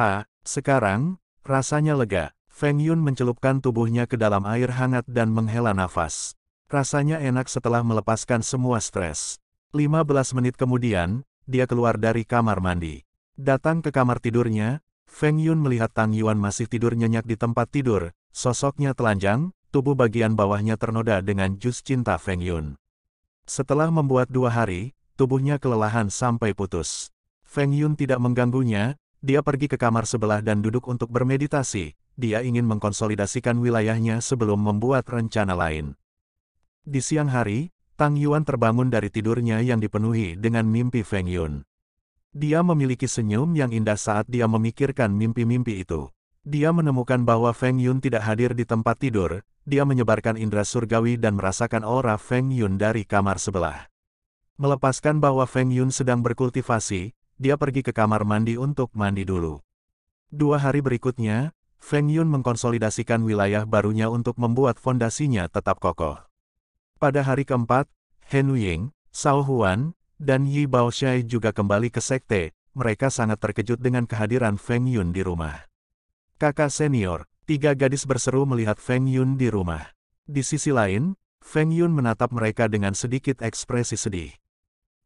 Ha, sekarang, rasanya lega. Feng Yun mencelupkan tubuhnya ke dalam air hangat dan menghela nafas. Rasanya enak setelah melepaskan semua stres. 15 menit kemudian, dia keluar dari kamar mandi. Datang ke kamar tidurnya, Feng Yun melihat Tang Yuan masih tidur nyenyak di tempat tidur, sosoknya telanjang, tubuh bagian bawahnya ternoda dengan jus cinta Feng Yun. Setelah membuat dua hari, tubuhnya kelelahan sampai putus. Feng Yun tidak mengganggunya, dia pergi ke kamar sebelah dan duduk untuk bermeditasi, dia ingin mengkonsolidasikan wilayahnya sebelum membuat rencana lain. Di siang hari, Tang Yuan terbangun dari tidurnya yang dipenuhi dengan mimpi Feng Yun. Dia memiliki senyum yang indah saat dia memikirkan mimpi-mimpi itu. Dia menemukan bahwa Feng Yun tidak hadir di tempat tidur, dia menyebarkan indera surgawi dan merasakan aura Feng Yun dari kamar sebelah. Melepaskan bahwa Feng Yun sedang berkultivasi, dia pergi ke kamar mandi untuk mandi dulu. Dua hari berikutnya, Feng Yun mengkonsolidasikan wilayah barunya untuk membuat fondasinya tetap kokoh. Pada hari keempat, Hen Ying, Zhao Huan, dan Yi Baoshai juga kembali ke sekte, mereka sangat terkejut dengan kehadiran Feng Yun di rumah. Kakak senior, tiga gadis berseru melihat Feng Yun di rumah. Di sisi lain, Feng Yun menatap mereka dengan sedikit ekspresi sedih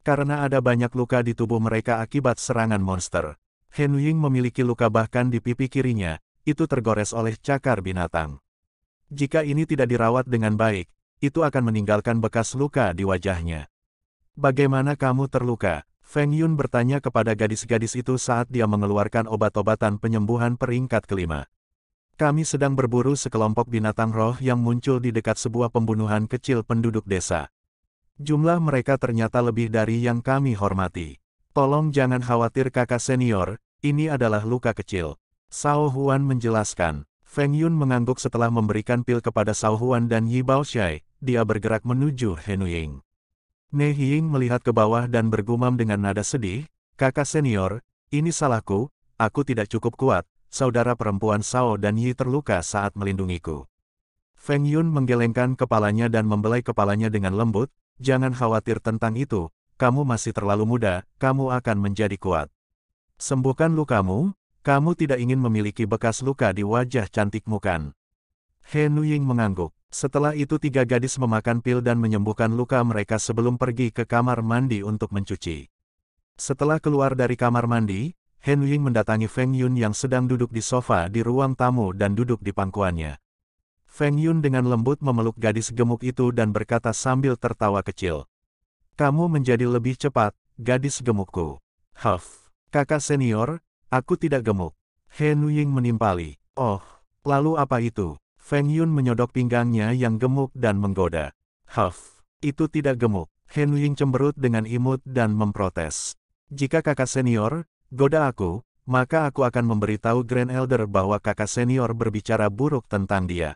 karena ada banyak luka di tubuh mereka akibat serangan monster. Hen Ying memiliki luka bahkan di pipi kirinya, itu tergores oleh cakar binatang. Jika ini tidak dirawat dengan baik, itu akan meninggalkan bekas luka di wajahnya. Bagaimana kamu terluka? Feng Yun bertanya kepada gadis-gadis itu saat dia mengeluarkan obat-obatan penyembuhan peringkat kelima. Kami sedang berburu sekelompok binatang roh yang muncul di dekat sebuah pembunuhan kecil penduduk desa. Jumlah mereka ternyata lebih dari yang kami hormati. Tolong jangan khawatir kakak senior, ini adalah luka kecil. Sao Huan menjelaskan. Feng Yun mengangguk setelah memberikan pil kepada Sao Huan dan Yi Bao Baoshai, dia bergerak menuju Henuying. Ne Ying melihat ke bawah dan bergumam dengan nada sedih, kakak senior, ini salahku, aku tidak cukup kuat, saudara perempuan Sao dan Yi terluka saat melindungiku. Feng Yun menggelengkan kepalanya dan membelai kepalanya dengan lembut, Jangan khawatir tentang itu, kamu masih terlalu muda, kamu akan menjadi kuat. Sembuhkan lukamu, kamu tidak ingin memiliki bekas luka di wajah cantikmu kan? He Nuying mengangguk. Setelah itu tiga gadis memakan pil dan menyembuhkan luka mereka sebelum pergi ke kamar mandi untuk mencuci. Setelah keluar dari kamar mandi, Hen Ying mendatangi Feng Yun yang sedang duduk di sofa di ruang tamu dan duduk di pangkuannya. Feng Yun dengan lembut memeluk gadis gemuk itu dan berkata sambil tertawa kecil. Kamu menjadi lebih cepat, gadis gemukku. Huff, kakak senior, aku tidak gemuk. He Nuying menimpali. Oh, lalu apa itu? Feng Yun menyodok pinggangnya yang gemuk dan menggoda. Huff, itu tidak gemuk. He Nuying cemberut dengan imut dan memprotes. Jika kakak senior, goda aku, maka aku akan memberitahu Grand Elder bahwa kakak senior berbicara buruk tentang dia.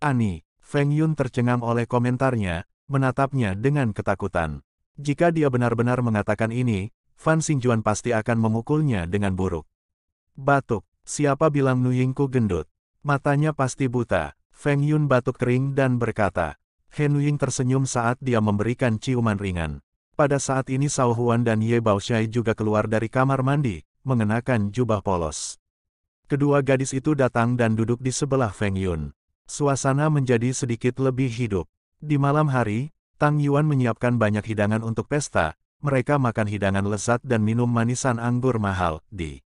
Ani, Feng Yun tercengang oleh komentarnya, menatapnya dengan ketakutan. Jika dia benar-benar mengatakan ini, Fan Xingjuan pasti akan memukulnya dengan buruk. Batuk, siapa bilang Nuyingku gendut? Matanya pasti buta. Feng Yun batuk kering dan berkata. He Nuying tersenyum saat dia memberikan ciuman ringan. Pada saat ini Sao Huan dan Ye Baoshai juga keluar dari kamar mandi, mengenakan jubah polos. Kedua gadis itu datang dan duduk di sebelah Feng Yun. Suasana menjadi sedikit lebih hidup. Di malam hari, Tang Yuan menyiapkan banyak hidangan untuk pesta, mereka makan hidangan lezat dan minum manisan anggur mahal, di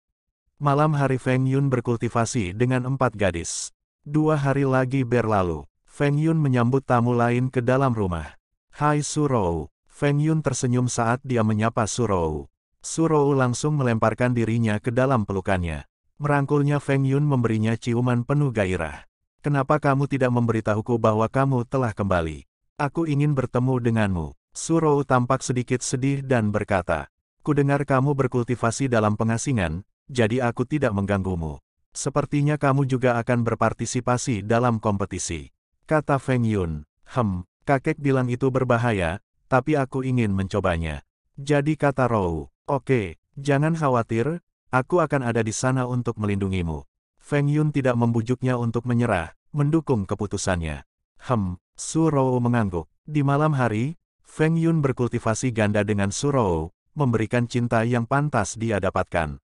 malam hari Feng Yun berkultivasi dengan empat gadis. Dua hari lagi berlalu, Feng Yun menyambut tamu lain ke dalam rumah. Hai Surou, Feng Yun tersenyum saat dia menyapa Surou. Surou langsung melemparkan dirinya ke dalam pelukannya. Merangkulnya Feng Yun memberinya ciuman penuh gairah. Kenapa kamu tidak memberitahuku bahwa kamu telah kembali? Aku ingin bertemu denganmu. Suro tampak sedikit sedih dan berkata, "Ku dengar kamu berkultivasi dalam pengasingan, jadi aku tidak mengganggumu. Sepertinya kamu juga akan berpartisipasi dalam kompetisi. Kata Feng Yun, Hem, kakek bilang itu berbahaya, tapi aku ingin mencobanya. Jadi kata Rou, oke, okay, jangan khawatir, aku akan ada di sana untuk melindungimu. Feng Yun tidak membujuknya untuk menyerah, mendukung keputusannya. Hem, Su Rou mengangguk. Di malam hari, Feng Yun berkultivasi ganda dengan Su Rou, memberikan cinta yang pantas dia dapatkan.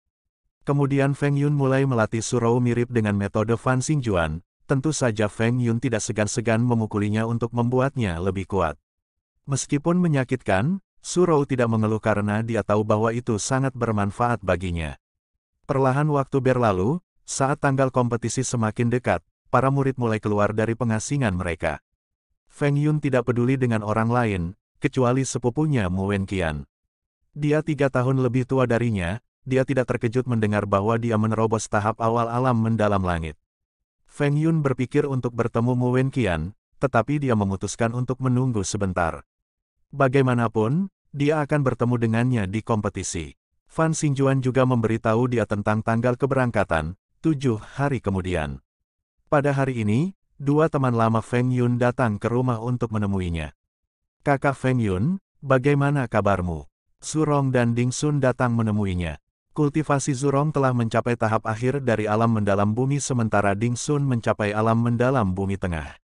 Kemudian Feng Yun mulai melatih Su Rou mirip dengan metode Fan Juan, tentu saja Feng Yun tidak segan-segan memukulinya untuk membuatnya lebih kuat. Meskipun menyakitkan, Su Rou tidak mengeluh karena dia tahu bahwa itu sangat bermanfaat baginya. Perlahan waktu berlalu, saat tanggal kompetisi semakin dekat, para murid mulai keluar dari pengasingan mereka. Feng Yun tidak peduli dengan orang lain, kecuali sepupunya Mu Qian. Dia tiga tahun lebih tua darinya, dia tidak terkejut mendengar bahwa dia menerobos tahap awal alam mendalam langit. Feng Yun berpikir untuk bertemu Mu Qian, tetapi dia memutuskan untuk menunggu sebentar. Bagaimanapun, dia akan bertemu dengannya di kompetisi. Fan Xingjuan juga memberitahu dia tentang tanggal keberangkatan, Tujuh hari kemudian. Pada hari ini, dua teman lama Feng Yun datang ke rumah untuk menemuinya. Kakak Feng Yun, bagaimana kabarmu? Surong dan Ding Sun datang menemuinya. Kultivasi Zurong telah mencapai tahap akhir dari alam mendalam bumi sementara Ding Sun mencapai alam mendalam bumi tengah.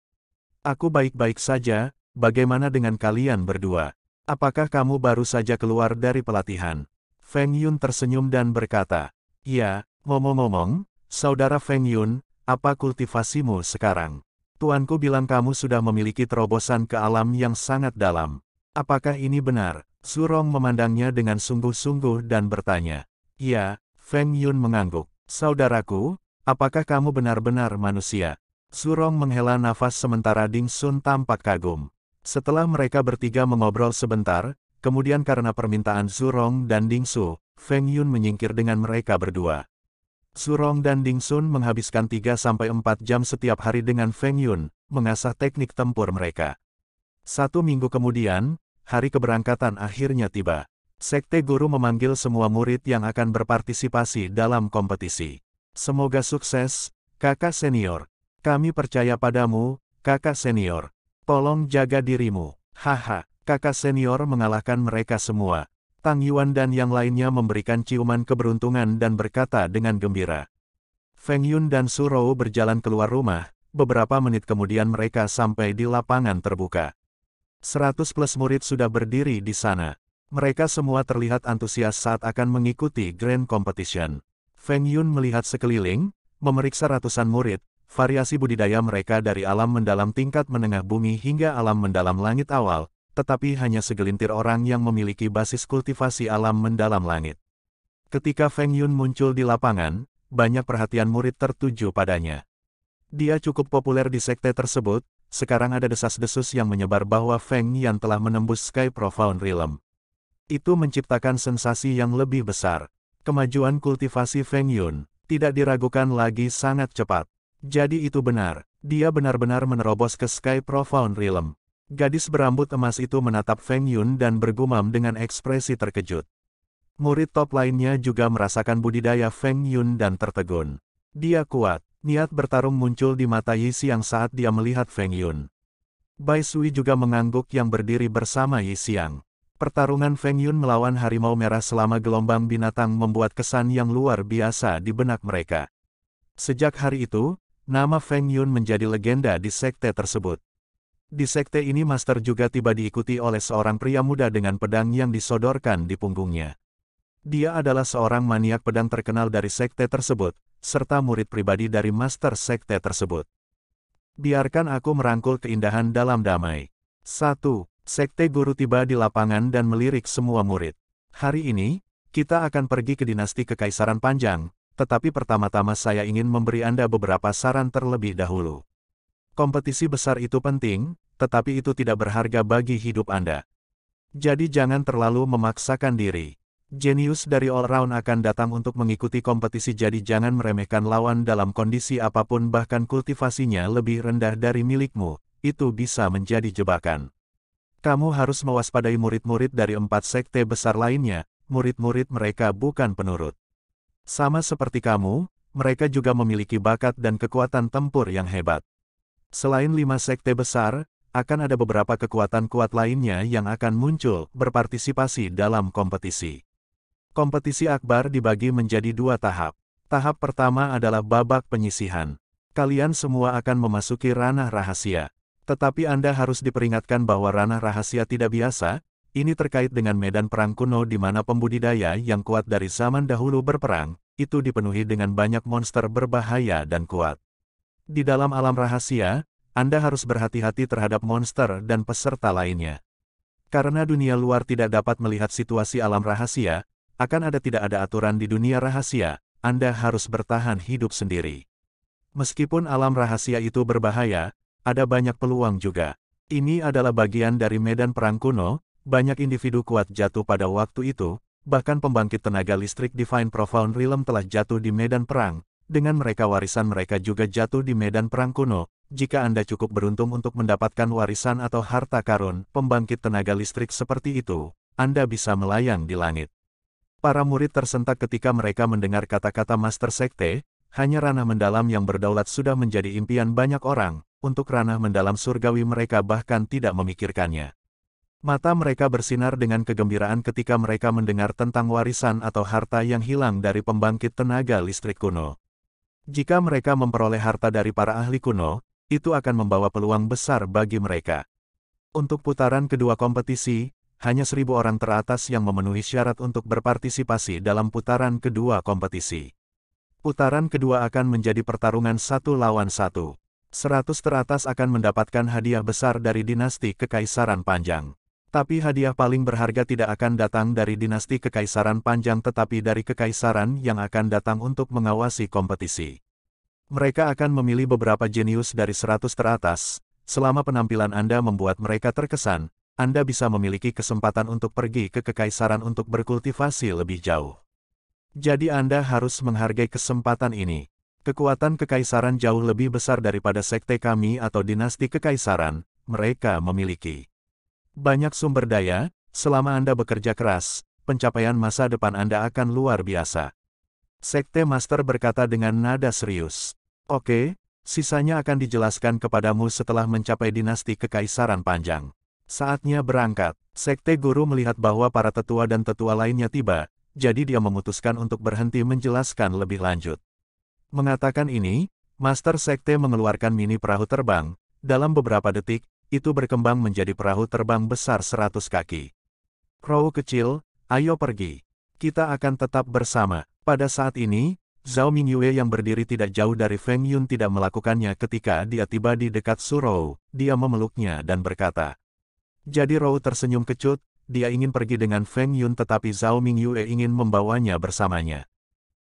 Aku baik-baik saja, bagaimana dengan kalian berdua? Apakah kamu baru saja keluar dari pelatihan? Feng Yun tersenyum dan berkata, Ya, ngomong-ngomong, Saudara Feng Yun, apa kultivasimu sekarang? Tuanku bilang kamu sudah memiliki terobosan ke alam yang sangat dalam. Apakah ini benar? Surong memandangnya dengan sungguh-sungguh dan bertanya. Ya, Feng Yun mengangguk. Saudaraku, apakah kamu benar-benar manusia? Surong menghela nafas sementara Ding Sun tampak kagum. Setelah mereka bertiga mengobrol sebentar, kemudian karena permintaan Surong dan Ding Su, Feng Yun menyingkir dengan mereka berdua. Surong dan Ding Sun menghabiskan 3-4 jam setiap hari dengan Feng Yun, mengasah teknik tempur mereka. Satu minggu kemudian, hari keberangkatan akhirnya tiba. Sekte Guru memanggil semua murid yang akan berpartisipasi dalam kompetisi. Semoga sukses, kakak senior. Kami percaya padamu, kakak senior. Tolong jaga dirimu. Haha, kakak senior mengalahkan mereka semua. Tang Yuan dan yang lainnya memberikan ciuman keberuntungan dan berkata dengan gembira. Feng Yun dan Su Rou berjalan keluar rumah, beberapa menit kemudian mereka sampai di lapangan terbuka. Seratus plus murid sudah berdiri di sana. Mereka semua terlihat antusias saat akan mengikuti Grand Competition. Feng Yun melihat sekeliling, memeriksa ratusan murid, variasi budidaya mereka dari alam mendalam tingkat menengah bumi hingga alam mendalam langit awal, tetapi hanya segelintir orang yang memiliki basis kultivasi alam mendalam langit. Ketika Feng Yun muncul di lapangan, banyak perhatian murid tertuju padanya. Dia cukup populer di sekte tersebut, sekarang ada desas-desus yang menyebar bahwa Feng Yan telah menembus Sky Profound Realm. Itu menciptakan sensasi yang lebih besar. Kemajuan kultivasi Feng Yun, tidak diragukan lagi sangat cepat. Jadi itu benar, dia benar-benar menerobos ke Sky Profound Realm. Gadis berambut emas itu menatap Feng Yun dan bergumam dengan ekspresi terkejut. Murid top lainnya juga merasakan budidaya Feng Yun dan tertegun. Dia kuat, niat bertarung muncul di mata Yi Xiang saat dia melihat Feng Yun. Bai Sui juga mengangguk yang berdiri bersama Yi Xiang. Pertarungan Feng Yun melawan harimau merah selama gelombang binatang membuat kesan yang luar biasa di benak mereka. Sejak hari itu, nama Feng Yun menjadi legenda di sekte tersebut. Di sekte ini Master juga tiba diikuti oleh seorang pria muda dengan pedang yang disodorkan di punggungnya. Dia adalah seorang maniak pedang terkenal dari sekte tersebut, serta murid pribadi dari Master sekte tersebut. Biarkan aku merangkul keindahan dalam damai. 1. Sekte Guru tiba di lapangan dan melirik semua murid. Hari ini, kita akan pergi ke dinasti Kekaisaran Panjang, tetapi pertama-tama saya ingin memberi Anda beberapa saran terlebih dahulu. Kompetisi besar itu penting, tetapi itu tidak berharga bagi hidup Anda. Jadi jangan terlalu memaksakan diri. Genius dari all round akan datang untuk mengikuti kompetisi jadi jangan meremehkan lawan dalam kondisi apapun bahkan kultivasinya lebih rendah dari milikmu, itu bisa menjadi jebakan. Kamu harus mewaspadai murid-murid dari empat sekte besar lainnya, murid-murid mereka bukan penurut. Sama seperti kamu, mereka juga memiliki bakat dan kekuatan tempur yang hebat. Selain lima sekte besar, akan ada beberapa kekuatan kuat lainnya yang akan muncul berpartisipasi dalam kompetisi. Kompetisi akbar dibagi menjadi dua tahap. Tahap pertama adalah babak penyisihan. Kalian semua akan memasuki ranah rahasia. Tetapi Anda harus diperingatkan bahwa ranah rahasia tidak biasa, ini terkait dengan medan perang kuno di mana pembudidaya yang kuat dari zaman dahulu berperang, itu dipenuhi dengan banyak monster berbahaya dan kuat di dalam alam rahasia, Anda harus berhati-hati terhadap monster dan peserta lainnya. Karena dunia luar tidak dapat melihat situasi alam rahasia, akan ada tidak ada aturan di dunia rahasia, Anda harus bertahan hidup sendiri. Meskipun alam rahasia itu berbahaya, ada banyak peluang juga. Ini adalah bagian dari medan perang kuno, banyak individu kuat jatuh pada waktu itu, bahkan pembangkit tenaga listrik Divine Profound Realm telah jatuh di medan perang, dengan mereka warisan mereka juga jatuh di medan perang kuno. Jika Anda cukup beruntung untuk mendapatkan warisan atau harta karun, pembangkit tenaga listrik seperti itu, Anda bisa melayang di langit. Para murid tersentak ketika mereka mendengar kata-kata Master Sekte, hanya ranah mendalam yang berdaulat sudah menjadi impian banyak orang, untuk ranah mendalam surgawi mereka bahkan tidak memikirkannya. Mata mereka bersinar dengan kegembiraan ketika mereka mendengar tentang warisan atau harta yang hilang dari pembangkit tenaga listrik kuno. Jika mereka memperoleh harta dari para ahli kuno, itu akan membawa peluang besar bagi mereka. Untuk putaran kedua kompetisi, hanya seribu orang teratas yang memenuhi syarat untuk berpartisipasi dalam putaran kedua kompetisi. Putaran kedua akan menjadi pertarungan satu lawan satu. Seratus teratas akan mendapatkan hadiah besar dari dinasti Kekaisaran Panjang. Tapi hadiah paling berharga tidak akan datang dari dinasti kekaisaran panjang tetapi dari kekaisaran yang akan datang untuk mengawasi kompetisi. Mereka akan memilih beberapa jenius dari seratus teratas. Selama penampilan Anda membuat mereka terkesan, Anda bisa memiliki kesempatan untuk pergi ke kekaisaran untuk berkultivasi lebih jauh. Jadi Anda harus menghargai kesempatan ini. Kekuatan kekaisaran jauh lebih besar daripada sekte kami atau dinasti kekaisaran, mereka memiliki banyak sumber daya, selama Anda bekerja keras, pencapaian masa depan Anda akan luar biasa. Sekte Master berkata dengan nada serius. Oke, sisanya akan dijelaskan kepadamu setelah mencapai dinasti kekaisaran panjang. Saatnya berangkat, Sekte Guru melihat bahwa para tetua dan tetua lainnya tiba, jadi dia memutuskan untuk berhenti menjelaskan lebih lanjut. Mengatakan ini, Master Sekte mengeluarkan mini perahu terbang, dalam beberapa detik, itu berkembang menjadi perahu terbang besar seratus kaki. Crow kecil, ayo pergi. Kita akan tetap bersama. Pada saat ini, Zhao Mingyue yang berdiri tidak jauh dari Feng Yun tidak melakukannya ketika dia tiba di dekat Su Rou. Dia memeluknya dan berkata. Jadi Rou tersenyum kecut, dia ingin pergi dengan Feng Yun tetapi Zhao Mingyue ingin membawanya bersamanya.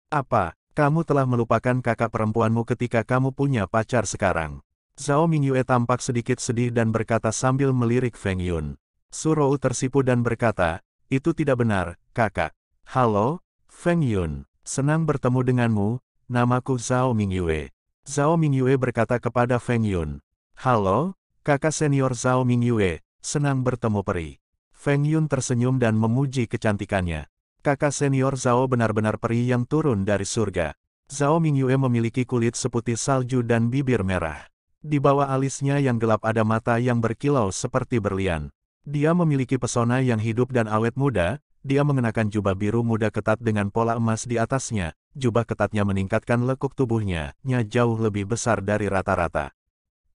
Apa, kamu telah melupakan kakak perempuanmu ketika kamu punya pacar sekarang? Zhao Mingyue tampak sedikit sedih dan berkata sambil melirik Feng Yun. Su Rou tersipu dan berkata, itu tidak benar, kakak. Halo, Feng Yun, senang bertemu denganmu, namaku Zhao Mingyue. Zhao Mingyue berkata kepada Feng Yun, Halo, kakak senior Zhao Mingyue, senang bertemu peri. Feng Yun tersenyum dan memuji kecantikannya. Kakak senior Zhao benar-benar peri yang turun dari surga. Zhao Mingyue memiliki kulit seputih salju dan bibir merah. Di bawah alisnya yang gelap ada mata yang berkilau seperti berlian. Dia memiliki pesona yang hidup dan awet muda, dia mengenakan jubah biru muda ketat dengan pola emas di atasnya, jubah ketatnya meningkatkan lekuk tubuhnya, nya jauh lebih besar dari rata-rata.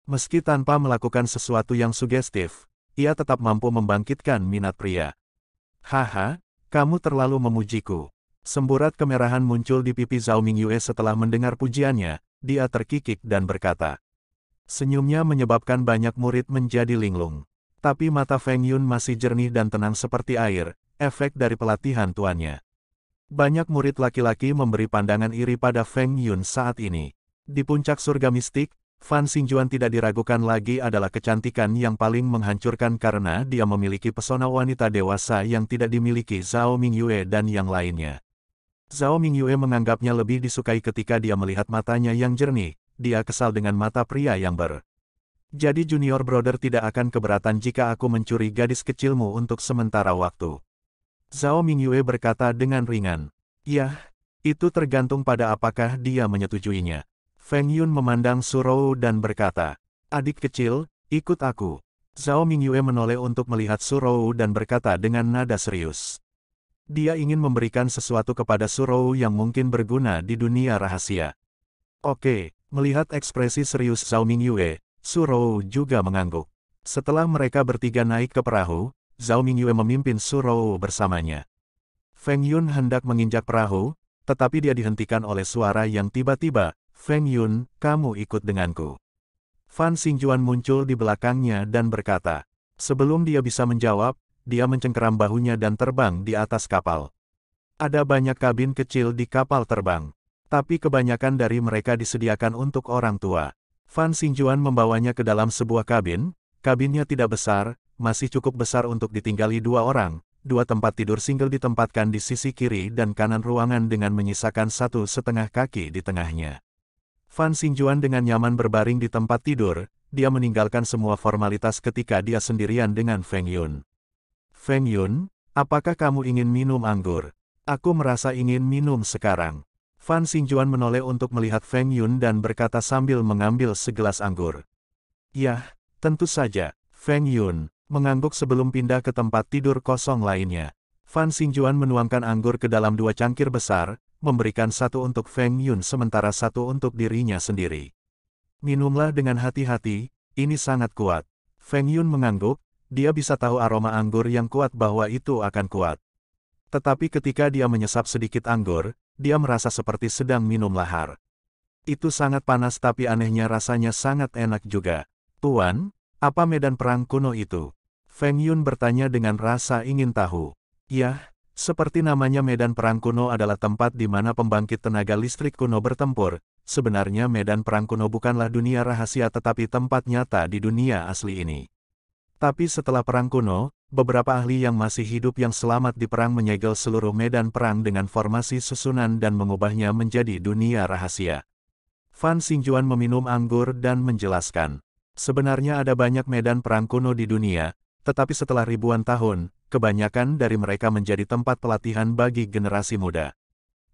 Meski tanpa melakukan sesuatu yang sugestif, ia tetap mampu membangkitkan minat pria. Haha, kamu terlalu memujiku. Semburat kemerahan muncul di pipi Zhao Mingyue setelah mendengar pujiannya, dia terkikik dan berkata, Senyumnya menyebabkan banyak murid menjadi linglung. Tapi mata Feng Yun masih jernih dan tenang seperti air, efek dari pelatihan tuannya. Banyak murid laki-laki memberi pandangan iri pada Feng Yun saat ini. Di puncak surga mistik, Fan Xingjuan tidak diragukan lagi adalah kecantikan yang paling menghancurkan karena dia memiliki pesona wanita dewasa yang tidak dimiliki Zhao Mingyue dan yang lainnya. Zhao Mingyue menganggapnya lebih disukai ketika dia melihat matanya yang jernih, dia kesal dengan mata pria yang ber. Jadi junior brother tidak akan keberatan jika aku mencuri gadis kecilmu untuk sementara waktu. Zhao Mingyue berkata dengan ringan. Yah, itu tergantung pada apakah dia menyetujuinya. Feng Yun memandang Surou dan berkata, Adik kecil, ikut aku. Zhao Mingyue menoleh untuk melihat Surou dan berkata dengan nada serius. Dia ingin memberikan sesuatu kepada Surou yang mungkin berguna di dunia rahasia. Oke, Melihat ekspresi serius Zhao Mingyue, eh, Su Rou juga mengangguk. Setelah mereka bertiga naik ke perahu, Zhao Mingyue memimpin Su Rou bersamanya. Feng Yun hendak menginjak perahu, tetapi dia dihentikan oleh suara yang tiba-tiba, Feng Yun, kamu ikut denganku. Fan Xingjuan muncul di belakangnya dan berkata, sebelum dia bisa menjawab, dia mencengkeram bahunya dan terbang di atas kapal. Ada banyak kabin kecil di kapal terbang tapi kebanyakan dari mereka disediakan untuk orang tua. Fan Xingjuan membawanya ke dalam sebuah kabin, kabinnya tidak besar, masih cukup besar untuk ditinggali dua orang, dua tempat tidur single ditempatkan di sisi kiri dan kanan ruangan dengan menyisakan satu setengah kaki di tengahnya. Fan Xingjuan dengan nyaman berbaring di tempat tidur, dia meninggalkan semua formalitas ketika dia sendirian dengan Feng Yun. Feng Yun, apakah kamu ingin minum anggur? Aku merasa ingin minum sekarang. Fan Xingjuan menoleh untuk melihat Feng Yun dan berkata sambil mengambil segelas anggur. Yah, tentu saja, Feng Yun, mengangguk sebelum pindah ke tempat tidur kosong lainnya. Fan Xingjuan menuangkan anggur ke dalam dua cangkir besar, memberikan satu untuk Feng Yun sementara satu untuk dirinya sendiri. Minumlah dengan hati-hati, ini sangat kuat. Feng Yun mengangguk, dia bisa tahu aroma anggur yang kuat bahwa itu akan kuat. Tetapi ketika dia menyesap sedikit anggur, dia merasa seperti sedang minum lahar. Itu sangat panas tapi anehnya rasanya sangat enak juga. Tuan, apa medan perang kuno itu? Feng Yun bertanya dengan rasa ingin tahu. Yah, seperti namanya medan perang kuno adalah tempat di mana pembangkit tenaga listrik kuno bertempur. Sebenarnya medan perang kuno bukanlah dunia rahasia tetapi tempat nyata di dunia asli ini. Tapi setelah Perang Kuno, beberapa ahli yang masih hidup yang selamat di perang menyegel seluruh medan perang dengan formasi susunan dan mengubahnya menjadi dunia rahasia. Fan Xingjuan meminum anggur dan menjelaskan. Sebenarnya ada banyak medan perang kuno di dunia, tetapi setelah ribuan tahun, kebanyakan dari mereka menjadi tempat pelatihan bagi generasi muda.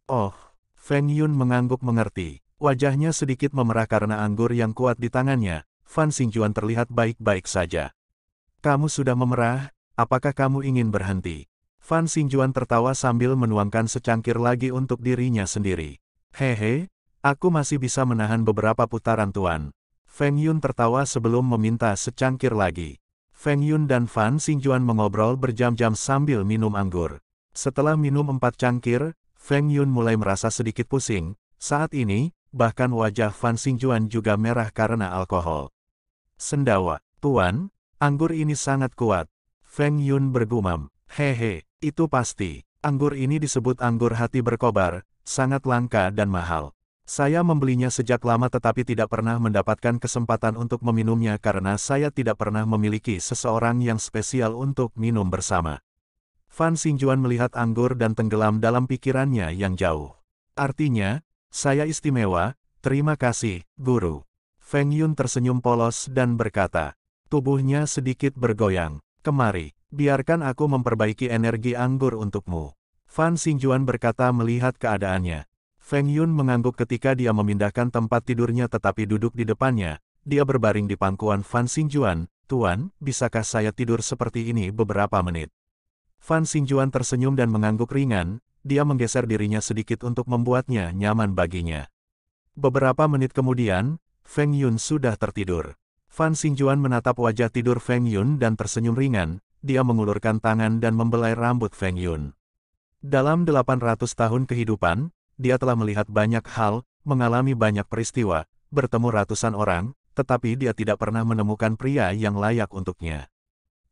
Oh, Feng Yun mengangguk mengerti. Wajahnya sedikit memerah karena anggur yang kuat di tangannya, Fan Xingjuan terlihat baik-baik saja. Kamu sudah memerah, apakah kamu ingin berhenti? Fan Xingjuan tertawa sambil menuangkan secangkir lagi untuk dirinya sendiri. Hehe, aku masih bisa menahan beberapa putaran tuan. Feng Yun tertawa sebelum meminta secangkir lagi. Feng Yun dan Fan Xingjuan mengobrol berjam-jam sambil minum anggur. Setelah minum empat cangkir, Feng Yun mulai merasa sedikit pusing. Saat ini, bahkan wajah Fan Xingjuan juga merah karena alkohol. Sendawa, Tuan, Anggur ini sangat kuat. Feng Yun bergumam. Hehe, itu pasti. Anggur ini disebut anggur hati berkobar, sangat langka dan mahal. Saya membelinya sejak lama tetapi tidak pernah mendapatkan kesempatan untuk meminumnya karena saya tidak pernah memiliki seseorang yang spesial untuk minum bersama. Fan Xingjuan melihat anggur dan tenggelam dalam pikirannya yang jauh. Artinya, saya istimewa, terima kasih, guru. Feng Yun tersenyum polos dan berkata, Tubuhnya sedikit bergoyang. Kemari, biarkan aku memperbaiki energi anggur untukmu. Fan Xingjuan berkata melihat keadaannya. Feng Yun mengangguk ketika dia memindahkan tempat tidurnya tetapi duduk di depannya. Dia berbaring di pangkuan Fan Xingjuan. Tuan, bisakah saya tidur seperti ini beberapa menit? Fan Xingjuan tersenyum dan mengangguk ringan. Dia menggeser dirinya sedikit untuk membuatnya nyaman baginya. Beberapa menit kemudian, Feng Yun sudah tertidur. Fan Xingjuan menatap wajah tidur Feng Yun dan tersenyum ringan, dia mengulurkan tangan dan membelai rambut Feng Yun. Dalam 800 tahun kehidupan, dia telah melihat banyak hal, mengalami banyak peristiwa, bertemu ratusan orang, tetapi dia tidak pernah menemukan pria yang layak untuknya.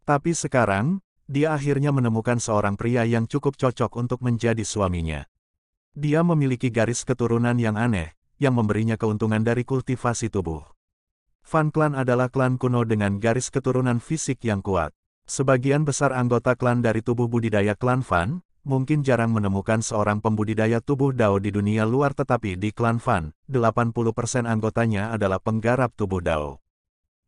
Tapi sekarang, dia akhirnya menemukan seorang pria yang cukup cocok untuk menjadi suaminya. Dia memiliki garis keturunan yang aneh, yang memberinya keuntungan dari kultivasi tubuh. Fan Clan adalah klan kuno dengan garis keturunan fisik yang kuat. Sebagian besar anggota klan dari tubuh budidaya klan Fan, mungkin jarang menemukan seorang pembudidaya tubuh Dao di dunia luar tetapi di klan Fan, 80% anggotanya adalah penggarap tubuh Dao.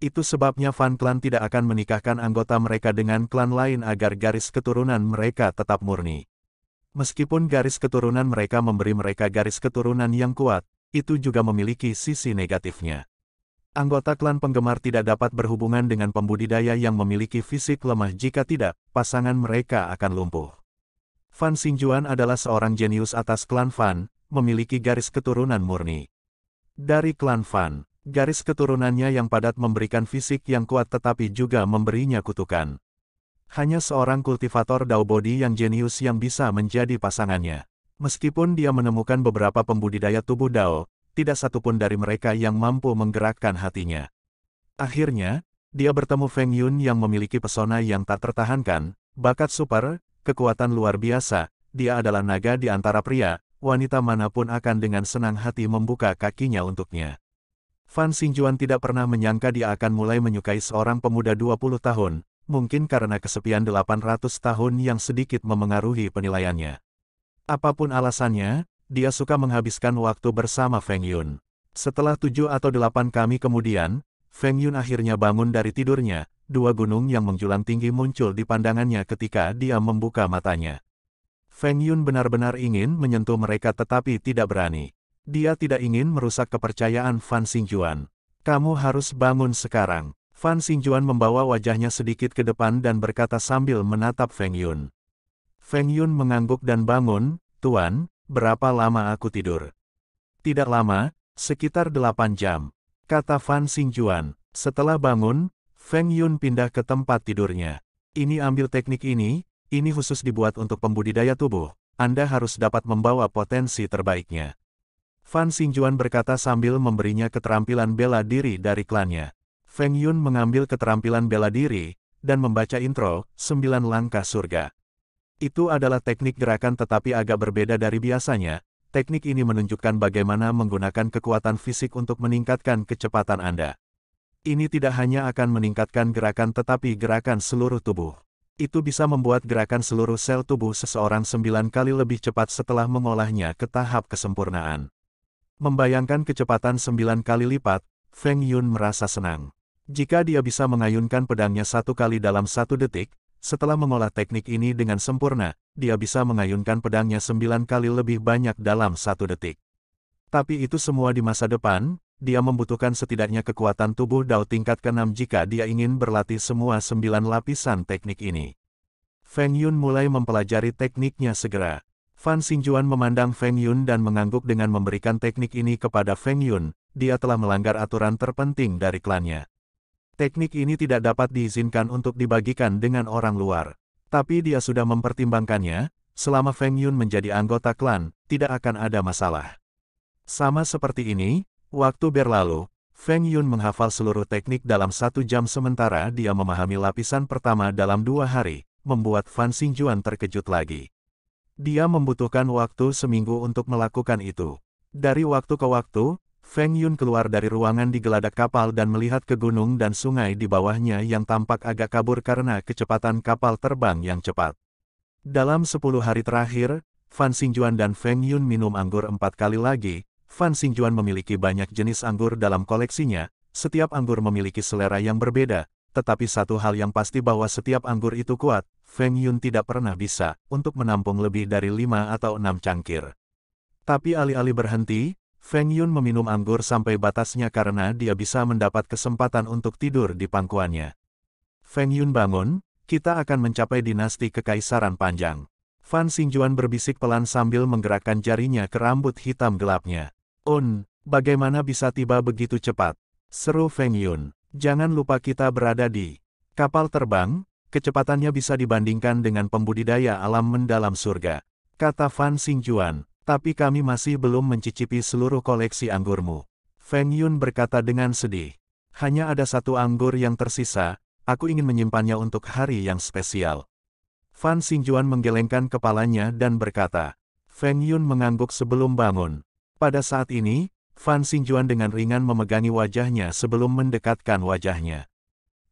Itu sebabnya Fan Clan tidak akan menikahkan anggota mereka dengan klan lain agar garis keturunan mereka tetap murni. Meskipun garis keturunan mereka memberi mereka garis keturunan yang kuat, itu juga memiliki sisi negatifnya. Anggota klan penggemar tidak dapat berhubungan dengan pembudidaya yang memiliki fisik lemah jika tidak, pasangan mereka akan lumpuh. Fan Xingjuan adalah seorang jenius atas klan Fan, memiliki garis keturunan murni. Dari klan Fan, garis keturunannya yang padat memberikan fisik yang kuat tetapi juga memberinya kutukan. Hanya seorang kultivator Dao Body yang jenius yang bisa menjadi pasangannya. Meskipun dia menemukan beberapa pembudidaya tubuh Dao, tidak satupun dari mereka yang mampu menggerakkan hatinya. Akhirnya, dia bertemu Feng Yun yang memiliki pesona yang tak tertahankan, bakat super, kekuatan luar biasa, dia adalah naga di antara pria, wanita manapun akan dengan senang hati membuka kakinya untuknya. Fan Xingjuan tidak pernah menyangka dia akan mulai menyukai seorang pemuda 20 tahun, mungkin karena kesepian 800 tahun yang sedikit memengaruhi penilaiannya. Apapun alasannya, dia suka menghabiskan waktu bersama Feng Yun. Setelah tujuh atau delapan kami kemudian, Feng Yun akhirnya bangun dari tidurnya, dua gunung yang menjulang tinggi muncul di pandangannya ketika dia membuka matanya. Feng Yun benar-benar ingin menyentuh mereka tetapi tidak berani. Dia tidak ingin merusak kepercayaan Fan Xingjuan. Kamu harus bangun sekarang. Fan Xingjuan membawa wajahnya sedikit ke depan dan berkata sambil menatap Feng Yun. Feng Yun mengangguk dan bangun, Tuan, berapa lama aku tidur? Tidak lama, sekitar 8 jam, kata Fan Xingjuan. Setelah bangun, Feng Yun pindah ke tempat tidurnya. Ini ambil teknik ini, ini khusus dibuat untuk pembudidaya tubuh. Anda harus dapat membawa potensi terbaiknya. Fan Xingjuan berkata sambil memberinya keterampilan bela diri dari klannya. Feng Yun mengambil keterampilan bela diri, dan membaca intro, Sembilan langkah surga. Itu adalah teknik gerakan tetapi agak berbeda dari biasanya. Teknik ini menunjukkan bagaimana menggunakan kekuatan fisik untuk meningkatkan kecepatan Anda. Ini tidak hanya akan meningkatkan gerakan tetapi gerakan seluruh tubuh. Itu bisa membuat gerakan seluruh sel tubuh seseorang sembilan kali lebih cepat setelah mengolahnya ke tahap kesempurnaan. Membayangkan kecepatan sembilan kali lipat, Feng Yun merasa senang. Jika dia bisa mengayunkan pedangnya satu kali dalam satu detik, setelah mengolah teknik ini dengan sempurna, dia bisa mengayunkan pedangnya sembilan kali lebih banyak dalam satu detik. Tapi itu semua di masa depan, dia membutuhkan setidaknya kekuatan tubuh Dao tingkat ke-6 jika dia ingin berlatih semua sembilan lapisan teknik ini. Feng Yun mulai mempelajari tekniknya segera. Fan Xingjuan memandang Feng Yun dan mengangguk dengan memberikan teknik ini kepada Feng Yun, dia telah melanggar aturan terpenting dari klannya. Teknik ini tidak dapat diizinkan untuk dibagikan dengan orang luar. Tapi dia sudah mempertimbangkannya, selama Feng Yun menjadi anggota klan, tidak akan ada masalah. Sama seperti ini, waktu berlalu, Feng Yun menghafal seluruh teknik dalam satu jam sementara dia memahami lapisan pertama dalam dua hari, membuat Fan Xingjuan terkejut lagi. Dia membutuhkan waktu seminggu untuk melakukan itu. Dari waktu ke waktu, Feng Yun keluar dari ruangan di geladak kapal dan melihat ke gunung dan sungai di bawahnya yang tampak agak kabur karena kecepatan kapal terbang yang cepat. Dalam 10 hari terakhir, Fan Xingjuan dan Feng Yun minum anggur empat kali lagi. Fan Xingjuan memiliki banyak jenis anggur dalam koleksinya, setiap anggur memiliki selera yang berbeda, tetapi satu hal yang pasti bahwa setiap anggur itu kuat, Feng Yun tidak pernah bisa untuk menampung lebih dari lima atau enam cangkir. Tapi alih-alih berhenti, Feng Yun meminum anggur sampai batasnya karena dia bisa mendapat kesempatan untuk tidur di pangkuannya. Feng Yun bangun, kita akan mencapai dinasti kekaisaran panjang. Fan Xingjuan berbisik pelan sambil menggerakkan jarinya ke rambut hitam gelapnya. Un, bagaimana bisa tiba begitu cepat? Seru Feng Yun. Jangan lupa kita berada di kapal terbang, kecepatannya bisa dibandingkan dengan pembudidaya alam mendalam surga. Kata Fan Xingjuan, tapi kami masih belum mencicipi seluruh koleksi anggurmu. Feng Yun berkata dengan sedih. Hanya ada satu anggur yang tersisa, aku ingin menyimpannya untuk hari yang spesial. Fan Xingjuan menggelengkan kepalanya dan berkata, Feng Yun mengangguk sebelum bangun. Pada saat ini, Fan Xingjuan dengan ringan memegangi wajahnya sebelum mendekatkan wajahnya.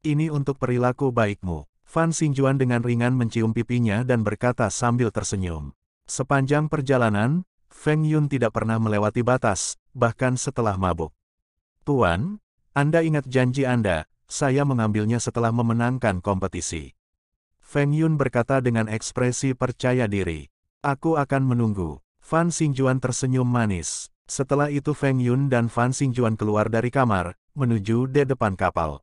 Ini untuk perilaku baikmu. Fan Xingjuan dengan ringan mencium pipinya dan berkata sambil tersenyum. Sepanjang perjalanan, Feng Yun tidak pernah melewati batas, bahkan setelah mabuk. Tuan, Anda ingat janji Anda, saya mengambilnya setelah memenangkan kompetisi. Feng Yun berkata dengan ekspresi percaya diri. Aku akan menunggu. Fan Xingjuan tersenyum manis. Setelah itu Feng Yun dan Fan Xingjuan keluar dari kamar, menuju de depan kapal.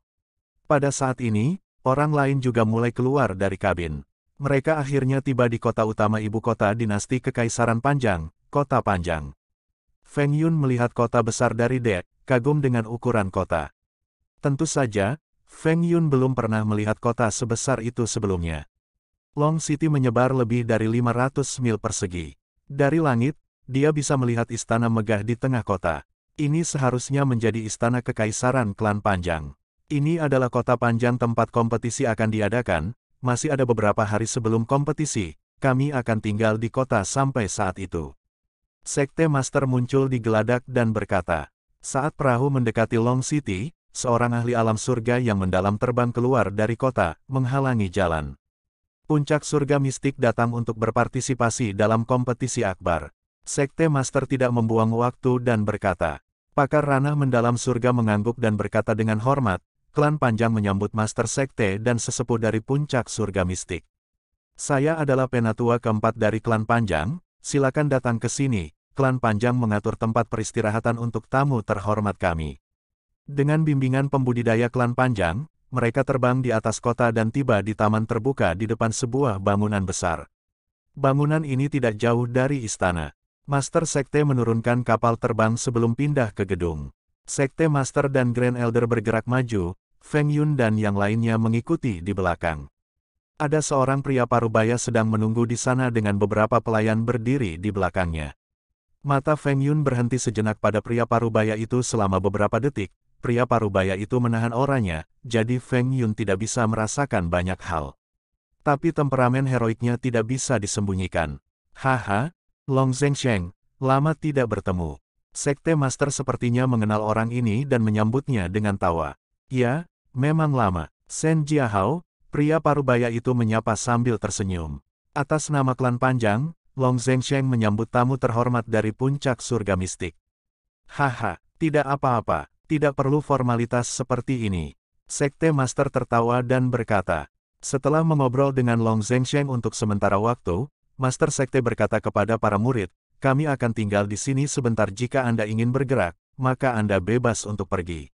Pada saat ini, orang lain juga mulai keluar dari kabin mereka akhirnya tiba di kota utama ibu kota dinasti Kekaisaran Panjang, Kota Panjang. Feng Yun melihat kota besar dari dek, kagum dengan ukuran kota. Tentu saja, Feng Yun belum pernah melihat kota sebesar itu sebelumnya. Long City menyebar lebih dari 500 mil persegi. Dari langit, dia bisa melihat istana megah di tengah kota. Ini seharusnya menjadi istana kekaisaran klan panjang. Ini adalah kota panjang tempat kompetisi akan diadakan, masih ada beberapa hari sebelum kompetisi, kami akan tinggal di kota sampai saat itu. Sekte Master muncul di geladak dan berkata, saat perahu mendekati Long City, seorang ahli alam surga yang mendalam terbang keluar dari kota, menghalangi jalan. Puncak surga mistik datang untuk berpartisipasi dalam kompetisi akbar. Sekte Master tidak membuang waktu dan berkata, Pakar ranah mendalam surga mengangguk dan berkata dengan hormat, klan panjang menyambut Master Sekte dan sesepuh dari puncak surga mistik. Saya adalah penatua keempat dari klan panjang, silakan datang ke sini, klan panjang mengatur tempat peristirahatan untuk tamu terhormat kami. Dengan bimbingan pembudidaya klan panjang, mereka terbang di atas kota dan tiba di taman terbuka di depan sebuah bangunan besar. Bangunan ini tidak jauh dari istana. Master Sekte menurunkan kapal terbang sebelum pindah ke gedung. Sekte Master dan Grand Elder bergerak maju, Feng Yun dan yang lainnya mengikuti di belakang. Ada seorang pria parubaya sedang menunggu di sana dengan beberapa pelayan berdiri di belakangnya. Mata Feng Yun berhenti sejenak pada pria parubaya itu selama beberapa detik, pria parubaya itu menahan orangnya, jadi Feng Yun tidak bisa merasakan banyak hal. Tapi temperamen heroiknya tidak bisa disembunyikan. Haha, Long Zengsheng, lama tidak bertemu. Sekte Master sepertinya mengenal orang ini dan menyambutnya dengan tawa. Ya, Memang lama, Sen Jiahao, pria parubaya itu menyapa sambil tersenyum. Atas nama klan panjang, Long Zengsheng menyambut tamu terhormat dari puncak surga mistik. Haha, tidak apa-apa, tidak perlu formalitas seperti ini. Sekte Master tertawa dan berkata, setelah mengobrol dengan Long Zengsheng untuk sementara waktu, Master Sekte berkata kepada para murid, kami akan tinggal di sini sebentar jika Anda ingin bergerak, maka Anda bebas untuk pergi.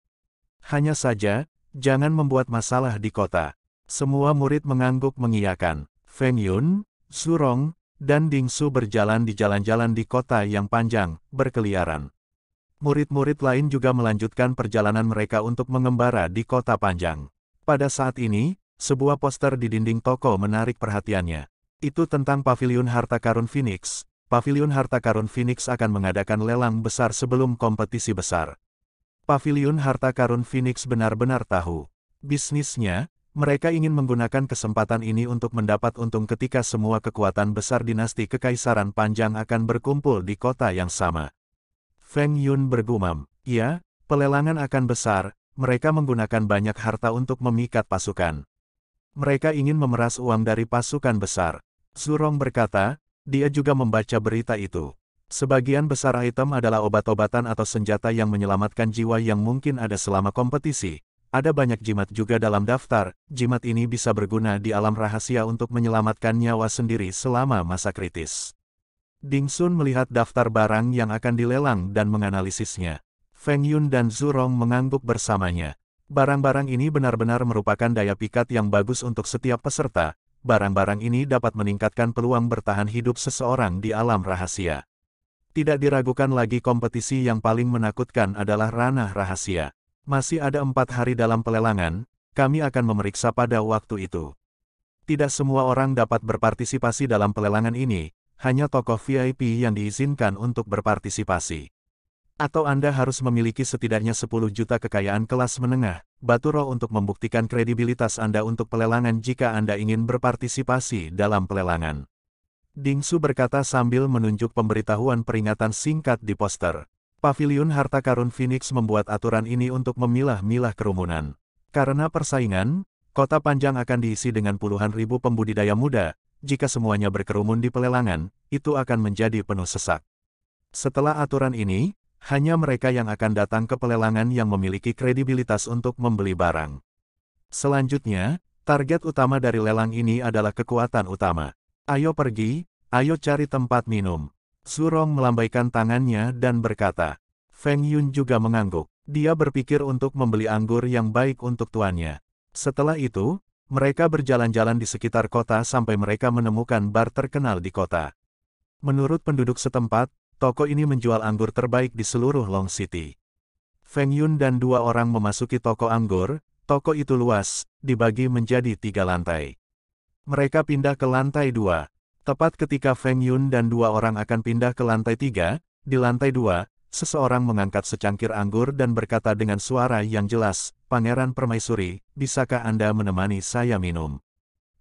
Hanya saja, Jangan membuat masalah di kota. Semua murid mengangguk mengiyakan. Feng Yun, Surong, dan Ding Su berjalan di jalan-jalan di kota yang panjang, berkeliaran. Murid-murid lain juga melanjutkan perjalanan mereka untuk mengembara di kota panjang. Pada saat ini, sebuah poster di dinding toko menarik perhatiannya. Itu tentang Paviliun Harta Karun Phoenix. Paviliun Harta Karun Phoenix akan mengadakan lelang besar sebelum kompetisi besar. Pavilion Harta Karun Phoenix benar-benar tahu. Bisnisnya, mereka ingin menggunakan kesempatan ini untuk mendapat untung ketika semua kekuatan besar dinasti kekaisaran panjang akan berkumpul di kota yang sama. Feng Yun bergumam, ya, pelelangan akan besar, mereka menggunakan banyak harta untuk memikat pasukan. Mereka ingin memeras uang dari pasukan besar. Zurong berkata, dia juga membaca berita itu. Sebagian besar item adalah obat-obatan atau senjata yang menyelamatkan jiwa yang mungkin ada selama kompetisi. Ada banyak jimat juga dalam daftar, jimat ini bisa berguna di alam rahasia untuk menyelamatkan nyawa sendiri selama masa kritis. Ding Sun melihat daftar barang yang akan dilelang dan menganalisisnya. Feng Yun dan Zurong mengangguk bersamanya. Barang-barang ini benar-benar merupakan daya pikat yang bagus untuk setiap peserta. Barang-barang ini dapat meningkatkan peluang bertahan hidup seseorang di alam rahasia. Tidak diragukan lagi kompetisi yang paling menakutkan adalah ranah rahasia. Masih ada empat hari dalam pelelangan, kami akan memeriksa pada waktu itu. Tidak semua orang dapat berpartisipasi dalam pelelangan ini, hanya tokoh VIP yang diizinkan untuk berpartisipasi. Atau Anda harus memiliki setidaknya 10 juta kekayaan kelas menengah, Baturo untuk membuktikan kredibilitas Anda untuk pelelangan jika Anda ingin berpartisipasi dalam pelelangan. Dingsu berkata sambil menunjuk pemberitahuan peringatan singkat di poster. Pavilion Harta Karun Phoenix membuat aturan ini untuk memilah-milah kerumunan. Karena persaingan, kota panjang akan diisi dengan puluhan ribu pembudidaya muda, jika semuanya berkerumun di pelelangan, itu akan menjadi penuh sesak. Setelah aturan ini, hanya mereka yang akan datang ke pelelangan yang memiliki kredibilitas untuk membeli barang. Selanjutnya, target utama dari lelang ini adalah kekuatan utama. Ayo pergi, ayo cari tempat minum. Surong melambaikan tangannya dan berkata. Feng Yun juga mengangguk. Dia berpikir untuk membeli anggur yang baik untuk tuannya. Setelah itu, mereka berjalan-jalan di sekitar kota sampai mereka menemukan bar terkenal di kota. Menurut penduduk setempat, toko ini menjual anggur terbaik di seluruh Long City. Feng Yun dan dua orang memasuki toko anggur, toko itu luas, dibagi menjadi tiga lantai. Mereka pindah ke lantai dua. Tepat ketika Feng Yun dan dua orang akan pindah ke lantai tiga, di lantai dua, seseorang mengangkat secangkir anggur dan berkata dengan suara yang jelas, Pangeran Permaisuri, bisakah Anda menemani saya minum?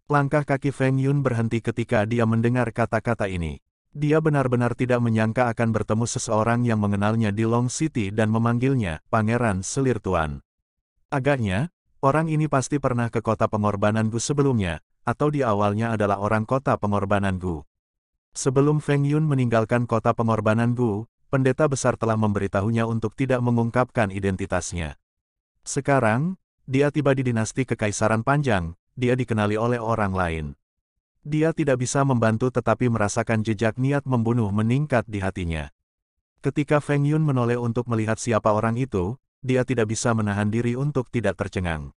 Langkah kaki Feng Yun berhenti ketika dia mendengar kata-kata ini. Dia benar-benar tidak menyangka akan bertemu seseorang yang mengenalnya di Long City dan memanggilnya, Pangeran Selir Tuan. Agaknya, orang ini pasti pernah ke kota pengorbanan Gu sebelumnya, atau di awalnya adalah orang kota pengorbanan Gu. Sebelum Feng Yun meninggalkan kota pengorbanan Gu, pendeta besar telah memberitahunya untuk tidak mengungkapkan identitasnya. Sekarang, dia tiba di dinasti kekaisaran panjang, dia dikenali oleh orang lain. Dia tidak bisa membantu tetapi merasakan jejak niat membunuh meningkat di hatinya. Ketika Feng Yun menoleh untuk melihat siapa orang itu, dia tidak bisa menahan diri untuk tidak tercengang.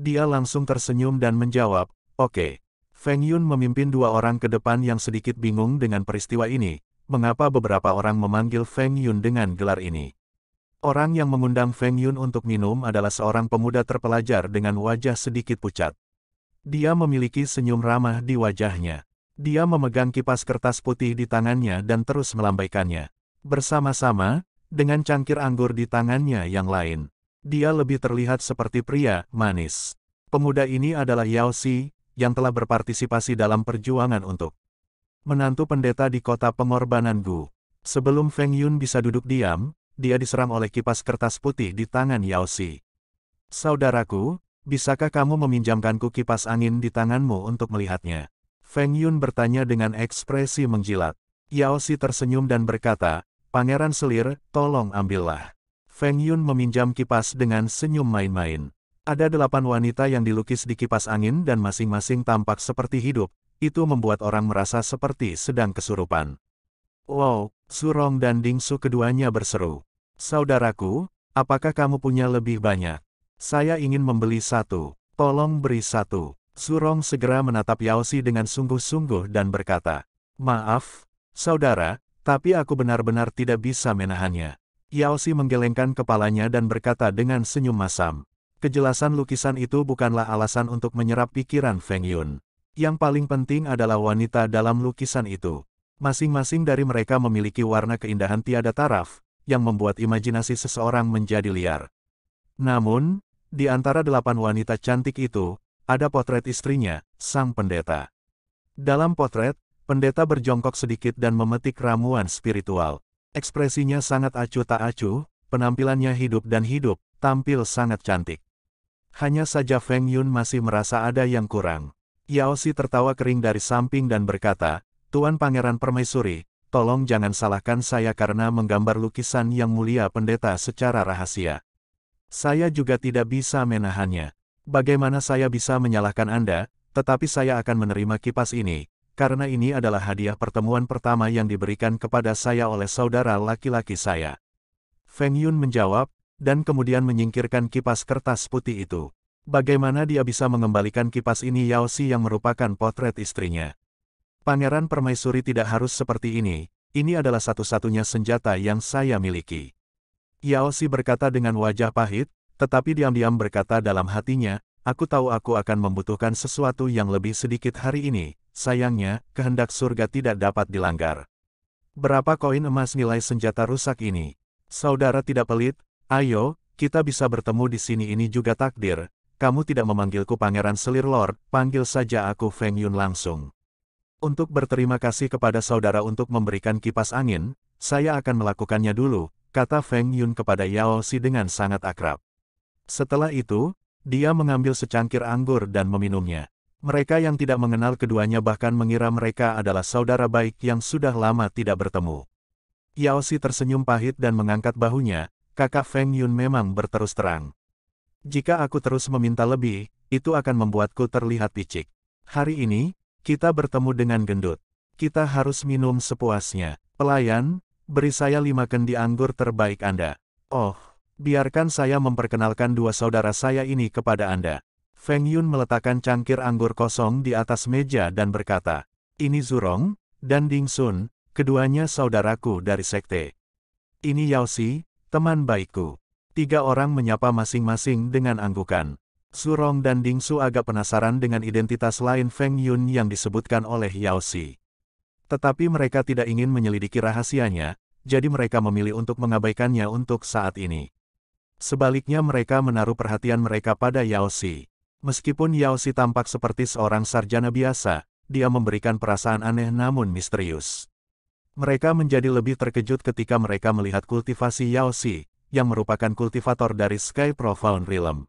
Dia langsung tersenyum dan menjawab, Oke. Feng Yun memimpin dua orang ke depan yang sedikit bingung dengan peristiwa ini, mengapa beberapa orang memanggil Feng Yun dengan gelar ini. Orang yang mengundang Feng Yun untuk minum adalah seorang pemuda terpelajar dengan wajah sedikit pucat. Dia memiliki senyum ramah di wajahnya. Dia memegang kipas kertas putih di tangannya dan terus melambaikannya. Bersama-sama, dengan cangkir anggur di tangannya yang lain. Dia lebih terlihat seperti pria, manis. Pemuda ini adalah Yao Si, yang telah berpartisipasi dalam perjuangan untuk menantu pendeta di kota pengorbanan Gu. Sebelum Feng Yun bisa duduk diam, dia diserang oleh kipas kertas putih di tangan Yao Si. Saudaraku, bisakah kamu meminjamkanku kipas angin di tanganmu untuk melihatnya? Feng Yun bertanya dengan ekspresi menjilat. Yao Si tersenyum dan berkata, Pangeran Selir, tolong ambillah. Feng Yun meminjam kipas dengan senyum main-main. Ada delapan wanita yang dilukis di kipas angin dan masing-masing tampak seperti hidup, itu membuat orang merasa seperti sedang kesurupan. Wow, Surong dan Dingsu keduanya berseru. Saudaraku, apakah kamu punya lebih banyak? Saya ingin membeli satu, tolong beri satu. Surong segera menatap Yaosi dengan sungguh-sungguh dan berkata, Maaf, saudara, tapi aku benar-benar tidak bisa menahannya. Yaosi menggelengkan kepalanya dan berkata dengan senyum masam, Kejelasan lukisan itu bukanlah alasan untuk menyerap pikiran Feng Yun. Yang paling penting adalah wanita dalam lukisan itu. Masing-masing dari mereka memiliki warna keindahan tiada taraf, yang membuat imajinasi seseorang menjadi liar. Namun, di antara delapan wanita cantik itu, ada potret istrinya, sang pendeta. Dalam potret, pendeta berjongkok sedikit dan memetik ramuan spiritual. Ekspresinya sangat acuh tak acuh, penampilannya hidup dan hidup, tampil sangat cantik. Hanya saja Feng Yun masih merasa ada yang kurang. Yao Si tertawa kering dari samping dan berkata, Tuan Pangeran Permaisuri, tolong jangan salahkan saya karena menggambar lukisan yang mulia pendeta secara rahasia. Saya juga tidak bisa menahannya. Bagaimana saya bisa menyalahkan Anda, tetapi saya akan menerima kipas ini, karena ini adalah hadiah pertemuan pertama yang diberikan kepada saya oleh saudara laki-laki saya. Feng Yun menjawab, dan kemudian menyingkirkan kipas kertas putih itu. Bagaimana dia bisa mengembalikan kipas ini Yao Si yang merupakan potret istrinya? Pangeran Permaisuri tidak harus seperti ini, ini adalah satu-satunya senjata yang saya miliki. Yao Si berkata dengan wajah pahit, tetapi diam-diam berkata dalam hatinya, aku tahu aku akan membutuhkan sesuatu yang lebih sedikit hari ini, sayangnya, kehendak surga tidak dapat dilanggar. Berapa koin emas nilai senjata rusak ini? Saudara tidak pelit, Ayo, kita bisa bertemu di sini ini juga takdir, kamu tidak memanggilku Pangeran Selir Lord, panggil saja aku Feng Yun langsung. Untuk berterima kasih kepada saudara untuk memberikan kipas angin, saya akan melakukannya dulu, kata Feng Yun kepada Yao Si dengan sangat akrab. Setelah itu, dia mengambil secangkir anggur dan meminumnya. Mereka yang tidak mengenal keduanya bahkan mengira mereka adalah saudara baik yang sudah lama tidak bertemu. Yao Si tersenyum pahit dan mengangkat bahunya, kakak Feng Yun memang berterus terang. Jika aku terus meminta lebih, itu akan membuatku terlihat picik. Hari ini, kita bertemu dengan gendut. Kita harus minum sepuasnya. Pelayan, beri saya lima kendi anggur terbaik Anda. Oh, biarkan saya memperkenalkan dua saudara saya ini kepada Anda. Feng Yun meletakkan cangkir anggur kosong di atas meja dan berkata, Ini Zurong, dan Ding Sun, keduanya saudaraku dari sekte. Ini Yao Si, Teman baikku. Tiga orang menyapa masing-masing dengan anggukan. Surong dan Ding Su agak penasaran dengan identitas lain Feng Yun yang disebutkan oleh Yao Si. Tetapi mereka tidak ingin menyelidiki rahasianya, jadi mereka memilih untuk mengabaikannya untuk saat ini. Sebaliknya mereka menaruh perhatian mereka pada Yao Si. Meskipun Yao Si tampak seperti seorang sarjana biasa, dia memberikan perasaan aneh namun misterius. Mereka menjadi lebih terkejut ketika mereka melihat kultivasi Yao Si, yang merupakan kultivator dari Sky Profound Realm.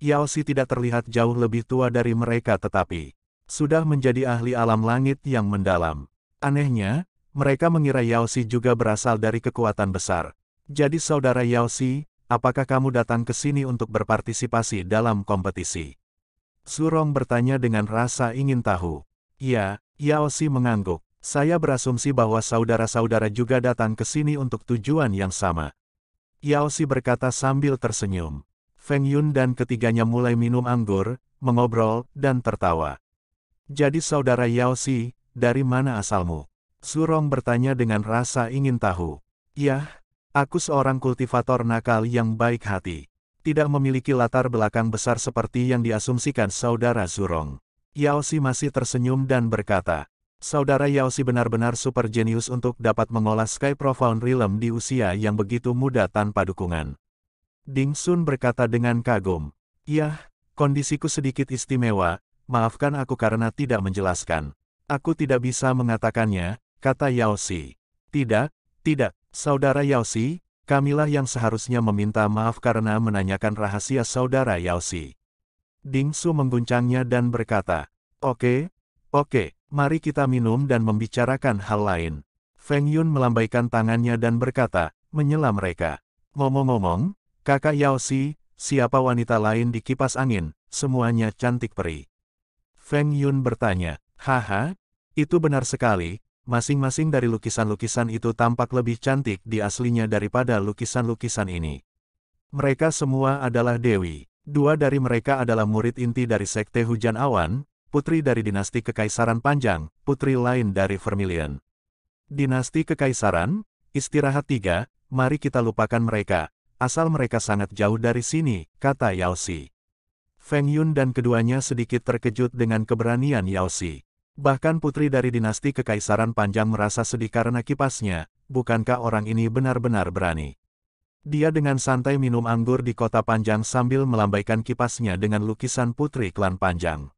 Yao Si tidak terlihat jauh lebih tua dari mereka tetapi sudah menjadi ahli alam langit yang mendalam. Anehnya, mereka mengira Yao Si juga berasal dari kekuatan besar. Jadi saudara Yao Si, apakah kamu datang ke sini untuk berpartisipasi dalam kompetisi? Surong bertanya dengan rasa ingin tahu. Ya, Yao Si mengangguk. Saya berasumsi bahwa saudara-saudara juga datang ke sini untuk tujuan yang sama. Yao Si berkata sambil tersenyum. Feng Yun dan ketiganya mulai minum anggur, mengobrol, dan tertawa. Jadi saudara Yao Si, dari mana asalmu? Surong bertanya dengan rasa ingin tahu. Yah, aku seorang kultivator nakal yang baik hati. Tidak memiliki latar belakang besar seperti yang diasumsikan saudara Surong. Si masih tersenyum dan berkata, Saudara Yaosi benar-benar super jenius untuk dapat mengolah Sky Profound Realm di usia yang begitu muda tanpa dukungan. Ding Sun berkata dengan kagum. Yah, kondisiku sedikit istimewa, maafkan aku karena tidak menjelaskan. Aku tidak bisa mengatakannya, kata Yaosi. Tidak, tidak, Saudara Yaosi, kamilah yang seharusnya meminta maaf karena menanyakan rahasia Saudara Yaosi. Ding Su mengguncangnya dan berkata, Oke, okay, oke, okay, Mari kita minum dan membicarakan hal lain. Feng Yun melambaikan tangannya dan berkata, menyela mereka. Ngomong-ngomong, kakak Yao Si, siapa wanita lain di kipas angin, semuanya cantik peri. Feng Yun bertanya, haha, itu benar sekali, masing-masing dari lukisan-lukisan itu tampak lebih cantik di aslinya daripada lukisan-lukisan ini. Mereka semua adalah Dewi. Dua dari mereka adalah murid inti dari Sekte Hujan Awan, putri dari dinasti Kekaisaran Panjang, putri lain dari Vermilion. Dinasti Kekaisaran, istirahat tiga, mari kita lupakan mereka, asal mereka sangat jauh dari sini, kata Yao Xi. Feng Yun dan keduanya sedikit terkejut dengan keberanian Yao Xi. Bahkan putri dari dinasti Kekaisaran Panjang merasa sedih karena kipasnya, bukankah orang ini benar-benar berani. Dia dengan santai minum anggur di kota panjang sambil melambaikan kipasnya dengan lukisan putri klan panjang.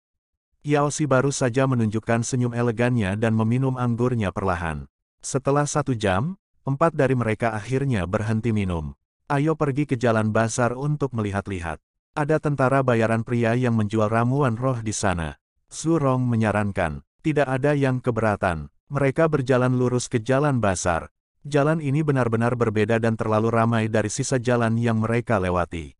Yao Si baru saja menunjukkan senyum elegannya dan meminum anggurnya perlahan. Setelah satu jam, empat dari mereka akhirnya berhenti minum. Ayo pergi ke jalan basar untuk melihat-lihat. Ada tentara bayaran pria yang menjual ramuan roh di sana. Su Rong menyarankan, tidak ada yang keberatan. Mereka berjalan lurus ke jalan basar. Jalan ini benar-benar berbeda dan terlalu ramai dari sisa jalan yang mereka lewati.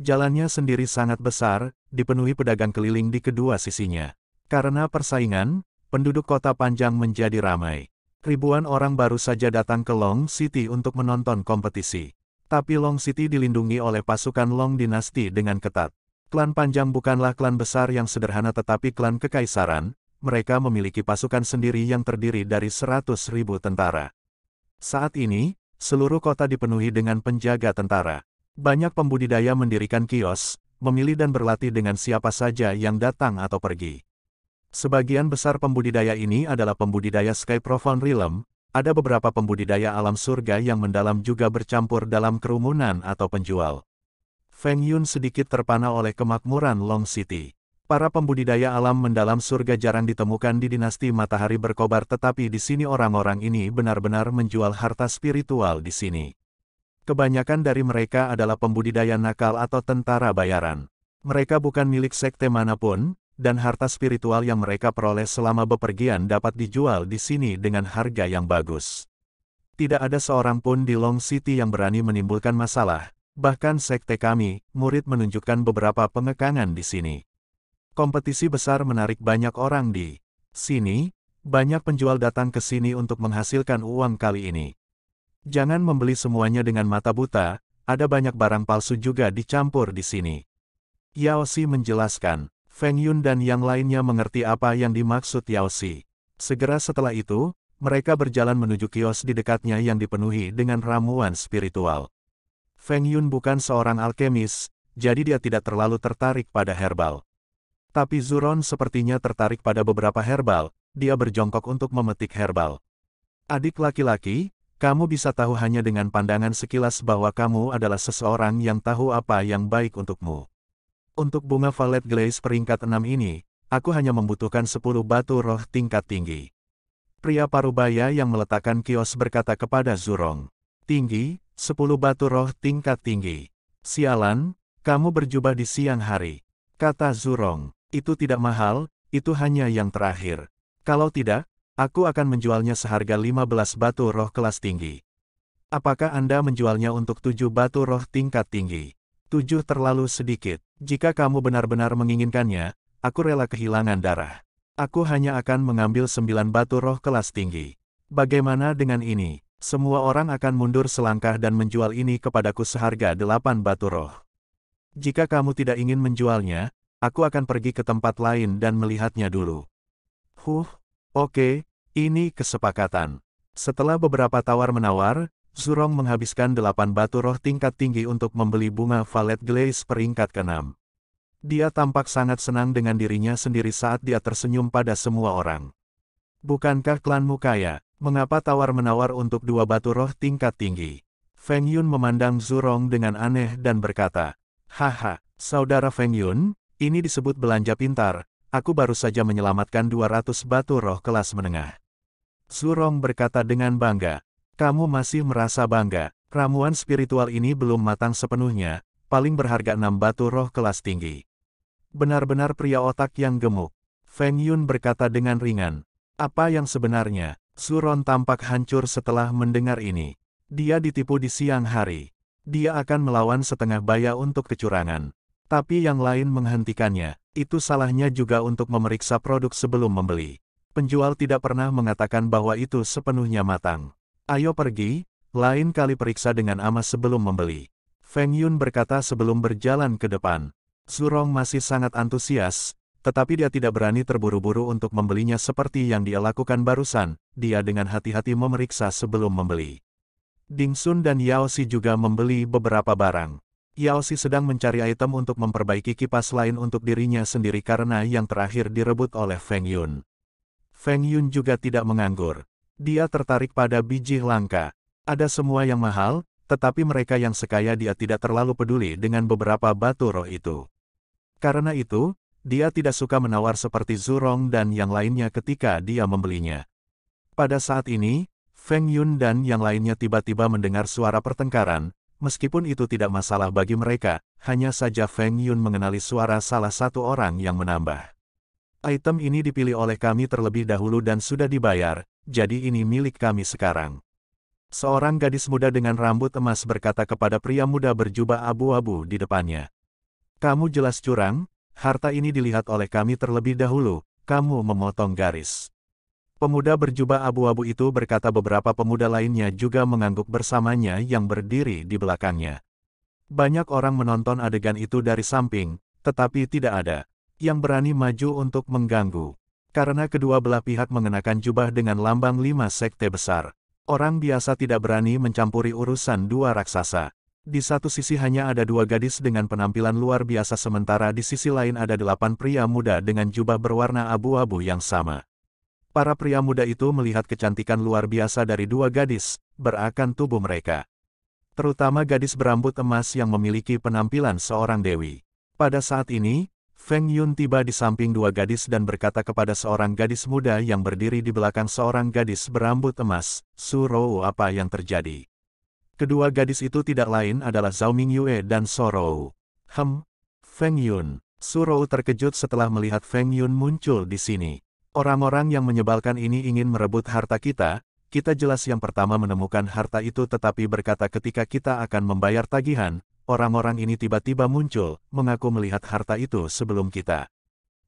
Jalannya sendiri sangat besar, dipenuhi pedagang keliling di kedua sisinya. Karena persaingan, penduduk kota panjang menjadi ramai. Ribuan orang baru saja datang ke Long City untuk menonton kompetisi. Tapi Long City dilindungi oleh pasukan Long Dynasty dengan ketat. Klan panjang bukanlah klan besar yang sederhana tetapi klan kekaisaran, mereka memiliki pasukan sendiri yang terdiri dari 100.000 tentara. Saat ini, seluruh kota dipenuhi dengan penjaga tentara. Banyak pembudidaya mendirikan kios, memilih dan berlatih dengan siapa saja yang datang atau pergi. Sebagian besar pembudidaya ini adalah pembudidaya Sky Profound Realm, ada beberapa pembudidaya alam surga yang mendalam juga bercampur dalam kerumunan atau penjual. Feng Yun sedikit terpana oleh kemakmuran Long City. Para pembudidaya alam mendalam surga jarang ditemukan di dinasti matahari berkobar tetapi di sini orang-orang ini benar-benar menjual harta spiritual di sini. Kebanyakan dari mereka adalah pembudidaya nakal atau tentara bayaran. Mereka bukan milik sekte manapun, dan harta spiritual yang mereka peroleh selama bepergian dapat dijual di sini dengan harga yang bagus. Tidak ada seorang pun di Long City yang berani menimbulkan masalah, bahkan sekte kami, murid menunjukkan beberapa pengekangan di sini. Kompetisi besar menarik banyak orang di sini, banyak penjual datang ke sini untuk menghasilkan uang kali ini. Jangan membeli semuanya dengan mata buta, ada banyak barang palsu juga dicampur di sini. Yao Xi menjelaskan, Feng Yun dan yang lainnya mengerti apa yang dimaksud Yao Xi. Segera setelah itu, mereka berjalan menuju kios di dekatnya yang dipenuhi dengan ramuan spiritual. Feng Yun bukan seorang alkemis, jadi dia tidak terlalu tertarik pada herbal. Tapi Zuron sepertinya tertarik pada beberapa herbal, dia berjongkok untuk memetik herbal. Adik laki-laki, kamu bisa tahu hanya dengan pandangan sekilas bahwa kamu adalah seseorang yang tahu apa yang baik untukmu. Untuk bunga violet Glaze peringkat 6 ini, aku hanya membutuhkan 10 batu roh tingkat tinggi. Pria parubaya yang meletakkan kios berkata kepada Zurong, Tinggi, 10 batu roh tingkat tinggi. Sialan, kamu berjubah di siang hari. Kata Zurong, itu tidak mahal, itu hanya yang terakhir. Kalau tidak, Aku akan menjualnya seharga 15 batu roh kelas tinggi. Apakah Anda menjualnya untuk tujuh batu roh tingkat tinggi? Tujuh terlalu sedikit. Jika kamu benar-benar menginginkannya, aku rela kehilangan darah. Aku hanya akan mengambil sembilan batu roh kelas tinggi. Bagaimana dengan ini? Semua orang akan mundur selangkah dan menjual ini kepadaku seharga delapan batu roh. Jika kamu tidak ingin menjualnya, aku akan pergi ke tempat lain dan melihatnya dulu. Huh, oke, okay, ini kesepakatan. Setelah beberapa tawar-menawar, Zurong menghabiskan delapan batu roh tingkat tinggi untuk membeli bunga Valet Glaze peringkat keenam. Dia tampak sangat senang dengan dirinya sendiri saat dia tersenyum pada semua orang. Bukankah klanmu kaya? Mengapa tawar-menawar untuk dua batu roh tingkat tinggi? Feng Yun memandang Zurong dengan aneh dan berkata, Haha, saudara Feng Yun, ini disebut belanja pintar, aku baru saja menyelamatkan 200 batu roh kelas menengah. Surong berkata dengan bangga. Kamu masih merasa bangga. Ramuan spiritual ini belum matang sepenuhnya, paling berharga enam batu roh kelas tinggi. Benar-benar pria otak yang gemuk. Feng Yun berkata dengan ringan. Apa yang sebenarnya, Suron tampak hancur setelah mendengar ini. Dia ditipu di siang hari. Dia akan melawan setengah baya untuk kecurangan. Tapi yang lain menghentikannya, itu salahnya juga untuk memeriksa produk sebelum membeli. Penjual tidak pernah mengatakan bahwa itu sepenuhnya matang. Ayo pergi, lain kali periksa dengan amas sebelum membeli. Feng Yun berkata sebelum berjalan ke depan. Zurong masih sangat antusias, tetapi dia tidak berani terburu-buru untuk membelinya seperti yang dia lakukan barusan, dia dengan hati-hati memeriksa sebelum membeli. Ding Sun dan Yao Si juga membeli beberapa barang. Yao Si sedang mencari item untuk memperbaiki kipas lain untuk dirinya sendiri karena yang terakhir direbut oleh Feng Yun. Feng Yun juga tidak menganggur. Dia tertarik pada biji langka. Ada semua yang mahal, tetapi mereka yang sekaya dia tidak terlalu peduli dengan beberapa batu roh itu. Karena itu, dia tidak suka menawar seperti Zurong dan yang lainnya ketika dia membelinya. Pada saat ini, Feng Yun dan yang lainnya tiba-tiba mendengar suara pertengkaran, meskipun itu tidak masalah bagi mereka, hanya saja Feng Yun mengenali suara salah satu orang yang menambah. Item ini dipilih oleh kami terlebih dahulu dan sudah dibayar, jadi ini milik kami sekarang. Seorang gadis muda dengan rambut emas berkata kepada pria muda berjubah abu-abu di depannya. Kamu jelas curang, harta ini dilihat oleh kami terlebih dahulu, kamu memotong garis. Pemuda berjubah abu-abu itu berkata beberapa pemuda lainnya juga mengangguk bersamanya yang berdiri di belakangnya. Banyak orang menonton adegan itu dari samping, tetapi tidak ada yang berani maju untuk mengganggu. Karena kedua belah pihak mengenakan jubah dengan lambang lima sekte besar, orang biasa tidak berani mencampuri urusan dua raksasa. Di satu sisi hanya ada dua gadis dengan penampilan luar biasa sementara di sisi lain ada delapan pria muda dengan jubah berwarna abu-abu yang sama. Para pria muda itu melihat kecantikan luar biasa dari dua gadis, berakan tubuh mereka. Terutama gadis berambut emas yang memiliki penampilan seorang dewi. Pada saat ini, Feng Yun tiba di samping dua gadis dan berkata kepada seorang gadis muda yang berdiri di belakang seorang gadis berambut emas, Su Rou apa yang terjadi? Kedua gadis itu tidak lain adalah Zhao Mingyue dan Rou. Hem, Feng Yun. Su Rou terkejut setelah melihat Feng Yun muncul di sini. Orang-orang yang menyebalkan ini ingin merebut harta kita, kita jelas yang pertama menemukan harta itu tetapi berkata ketika kita akan membayar tagihan, Orang-orang ini tiba-tiba muncul, mengaku melihat harta itu sebelum kita.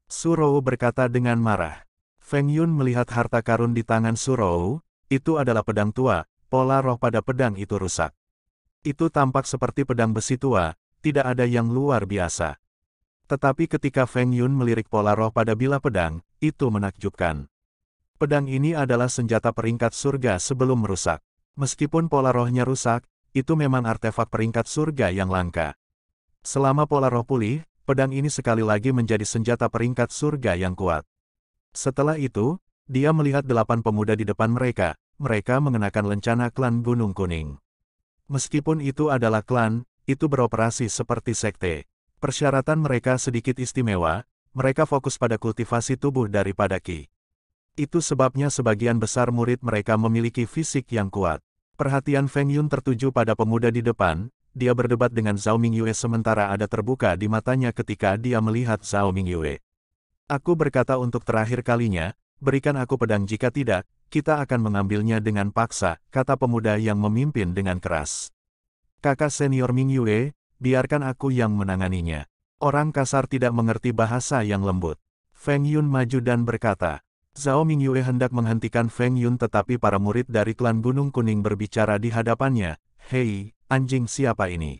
Surou berkata dengan marah. Feng Yun melihat harta karun di tangan Surou, itu adalah pedang tua, pola roh pada pedang itu rusak. Itu tampak seperti pedang besi tua, tidak ada yang luar biasa. Tetapi ketika Feng Yun melirik pola roh pada bila pedang, itu menakjubkan. Pedang ini adalah senjata peringkat surga sebelum merusak. Meskipun pola rohnya rusak, itu memang artefak peringkat surga yang langka. Selama pola roh pulih, pedang ini sekali lagi menjadi senjata peringkat surga yang kuat. Setelah itu, dia melihat delapan pemuda di depan mereka, mereka mengenakan lencana klan Gunung Kuning. Meskipun itu adalah klan, itu beroperasi seperti sekte. Persyaratan mereka sedikit istimewa, mereka fokus pada kultivasi tubuh daripada Ki. Itu sebabnya sebagian besar murid mereka memiliki fisik yang kuat. Perhatian Feng Yun tertuju pada pemuda di depan, dia berdebat dengan Zhao Mingyue sementara ada terbuka di matanya ketika dia melihat Zhao Mingyue. Aku berkata untuk terakhir kalinya, berikan aku pedang jika tidak, kita akan mengambilnya dengan paksa, kata pemuda yang memimpin dengan keras. Kakak senior Mingyue, biarkan aku yang menanganinya. Orang kasar tidak mengerti bahasa yang lembut. Feng Yun maju dan berkata, Zhao Mingyue hendak menghentikan Feng Yun tetapi para murid dari klan Gunung Kuning berbicara di hadapannya, Hei, anjing siapa ini?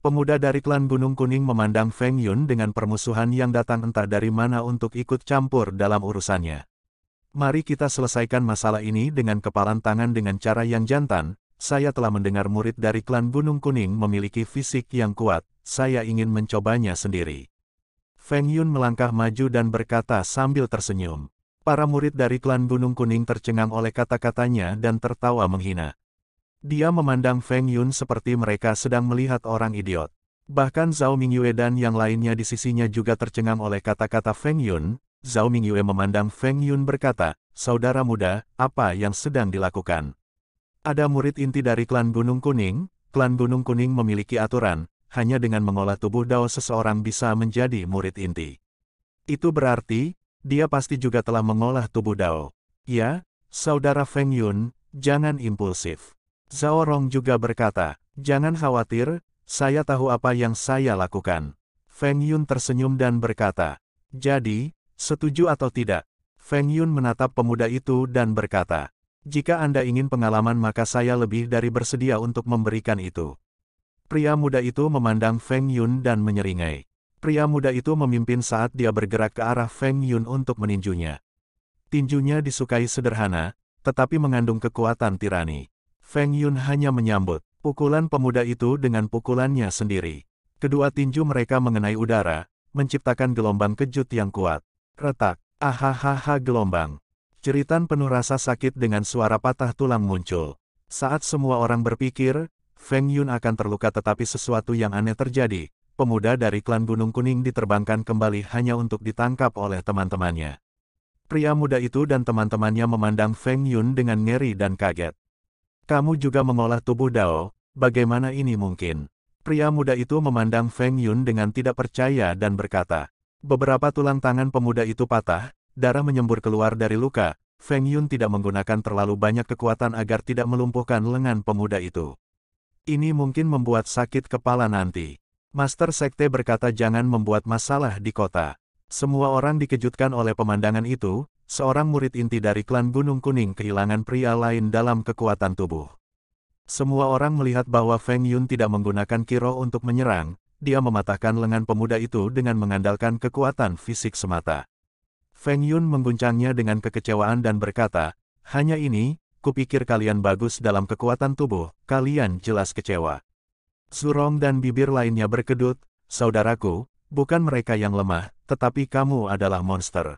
Pemuda dari klan Gunung Kuning memandang Feng Yun dengan permusuhan yang datang entah dari mana untuk ikut campur dalam urusannya. Mari kita selesaikan masalah ini dengan kepalan tangan dengan cara yang jantan, saya telah mendengar murid dari klan Gunung Kuning memiliki fisik yang kuat, saya ingin mencobanya sendiri. Feng Yun melangkah maju dan berkata sambil tersenyum. Para murid dari klan Gunung Kuning tercengang oleh kata-katanya dan tertawa menghina. Dia memandang Feng Yun seperti mereka sedang melihat orang idiot. Bahkan Zhao Mingyue dan yang lainnya di sisinya juga tercengang oleh kata-kata Feng Yun. Zhao Mingyue memandang Feng Yun berkata, Saudara muda, apa yang sedang dilakukan? Ada murid inti dari klan Gunung Kuning, klan Gunung Kuning memiliki aturan, hanya dengan mengolah tubuh Dao seseorang bisa menjadi murid inti. Itu berarti, dia pasti juga telah mengolah tubuh Dao. Ya, saudara Feng Yun, jangan impulsif. Zhao Rong juga berkata, jangan khawatir, saya tahu apa yang saya lakukan. Feng Yun tersenyum dan berkata, jadi, setuju atau tidak? Feng Yun menatap pemuda itu dan berkata, jika Anda ingin pengalaman maka saya lebih dari bersedia untuk memberikan itu. Pria muda itu memandang Feng Yun dan menyeringai. Pria muda itu memimpin saat dia bergerak ke arah Feng Yun untuk meninjunya. Tinjunya disukai sederhana, tetapi mengandung kekuatan tirani. Feng Yun hanya menyambut pukulan pemuda itu dengan pukulannya sendiri. Kedua tinju mereka mengenai udara, menciptakan gelombang kejut yang kuat. Retak, ahahaha gelombang. Ceritan penuh rasa sakit dengan suara patah tulang muncul. Saat semua orang berpikir, Feng Yun akan terluka tetapi sesuatu yang aneh terjadi, pemuda dari klan Gunung Kuning diterbangkan kembali hanya untuk ditangkap oleh teman-temannya. Pria muda itu dan teman-temannya memandang Feng Yun dengan ngeri dan kaget. Kamu juga mengolah tubuh Dao, bagaimana ini mungkin? Pria muda itu memandang Feng Yun dengan tidak percaya dan berkata, Beberapa tulang tangan pemuda itu patah, darah menyembur keluar dari luka, Feng Yun tidak menggunakan terlalu banyak kekuatan agar tidak melumpuhkan lengan pemuda itu. Ini mungkin membuat sakit kepala nanti. Master Sekte berkata jangan membuat masalah di kota. Semua orang dikejutkan oleh pemandangan itu, seorang murid inti dari klan Gunung Kuning kehilangan pria lain dalam kekuatan tubuh. Semua orang melihat bahwa Feng Yun tidak menggunakan Kiro untuk menyerang, dia mematahkan lengan pemuda itu dengan mengandalkan kekuatan fisik semata. Feng Yun mengguncangnya dengan kekecewaan dan berkata, hanya ini, kupikir kalian bagus dalam kekuatan tubuh, kalian jelas kecewa. Surong dan bibir lainnya berkedut, Saudaraku, bukan mereka yang lemah, tetapi kamu adalah monster.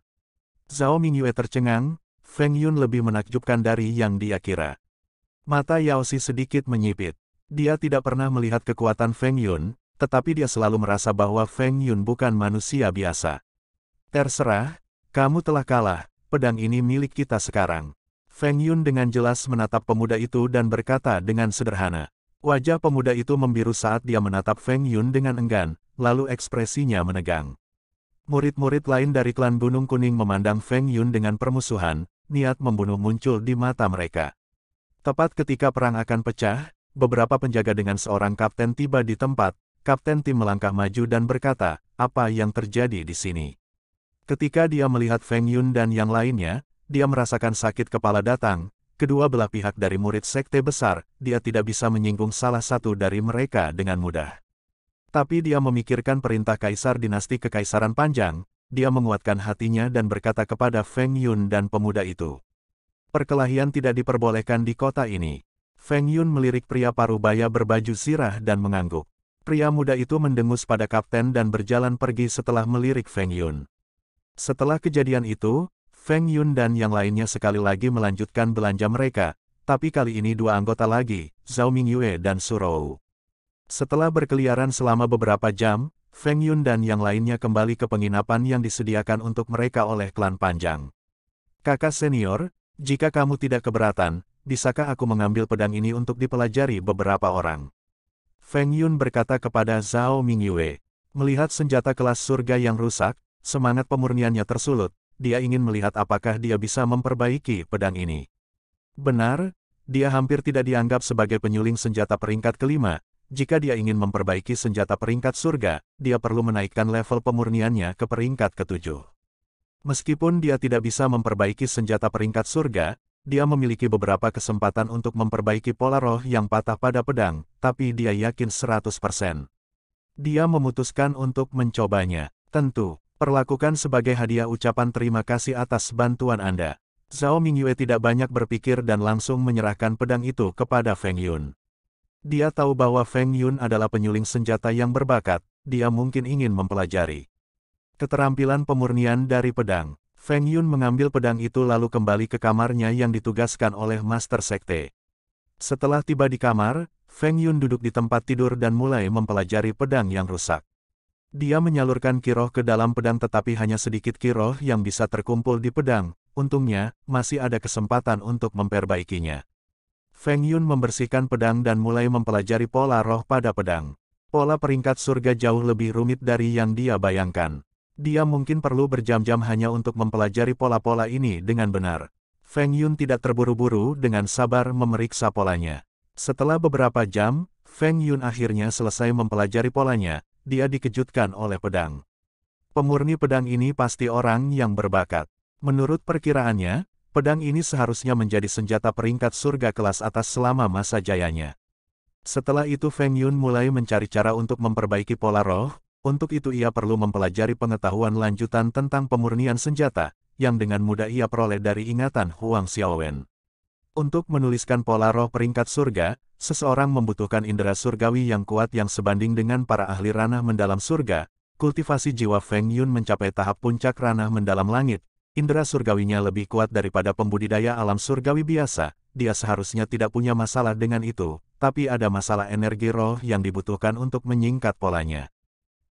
Zhao Mingyue tercengang, Feng Yun lebih menakjubkan dari yang dia kira. Mata Yao Si sedikit menyipit. Dia tidak pernah melihat kekuatan Feng Yun, tetapi dia selalu merasa bahwa Feng Yun bukan manusia biasa. Terserah, kamu telah kalah, pedang ini milik kita sekarang. Feng Yun dengan jelas menatap pemuda itu dan berkata dengan sederhana. Wajah pemuda itu membiru saat dia menatap Feng Yun dengan enggan, lalu ekspresinya menegang. Murid-murid lain dari klan Gunung Kuning memandang Feng Yun dengan permusuhan, niat membunuh muncul di mata mereka. Tepat ketika perang akan pecah, beberapa penjaga dengan seorang kapten tiba di tempat, kapten tim melangkah maju dan berkata, apa yang terjadi di sini? Ketika dia melihat Feng Yun dan yang lainnya, dia merasakan sakit kepala datang, kedua belah pihak dari murid sekte besar, dia tidak bisa menyinggung salah satu dari mereka dengan mudah. Tapi dia memikirkan perintah kaisar dinasti kekaisaran panjang, dia menguatkan hatinya dan berkata kepada Feng Yun dan pemuda itu. Perkelahian tidak diperbolehkan di kota ini. Feng Yun melirik pria parubaya berbaju sirah dan mengangguk. Pria muda itu mendengus pada kapten dan berjalan pergi setelah melirik Feng Yun. Setelah kejadian itu, Feng Yun dan yang lainnya sekali lagi melanjutkan belanja mereka, tapi kali ini dua anggota lagi, Zhao Mingyue dan Su Surou. Setelah berkeliaran selama beberapa jam, Feng Yun dan yang lainnya kembali ke penginapan yang disediakan untuk mereka oleh klan panjang. Kakak senior, jika kamu tidak keberatan, bisakah aku mengambil pedang ini untuk dipelajari beberapa orang? Feng Yun berkata kepada Zhao Mingyue. Melihat senjata kelas surga yang rusak, semangat pemurniannya tersulut, dia ingin melihat apakah dia bisa memperbaiki pedang ini. Benar, dia hampir tidak dianggap sebagai penyuling senjata peringkat kelima. Jika dia ingin memperbaiki senjata peringkat surga, dia perlu menaikkan level pemurniannya ke peringkat ketujuh. Meskipun dia tidak bisa memperbaiki senjata peringkat surga, dia memiliki beberapa kesempatan untuk memperbaiki pola roh yang patah pada pedang, tapi dia yakin 100%. Dia memutuskan untuk mencobanya. Tentu, Perlakukan sebagai hadiah ucapan terima kasih atas bantuan Anda. Zhao Mingyue tidak banyak berpikir dan langsung menyerahkan pedang itu kepada Feng Yun. Dia tahu bahwa Feng Yun adalah penyuling senjata yang berbakat, dia mungkin ingin mempelajari. Keterampilan pemurnian dari pedang, Feng Yun mengambil pedang itu lalu kembali ke kamarnya yang ditugaskan oleh Master Sekte. Setelah tiba di kamar, Feng Yun duduk di tempat tidur dan mulai mempelajari pedang yang rusak. Dia menyalurkan kiroh ke dalam pedang tetapi hanya sedikit kiroh yang bisa terkumpul di pedang, untungnya, masih ada kesempatan untuk memperbaikinya. Feng Yun membersihkan pedang dan mulai mempelajari pola roh pada pedang. Pola peringkat surga jauh lebih rumit dari yang dia bayangkan. Dia mungkin perlu berjam-jam hanya untuk mempelajari pola-pola ini dengan benar. Feng Yun tidak terburu-buru dengan sabar memeriksa polanya. Setelah beberapa jam, Feng Yun akhirnya selesai mempelajari polanya, dia dikejutkan oleh pedang. Pemurni pedang ini pasti orang yang berbakat. Menurut perkiraannya, pedang ini seharusnya menjadi senjata peringkat surga kelas atas selama masa jayanya. Setelah itu Feng Yun mulai mencari cara untuk memperbaiki pola roh, untuk itu ia perlu mempelajari pengetahuan lanjutan tentang pemurnian senjata, yang dengan mudah ia peroleh dari ingatan Huang Xiaowen. Untuk menuliskan pola roh peringkat surga, seseorang membutuhkan indera surgawi yang kuat yang sebanding dengan para ahli ranah mendalam surga, kultivasi jiwa Feng Yun mencapai tahap puncak ranah mendalam langit, indera surgawinya lebih kuat daripada pembudidaya alam surgawi biasa, dia seharusnya tidak punya masalah dengan itu, tapi ada masalah energi roh yang dibutuhkan untuk menyingkat polanya.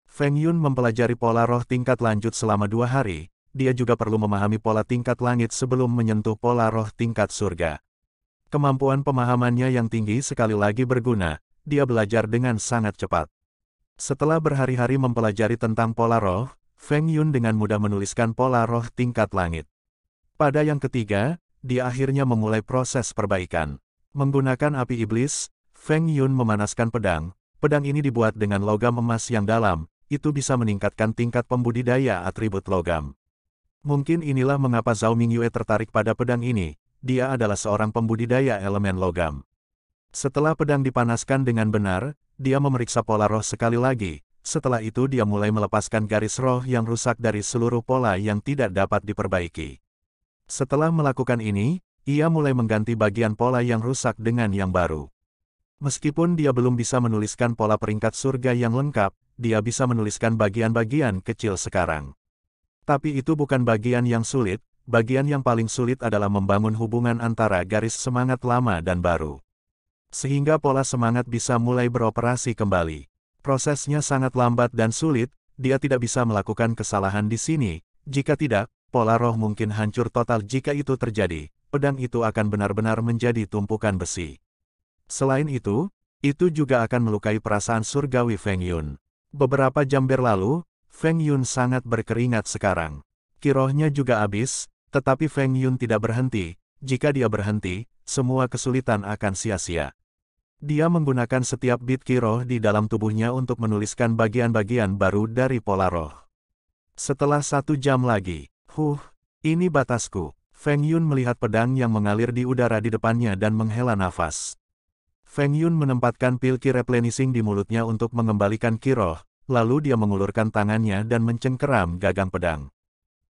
Feng Yun mempelajari pola roh tingkat lanjut selama dua hari, dia juga perlu memahami pola tingkat langit sebelum menyentuh pola roh tingkat surga. Kemampuan pemahamannya yang tinggi sekali lagi berguna, dia belajar dengan sangat cepat. Setelah berhari-hari mempelajari tentang pola roh, Feng Yun dengan mudah menuliskan pola roh tingkat langit. Pada yang ketiga, dia akhirnya memulai proses perbaikan. Menggunakan api iblis, Feng Yun memanaskan pedang. Pedang ini dibuat dengan logam emas yang dalam, itu bisa meningkatkan tingkat pembudidaya atribut logam. Mungkin inilah mengapa Zhao Mingyue tertarik pada pedang ini, dia adalah seorang pembudidaya elemen logam. Setelah pedang dipanaskan dengan benar, dia memeriksa pola roh sekali lagi. Setelah itu dia mulai melepaskan garis roh yang rusak dari seluruh pola yang tidak dapat diperbaiki. Setelah melakukan ini, ia mulai mengganti bagian pola yang rusak dengan yang baru. Meskipun dia belum bisa menuliskan pola peringkat surga yang lengkap, dia bisa menuliskan bagian-bagian kecil sekarang. Tapi itu bukan bagian yang sulit, bagian yang paling sulit adalah membangun hubungan antara garis semangat lama dan baru. Sehingga pola semangat bisa mulai beroperasi kembali. Prosesnya sangat lambat dan sulit, dia tidak bisa melakukan kesalahan di sini. Jika tidak, pola roh mungkin hancur total jika itu terjadi. Pedang itu akan benar-benar menjadi tumpukan besi. Selain itu, itu juga akan melukai perasaan surgawi Feng Yun. Beberapa jam berlalu, Feng Yun sangat berkeringat sekarang. Kirohnya juga habis, tetapi Feng Yun tidak berhenti, jika dia berhenti, semua kesulitan akan sia-sia. Dia menggunakan setiap bit ki roh di dalam tubuhnya untuk menuliskan bagian-bagian baru dari pola roh. Setelah satu jam lagi, huh, ini batasku. Feng Yun melihat pedang yang mengalir di udara di depannya dan menghela nafas. Feng Yun menempatkan pil ki replenishing di mulutnya untuk mengembalikan ki roh, lalu dia mengulurkan tangannya dan mencengkeram gagang pedang.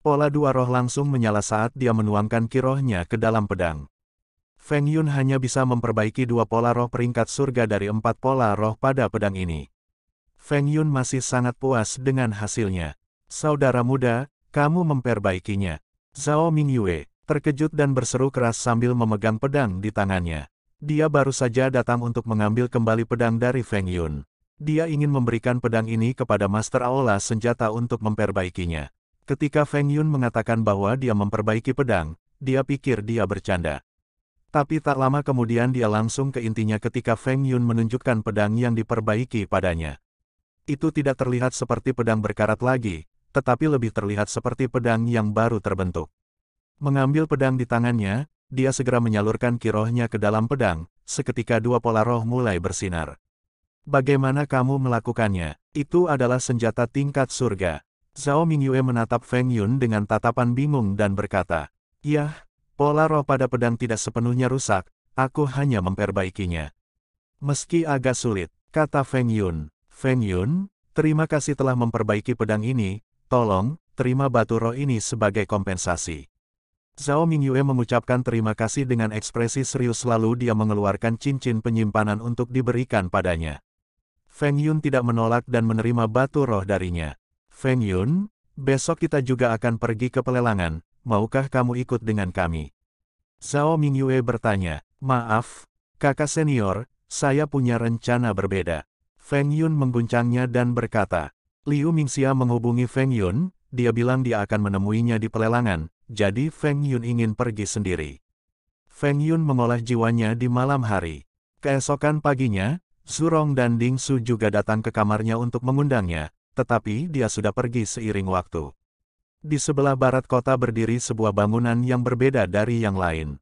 Pola dua roh langsung menyala saat dia menuangkan kirohnya ke dalam pedang. Feng Yun hanya bisa memperbaiki dua pola roh peringkat surga dari empat pola roh pada pedang ini. Feng Yun masih sangat puas dengan hasilnya. Saudara muda, kamu memperbaikinya. Zhao Mingyue, terkejut dan berseru keras sambil memegang pedang di tangannya. Dia baru saja datang untuk mengambil kembali pedang dari Feng Yun. Dia ingin memberikan pedang ini kepada Master Aula senjata untuk memperbaikinya. Ketika Feng Yun mengatakan bahwa dia memperbaiki pedang, dia pikir dia bercanda. Tapi tak lama kemudian dia langsung ke intinya ketika Feng Yun menunjukkan pedang yang diperbaiki padanya. Itu tidak terlihat seperti pedang berkarat lagi, tetapi lebih terlihat seperti pedang yang baru terbentuk. Mengambil pedang di tangannya, dia segera menyalurkan kirohnya ke dalam pedang, seketika dua pola roh mulai bersinar. Bagaimana kamu melakukannya? Itu adalah senjata tingkat surga. Zhao Mingyue menatap Feng Yun dengan tatapan bingung dan berkata, Yah, pola roh pada pedang tidak sepenuhnya rusak, aku hanya memperbaikinya. Meski agak sulit, kata Feng Yun. Feng Yun, terima kasih telah memperbaiki pedang ini, tolong, terima batu roh ini sebagai kompensasi. Zhao Mingyue mengucapkan terima kasih dengan ekspresi serius lalu dia mengeluarkan cincin penyimpanan untuk diberikan padanya. Feng Yun tidak menolak dan menerima batu roh darinya. Feng Yun, besok kita juga akan pergi ke pelelangan, maukah kamu ikut dengan kami? Zhao Mingyue bertanya, maaf, kakak senior, saya punya rencana berbeda. Feng Yun mengguncangnya dan berkata, Liu Mingxia menghubungi Feng Yun, dia bilang dia akan menemuinya di pelelangan, jadi Feng Yun ingin pergi sendiri. Feng Yun mengolah jiwanya di malam hari. Keesokan paginya, Zurong dan Ding Su juga datang ke kamarnya untuk mengundangnya, tetapi dia sudah pergi seiring waktu. Di sebelah barat kota berdiri sebuah bangunan yang berbeda dari yang lain.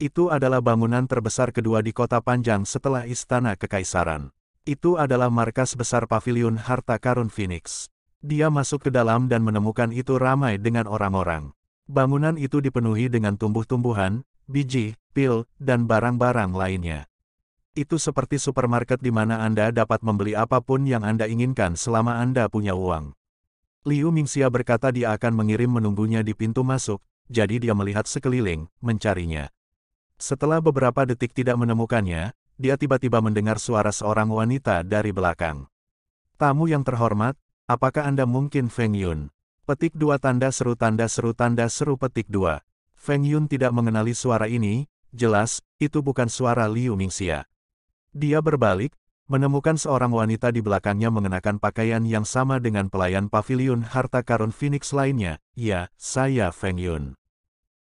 Itu adalah bangunan terbesar kedua di kota Panjang setelah Istana Kekaisaran. Itu adalah markas besar pavilion harta karun Phoenix. Dia masuk ke dalam dan menemukan itu ramai dengan orang-orang. Bangunan itu dipenuhi dengan tumbuh-tumbuhan, biji, pil, dan barang-barang lainnya itu seperti supermarket di mana Anda dapat membeli apapun yang Anda inginkan selama Anda punya uang. Liu Mingxia berkata dia akan mengirim menunggunya di pintu masuk, jadi dia melihat sekeliling, mencarinya. Setelah beberapa detik tidak menemukannya, dia tiba-tiba mendengar suara seorang wanita dari belakang. Tamu yang terhormat, apakah Anda mungkin Feng Yun? Petik dua tanda seru tanda seru tanda seru petik dua. Feng Yun tidak mengenali suara ini, jelas, itu bukan suara Liu Mingxia. Dia berbalik, menemukan seorang wanita di belakangnya mengenakan pakaian yang sama dengan pelayan pavilion harta karun Phoenix lainnya, ya, saya Feng Yun.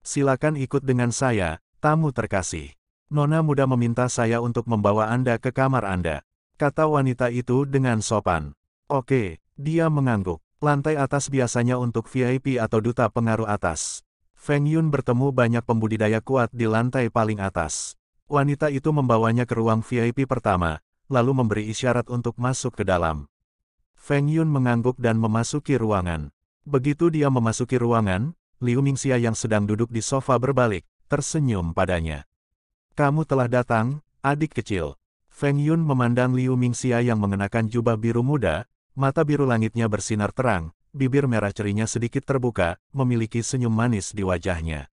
Silakan ikut dengan saya, tamu terkasih. Nona muda meminta saya untuk membawa Anda ke kamar Anda, kata wanita itu dengan sopan. Oke, dia mengangguk. Lantai atas biasanya untuk VIP atau duta pengaruh atas. Feng Yun bertemu banyak pembudidaya kuat di lantai paling atas. Wanita itu membawanya ke ruang VIP pertama, lalu memberi isyarat untuk masuk ke dalam. Feng Yun mengangguk dan memasuki ruangan. Begitu dia memasuki ruangan, Liu Mingxia yang sedang duduk di sofa berbalik, tersenyum padanya. Kamu telah datang, adik kecil. Feng Yun memandang Liu Mingxia yang mengenakan jubah biru muda, mata biru langitnya bersinar terang, bibir merah cerinya sedikit terbuka, memiliki senyum manis di wajahnya.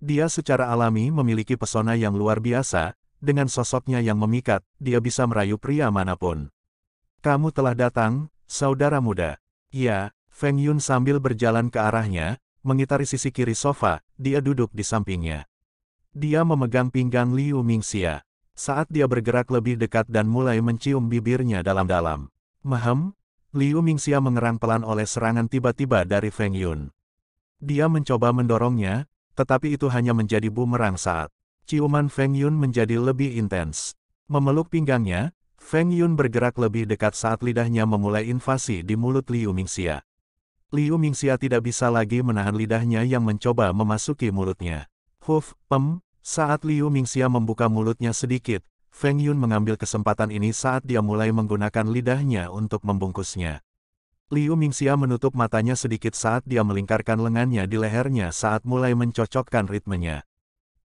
Dia secara alami memiliki pesona yang luar biasa, dengan sosoknya yang memikat, dia bisa merayu pria manapun. Kamu telah datang, saudara muda. Ya, Feng Yun sambil berjalan ke arahnya, mengitari sisi kiri sofa, dia duduk di sampingnya. Dia memegang pinggang Liu Mingxia. Saat dia bergerak lebih dekat dan mulai mencium bibirnya dalam-dalam. Mahem, Liu Mingxia mengerang pelan oleh serangan tiba-tiba dari Feng Yun. Dia mencoba mendorongnya, tetapi itu hanya menjadi bumerang saat ciuman Feng Yun menjadi lebih intens. Memeluk pinggangnya, Feng Yun bergerak lebih dekat saat lidahnya memulai invasi di mulut Liu Mingxia. Liu Mingxia tidak bisa lagi menahan lidahnya yang mencoba memasuki mulutnya. Huf, pem, saat Liu Mingxia membuka mulutnya sedikit, Feng Yun mengambil kesempatan ini saat dia mulai menggunakan lidahnya untuk membungkusnya. Liu Mingxia menutup matanya sedikit saat dia melingkarkan lengannya di lehernya saat mulai mencocokkan ritmenya.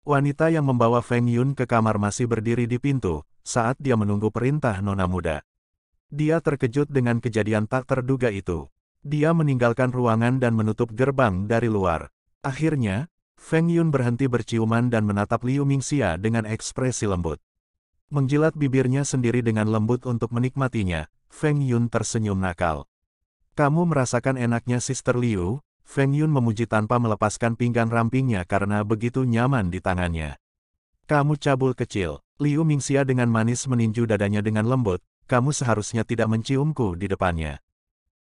Wanita yang membawa Feng Yun ke kamar masih berdiri di pintu, saat dia menunggu perintah nona muda. Dia terkejut dengan kejadian tak terduga itu. Dia meninggalkan ruangan dan menutup gerbang dari luar. Akhirnya, Feng Yun berhenti berciuman dan menatap Liu Mingxia dengan ekspresi lembut. Menjilat bibirnya sendiri dengan lembut untuk menikmatinya, Feng Yun tersenyum nakal. Kamu merasakan enaknya Sister Liu, Feng Yun memuji tanpa melepaskan pinggan rampingnya karena begitu nyaman di tangannya. Kamu cabul kecil, Liu Mingxia dengan manis meninju dadanya dengan lembut, kamu seharusnya tidak menciumku di depannya.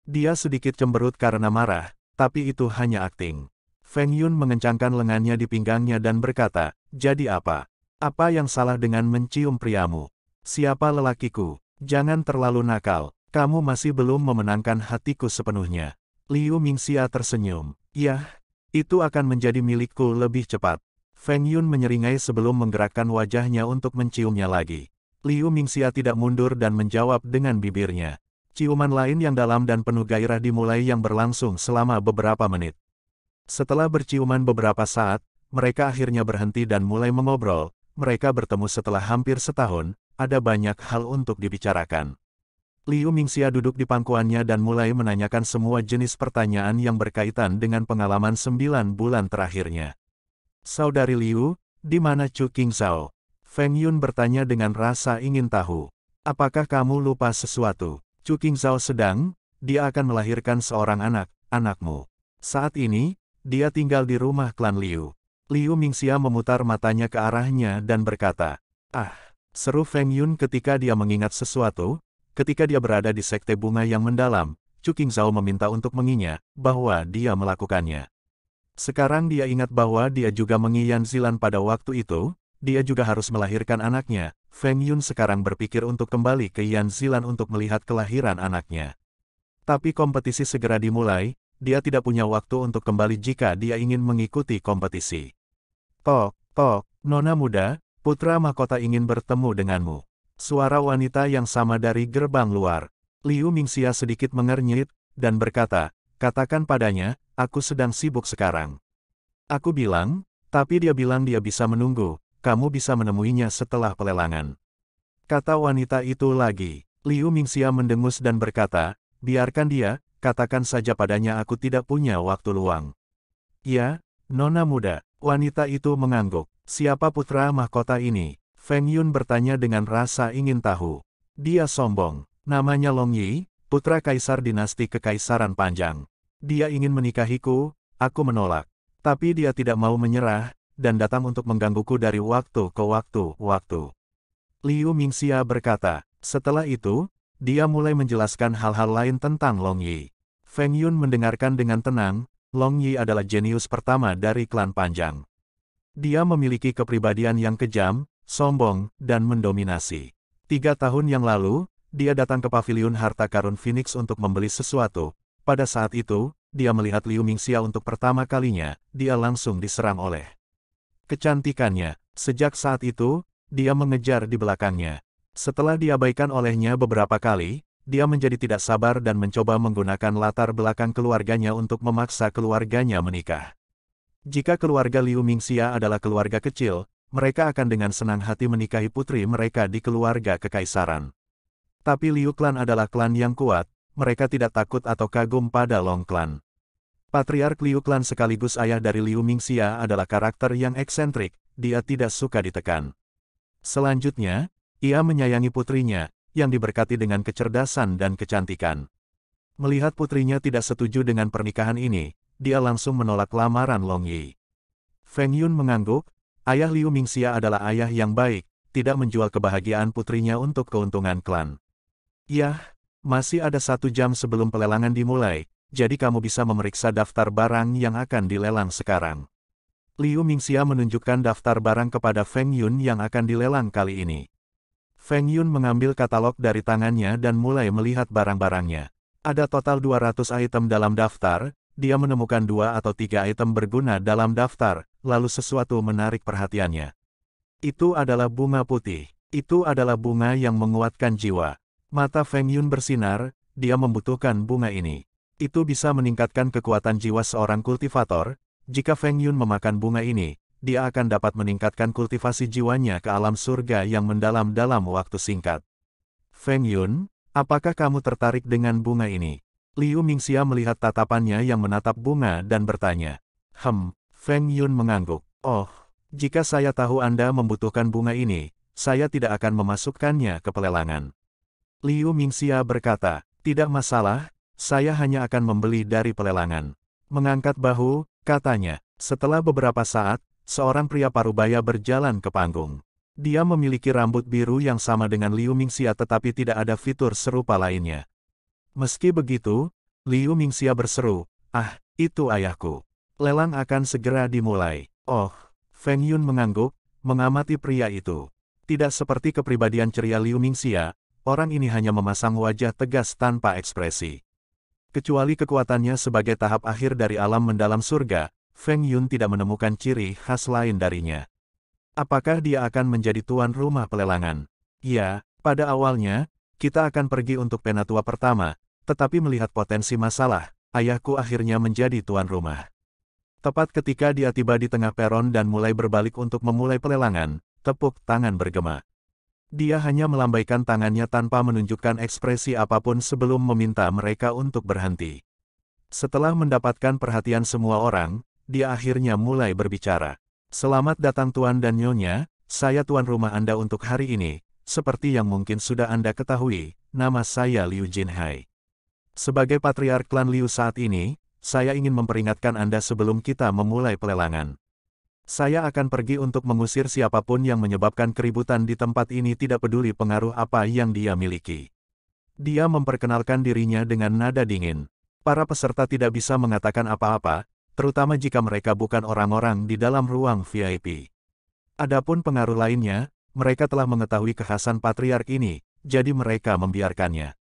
Dia sedikit cemberut karena marah, tapi itu hanya akting. Feng Yun mengencangkan lengannya di pinggangnya dan berkata, jadi apa? Apa yang salah dengan mencium priamu? Siapa lelakiku? Jangan terlalu nakal, kamu masih belum memenangkan hatiku sepenuhnya. Liu Mingxia tersenyum. Yah, itu akan menjadi milikku lebih cepat. Feng Yun menyeringai sebelum menggerakkan wajahnya untuk menciumnya lagi. Liu Mingxia tidak mundur dan menjawab dengan bibirnya. Ciuman lain yang dalam dan penuh gairah dimulai yang berlangsung selama beberapa menit. Setelah berciuman beberapa saat, mereka akhirnya berhenti dan mulai mengobrol. Mereka bertemu setelah hampir setahun, ada banyak hal untuk dibicarakan. Liu Mingxia duduk di pangkuannya dan mulai menanyakan semua jenis pertanyaan yang berkaitan dengan pengalaman sembilan bulan terakhirnya. Saudari Liu, di mana Chu King Zhao? Feng Yun bertanya dengan rasa ingin tahu. Apakah kamu lupa sesuatu? Chu King Zhao sedang, dia akan melahirkan seorang anak, anakmu. Saat ini, dia tinggal di rumah klan Liu. Liu Mingxia memutar matanya ke arahnya dan berkata, Ah, seru Feng Yun ketika dia mengingat sesuatu, Ketika dia berada di sekte bunga yang mendalam, Chu Zhao meminta untuk menginya, bahwa dia melakukannya. Sekarang dia ingat bahwa dia juga mengiyan Zilan pada waktu itu, dia juga harus melahirkan anaknya. Feng Yun sekarang berpikir untuk kembali ke Yan Zilan untuk melihat kelahiran anaknya. Tapi kompetisi segera dimulai, dia tidak punya waktu untuk kembali jika dia ingin mengikuti kompetisi. Tok, tok, nona muda, putra mahkota ingin bertemu denganmu. Suara wanita yang sama dari gerbang luar. Liu Mingxia sedikit mengernyit, dan berkata, katakan padanya, aku sedang sibuk sekarang. Aku bilang, tapi dia bilang dia bisa menunggu, kamu bisa menemuinya setelah pelelangan. Kata wanita itu lagi. Liu Mingxia mendengus dan berkata, biarkan dia, katakan saja padanya aku tidak punya waktu luang. Ya, nona muda, wanita itu mengangguk, siapa putra mahkota ini? Feng Yun bertanya dengan rasa ingin tahu. Dia sombong. Namanya Long Yi, putra kaisar dinasti kekaisaran panjang. Dia ingin menikahiku, aku menolak. Tapi dia tidak mau menyerah, dan datang untuk menggangguku dari waktu ke waktu, waktu. Liu Mingxia berkata, setelah itu, dia mulai menjelaskan hal-hal lain tentang Long Yi. Feng Yun mendengarkan dengan tenang, Long Yi adalah jenius pertama dari klan panjang. Dia memiliki kepribadian yang kejam, sombong, dan mendominasi. Tiga tahun yang lalu, dia datang ke paviliun harta karun Phoenix untuk membeli sesuatu. Pada saat itu, dia melihat Liu Mingxia untuk pertama kalinya, dia langsung diserang oleh kecantikannya. Sejak saat itu, dia mengejar di belakangnya. Setelah diabaikan olehnya beberapa kali, dia menjadi tidak sabar dan mencoba menggunakan latar belakang keluarganya untuk memaksa keluarganya menikah. Jika keluarga Liu Mingxia adalah keluarga kecil, mereka akan dengan senang hati menikahi putri mereka di keluarga kekaisaran. Tapi Liu Klan adalah klan yang kuat, mereka tidak takut atau kagum pada Long Klan. Patriark Liu Klan sekaligus ayah dari Liu Mingxia adalah karakter yang eksentrik, dia tidak suka ditekan. Selanjutnya, ia menyayangi putrinya, yang diberkati dengan kecerdasan dan kecantikan. Melihat putrinya tidak setuju dengan pernikahan ini, dia langsung menolak lamaran Long Yi. Feng Yun mengangguk, Ayah Liu Mingxia adalah ayah yang baik, tidak menjual kebahagiaan putrinya untuk keuntungan klan. Yah, masih ada satu jam sebelum pelelangan dimulai, jadi kamu bisa memeriksa daftar barang yang akan dilelang sekarang. Liu Mingxia menunjukkan daftar barang kepada Feng Yun yang akan dilelang kali ini. Feng Yun mengambil katalog dari tangannya dan mulai melihat barang-barangnya. Ada total 200 item dalam daftar, dia menemukan dua atau tiga item berguna dalam daftar, lalu sesuatu menarik perhatiannya. Itu adalah bunga putih. Itu adalah bunga yang menguatkan jiwa. Mata Feng Yun bersinar, dia membutuhkan bunga ini. Itu bisa meningkatkan kekuatan jiwa seorang kultivator. Jika Feng Yun memakan bunga ini, dia akan dapat meningkatkan kultivasi jiwanya ke alam surga yang mendalam dalam waktu singkat. Feng Yun, apakah kamu tertarik dengan bunga ini? Liu Mingxia melihat tatapannya yang menatap bunga dan bertanya. Hem, Feng Yun mengangguk. Oh, jika saya tahu Anda membutuhkan bunga ini, saya tidak akan memasukkannya ke pelelangan. Liu Mingxia berkata, tidak masalah, saya hanya akan membeli dari pelelangan. Mengangkat bahu, katanya, setelah beberapa saat, seorang pria parubaya berjalan ke panggung. Dia memiliki rambut biru yang sama dengan Liu Mingxia tetapi tidak ada fitur serupa lainnya. Meski begitu, Liu Mingxia berseru, ah, itu ayahku. Lelang akan segera dimulai. Oh, Feng Yun mengangguk, mengamati pria itu. Tidak seperti kepribadian ceria Liu Mingxia, orang ini hanya memasang wajah tegas tanpa ekspresi. Kecuali kekuatannya sebagai tahap akhir dari alam mendalam surga, Feng Yun tidak menemukan ciri khas lain darinya. Apakah dia akan menjadi tuan rumah pelelangan? Ya, pada awalnya, kita akan pergi untuk penatua pertama, tetapi melihat potensi masalah, ayahku akhirnya menjadi tuan rumah. Tepat ketika dia tiba di tengah peron dan mulai berbalik untuk memulai pelelangan, tepuk tangan bergema. Dia hanya melambaikan tangannya tanpa menunjukkan ekspresi apapun sebelum meminta mereka untuk berhenti. Setelah mendapatkan perhatian semua orang, dia akhirnya mulai berbicara. Selamat datang Tuan dan Nyonya, saya tuan rumah Anda untuk hari ini, seperti yang mungkin sudah Anda ketahui, nama saya Liu Jinhai. Sebagai patriark klan Liu saat ini, saya ingin memperingatkan Anda sebelum kita memulai pelelangan. Saya akan pergi untuk mengusir siapapun yang menyebabkan keributan di tempat ini tidak peduli pengaruh apa yang dia miliki. Dia memperkenalkan dirinya dengan nada dingin. Para peserta tidak bisa mengatakan apa-apa, terutama jika mereka bukan orang-orang di dalam ruang VIP. Adapun pengaruh lainnya, mereka telah mengetahui kekhasan patriark ini, jadi mereka membiarkannya.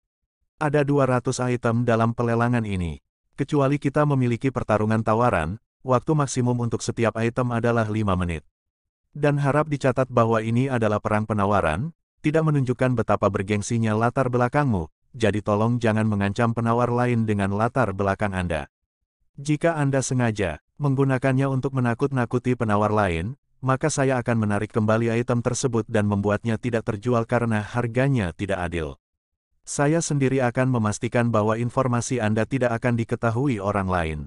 Ada 200 item dalam pelelangan ini. Kecuali kita memiliki pertarungan tawaran, waktu maksimum untuk setiap item adalah 5 menit. Dan harap dicatat bahwa ini adalah perang penawaran, tidak menunjukkan betapa bergengsinya latar belakangmu, jadi tolong jangan mengancam penawar lain dengan latar belakang Anda. Jika Anda sengaja menggunakannya untuk menakut-nakuti penawar lain, maka saya akan menarik kembali item tersebut dan membuatnya tidak terjual karena harganya tidak adil. Saya sendiri akan memastikan bahwa informasi Anda tidak akan diketahui orang lain.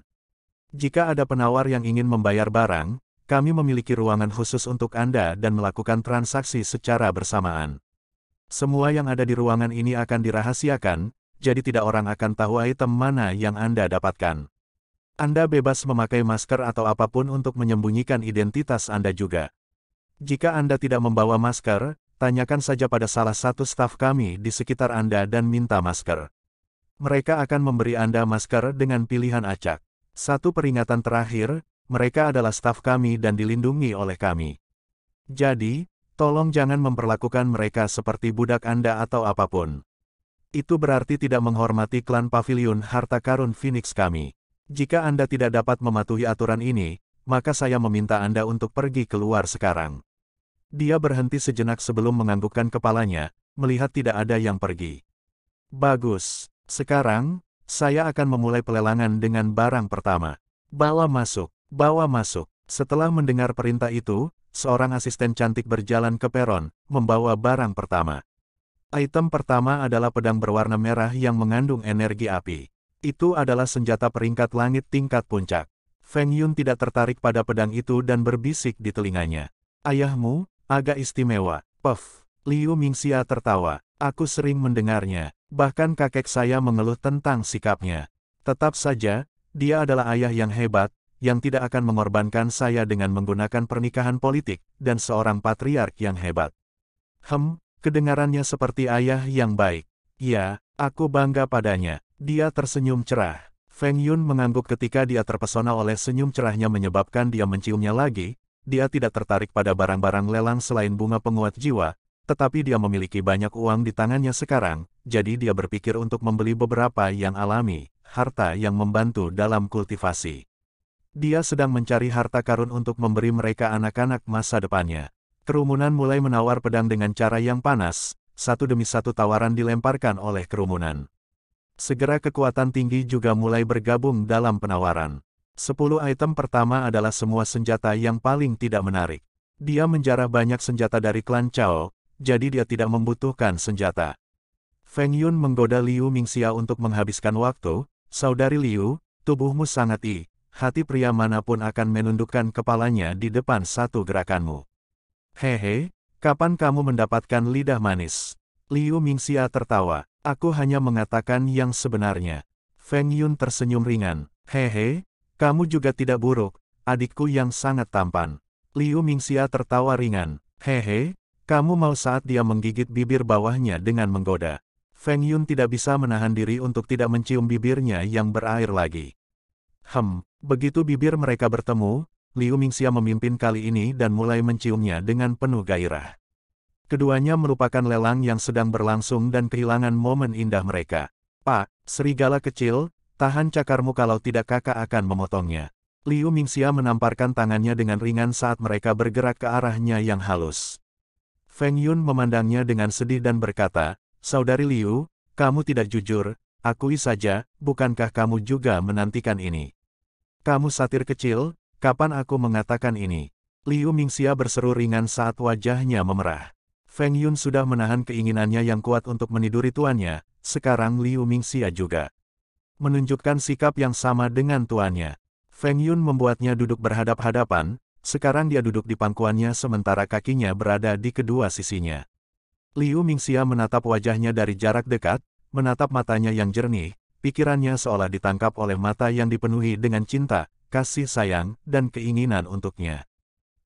Jika ada penawar yang ingin membayar barang, kami memiliki ruangan khusus untuk Anda dan melakukan transaksi secara bersamaan. Semua yang ada di ruangan ini akan dirahasiakan, jadi tidak orang akan tahu item mana yang Anda dapatkan. Anda bebas memakai masker atau apapun untuk menyembunyikan identitas Anda juga. Jika Anda tidak membawa masker, tanyakan saja pada salah satu staf kami di sekitar Anda dan minta masker. Mereka akan memberi Anda masker dengan pilihan acak. Satu peringatan terakhir, mereka adalah staf kami dan dilindungi oleh kami. Jadi, tolong jangan memperlakukan mereka seperti budak Anda atau apapun. Itu berarti tidak menghormati klan pavilion harta karun Phoenix kami. Jika Anda tidak dapat mematuhi aturan ini, maka saya meminta Anda untuk pergi keluar sekarang. Dia berhenti sejenak sebelum menganggukkan kepalanya, melihat tidak ada yang pergi. Bagus. Sekarang, saya akan memulai pelelangan dengan barang pertama. Bawa masuk, bawa masuk. Setelah mendengar perintah itu, seorang asisten cantik berjalan ke peron, membawa barang pertama. Item pertama adalah pedang berwarna merah yang mengandung energi api. Itu adalah senjata peringkat langit tingkat puncak. Feng Yun tidak tertarik pada pedang itu dan berbisik di telinganya. Ayahmu, Agak istimewa. Puff. Liu Mingxia tertawa. Aku sering mendengarnya. Bahkan kakek saya mengeluh tentang sikapnya. Tetap saja, dia adalah ayah yang hebat, yang tidak akan mengorbankan saya dengan menggunakan pernikahan politik, dan seorang patriark yang hebat. Hem, kedengarannya seperti ayah yang baik. Ya, aku bangga padanya. Dia tersenyum cerah. Feng Yun mengangguk ketika dia terpesona oleh senyum cerahnya menyebabkan dia menciumnya lagi, dia tidak tertarik pada barang-barang lelang selain bunga penguat jiwa, tetapi dia memiliki banyak uang di tangannya sekarang, jadi dia berpikir untuk membeli beberapa yang alami, harta yang membantu dalam kultivasi. Dia sedang mencari harta karun untuk memberi mereka anak-anak masa depannya. Kerumunan mulai menawar pedang dengan cara yang panas, satu demi satu tawaran dilemparkan oleh kerumunan. Segera kekuatan tinggi juga mulai bergabung dalam penawaran. Sepuluh item pertama adalah semua senjata yang paling tidak menarik. Dia menjarah banyak senjata dari klan Chao, jadi dia tidak membutuhkan senjata. Feng Yun menggoda Liu Mingxia untuk menghabiskan waktu, Saudari Liu, tubuhmu sangat i, hati pria manapun akan menundukkan kepalanya di depan satu gerakanmu. Hehe, kapan kamu mendapatkan lidah manis? Liu Mingxia tertawa, aku hanya mengatakan yang sebenarnya. Feng Yun tersenyum ringan, hehe, kamu juga tidak buruk, adikku yang sangat tampan. Liu Mingxia tertawa ringan. Hehe, kamu mau saat dia menggigit bibir bawahnya dengan menggoda. Feng Yun tidak bisa menahan diri untuk tidak mencium bibirnya yang berair lagi. Hem, begitu bibir mereka bertemu, Liu Mingxia memimpin kali ini dan mulai menciumnya dengan penuh gairah. Keduanya merupakan lelang yang sedang berlangsung dan kehilangan momen indah mereka. Pak, serigala kecil, Tahan cakarmu kalau tidak kakak akan memotongnya. Liu Mingxia menamparkan tangannya dengan ringan saat mereka bergerak ke arahnya yang halus. Feng Yun memandangnya dengan sedih dan berkata, Saudari Liu, kamu tidak jujur, akui saja, bukankah kamu juga menantikan ini? Kamu satir kecil, kapan aku mengatakan ini? Liu Mingxia berseru ringan saat wajahnya memerah. Feng Yun sudah menahan keinginannya yang kuat untuk meniduri tuannya, sekarang Liu Mingxia juga menunjukkan sikap yang sama dengan tuannya. Feng Yun membuatnya duduk berhadap-hadapan, sekarang dia duduk di pangkuannya sementara kakinya berada di kedua sisinya. Liu Mingxia menatap wajahnya dari jarak dekat, menatap matanya yang jernih, pikirannya seolah ditangkap oleh mata yang dipenuhi dengan cinta, kasih sayang, dan keinginan untuknya.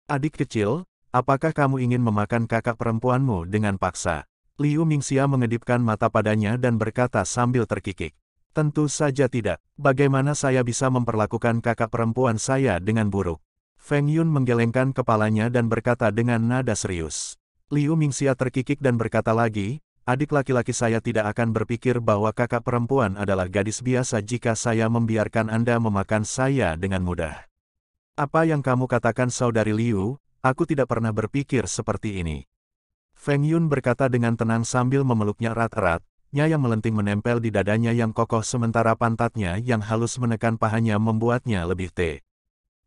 Adik kecil, apakah kamu ingin memakan kakak perempuanmu dengan paksa? Liu Mingxia mengedipkan mata padanya dan berkata sambil terkikik. Tentu saja tidak. Bagaimana saya bisa memperlakukan kakak perempuan saya dengan buruk? Feng Yun menggelengkan kepalanya dan berkata dengan nada serius. Liu Mingxia terkikik dan berkata lagi, adik laki-laki saya tidak akan berpikir bahwa kakak perempuan adalah gadis biasa jika saya membiarkan Anda memakan saya dengan mudah. Apa yang kamu katakan saudari Liu, aku tidak pernah berpikir seperti ini. Feng Yun berkata dengan tenang sambil memeluknya erat-erat, nya yang melenting menempel di dadanya yang kokoh sementara pantatnya yang halus menekan pahanya membuatnya lebih te.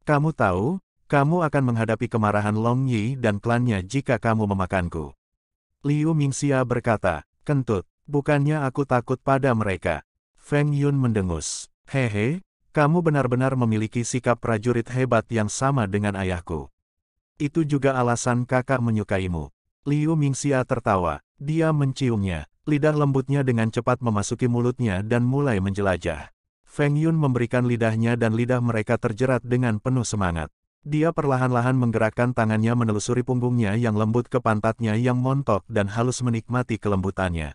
Kamu tahu, kamu akan menghadapi kemarahan Long Yi dan klannya jika kamu memakanku. Liu Mingxia berkata, kentut, bukannya aku takut pada mereka. Feng Yun mendengus. Hehe, kamu benar-benar memiliki sikap prajurit hebat yang sama dengan ayahku. Itu juga alasan kakak menyukaimu. Liu Mingxia tertawa. Dia menciumnya lidah lembutnya dengan cepat memasuki mulutnya dan mulai menjelajah. Feng Yun memberikan lidahnya dan lidah mereka terjerat dengan penuh semangat. Dia perlahan-lahan menggerakkan tangannya menelusuri punggungnya yang lembut ke pantatnya yang montok dan halus menikmati kelembutannya.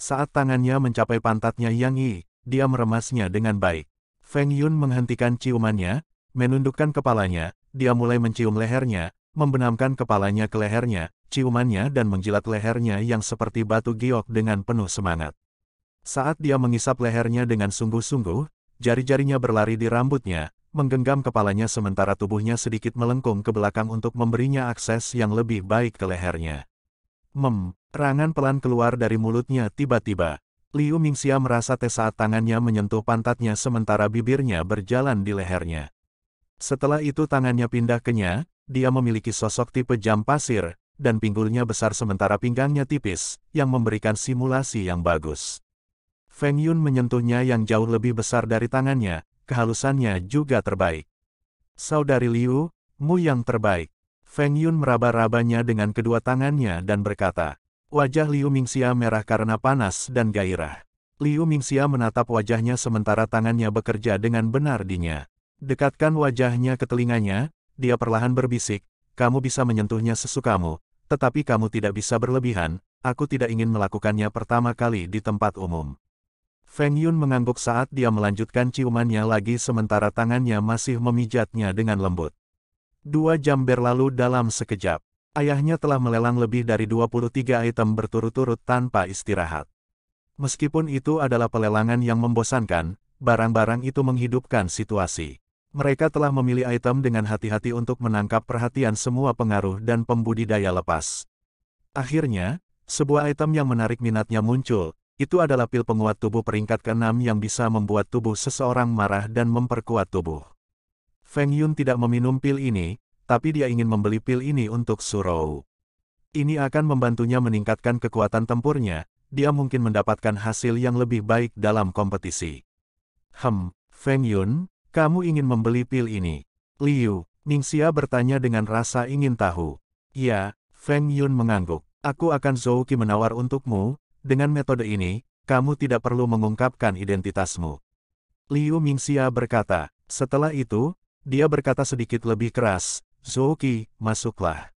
Saat tangannya mencapai pantatnya yang i, dia meremasnya dengan baik. Feng Yun menghentikan ciumannya, menundukkan kepalanya, dia mulai mencium lehernya, membenamkan kepalanya ke lehernya, ciumannya dan menjilat lehernya yang seperti batu giok dengan penuh semangat. Saat dia mengisap lehernya dengan sungguh-sungguh, jari-jarinya berlari di rambutnya, menggenggam kepalanya sementara tubuhnya sedikit melengkung ke belakang untuk memberinya akses yang lebih baik ke lehernya. Mem, rangan pelan keluar dari mulutnya tiba-tiba. Liu Mingxia merasa tes saat tangannya menyentuh pantatnya sementara bibirnya berjalan di lehernya. Setelah itu tangannya pindah ke Nya, dia memiliki sosok tipe jam pasir, dan pinggulnya besar sementara pinggangnya tipis, yang memberikan simulasi yang bagus. Feng Yun menyentuhnya yang jauh lebih besar dari tangannya, kehalusannya juga terbaik. Saudari Liu, mu yang terbaik. Feng Yun meraba-rabanya dengan kedua tangannya dan berkata, wajah Liu Mingxia merah karena panas dan gairah. Liu Mingxia menatap wajahnya sementara tangannya bekerja dengan benar dinya. Dekatkan wajahnya ke telinganya, dia perlahan berbisik, kamu bisa menyentuhnya sesukamu, tetapi kamu tidak bisa berlebihan, aku tidak ingin melakukannya pertama kali di tempat umum. Feng Yun mengangguk saat dia melanjutkan ciumannya lagi sementara tangannya masih memijatnya dengan lembut. Dua jam berlalu dalam sekejap. Ayahnya telah melelang lebih dari 23 item berturut-turut tanpa istirahat. Meskipun itu adalah pelelangan yang membosankan, barang-barang itu menghidupkan situasi. Mereka telah memilih item dengan hati-hati untuk menangkap perhatian semua pengaruh dan pembudidaya lepas. Akhirnya, sebuah item yang menarik minatnya muncul, itu adalah pil penguat tubuh peringkat ke-6 yang bisa membuat tubuh seseorang marah dan memperkuat tubuh. Feng Yun tidak meminum pil ini, tapi dia ingin membeli pil ini untuk Surou. Ini akan membantunya meningkatkan kekuatan tempurnya, dia mungkin mendapatkan hasil yang lebih baik dalam kompetisi. Hem, Feng Yun, kamu ingin membeli pil ini? Liu, Ningxia bertanya dengan rasa ingin tahu. Ya, Feng Yun mengangguk. Aku akan Zouki menawar untukmu, dengan metode ini, kamu tidak perlu mengungkapkan identitasmu. Liu Mingxia berkata. Setelah itu, dia berkata sedikit lebih keras, Zouki, masuklah.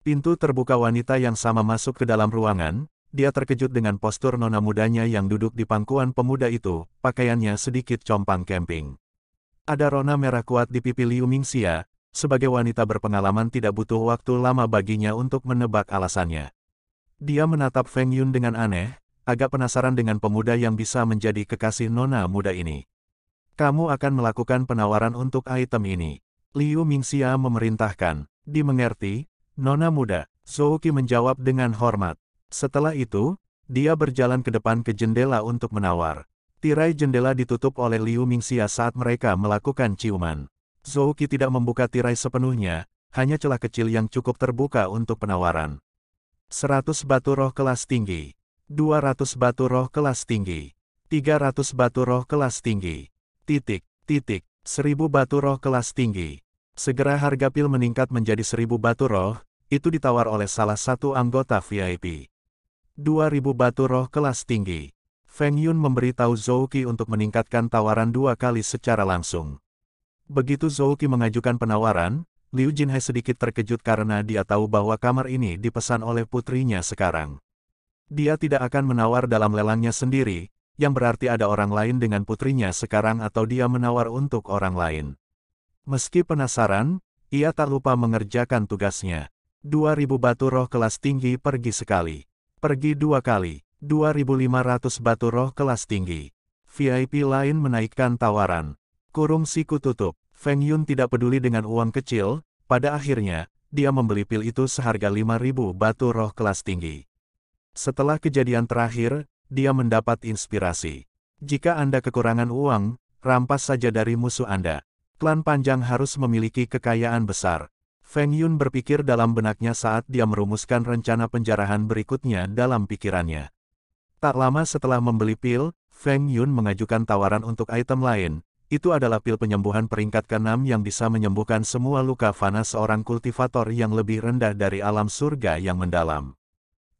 Pintu terbuka wanita yang sama masuk ke dalam ruangan, dia terkejut dengan postur nona mudanya yang duduk di pangkuan pemuda itu, pakaiannya sedikit compang camping. Ada rona merah kuat di pipi Liu Mingxia, sebagai wanita berpengalaman tidak butuh waktu lama baginya untuk menebak alasannya. Dia menatap Feng Yun dengan aneh, agak penasaran dengan pemuda yang bisa menjadi kekasih nona muda ini. Kamu akan melakukan penawaran untuk item ini. Liu Mingxia memerintahkan, dimengerti, nona muda, Zhou Qi menjawab dengan hormat. Setelah itu, dia berjalan ke depan ke jendela untuk menawar. Tirai jendela ditutup oleh Liu Mingxia saat mereka melakukan ciuman. Zhou Qi tidak membuka tirai sepenuhnya, hanya celah kecil yang cukup terbuka untuk penawaran. 100 batu roh kelas tinggi. 200 batu roh kelas tinggi. 300 batu roh kelas tinggi. Titik, titik, 1000 batu roh kelas tinggi. Segera harga pil meningkat menjadi 1000 batu roh, itu ditawar oleh salah satu anggota VIP. 2000 batu roh kelas tinggi. Feng Yun memberitahu Zhou Qi untuk meningkatkan tawaran dua kali secara langsung. Begitu Zhou Qi mengajukan penawaran, Liu Jinhe sedikit terkejut karena dia tahu bahwa kamar ini dipesan oleh putrinya sekarang. Dia tidak akan menawar dalam lelangnya sendiri, yang berarti ada orang lain dengan putrinya sekarang atau dia menawar untuk orang lain. Meski penasaran, ia tak lupa mengerjakan tugasnya. 2000 batu roh kelas tinggi pergi sekali. Pergi dua kali. 2.500 batu roh kelas tinggi. VIP lain menaikkan tawaran. Kurung siku tutup, Feng Yun tidak peduli dengan uang kecil, pada akhirnya, dia membeli pil itu seharga 5.000 batu roh kelas tinggi. Setelah kejadian terakhir, dia mendapat inspirasi. Jika Anda kekurangan uang, rampas saja dari musuh Anda. Klan panjang harus memiliki kekayaan besar. Feng Yun berpikir dalam benaknya saat dia merumuskan rencana penjarahan berikutnya dalam pikirannya. Tak lama setelah membeli pil, Feng Yun mengajukan tawaran untuk item lain. Itu adalah pil penyembuhan peringkat ke-6 yang bisa menyembuhkan semua luka fana seorang kultivator yang lebih rendah dari alam surga yang mendalam.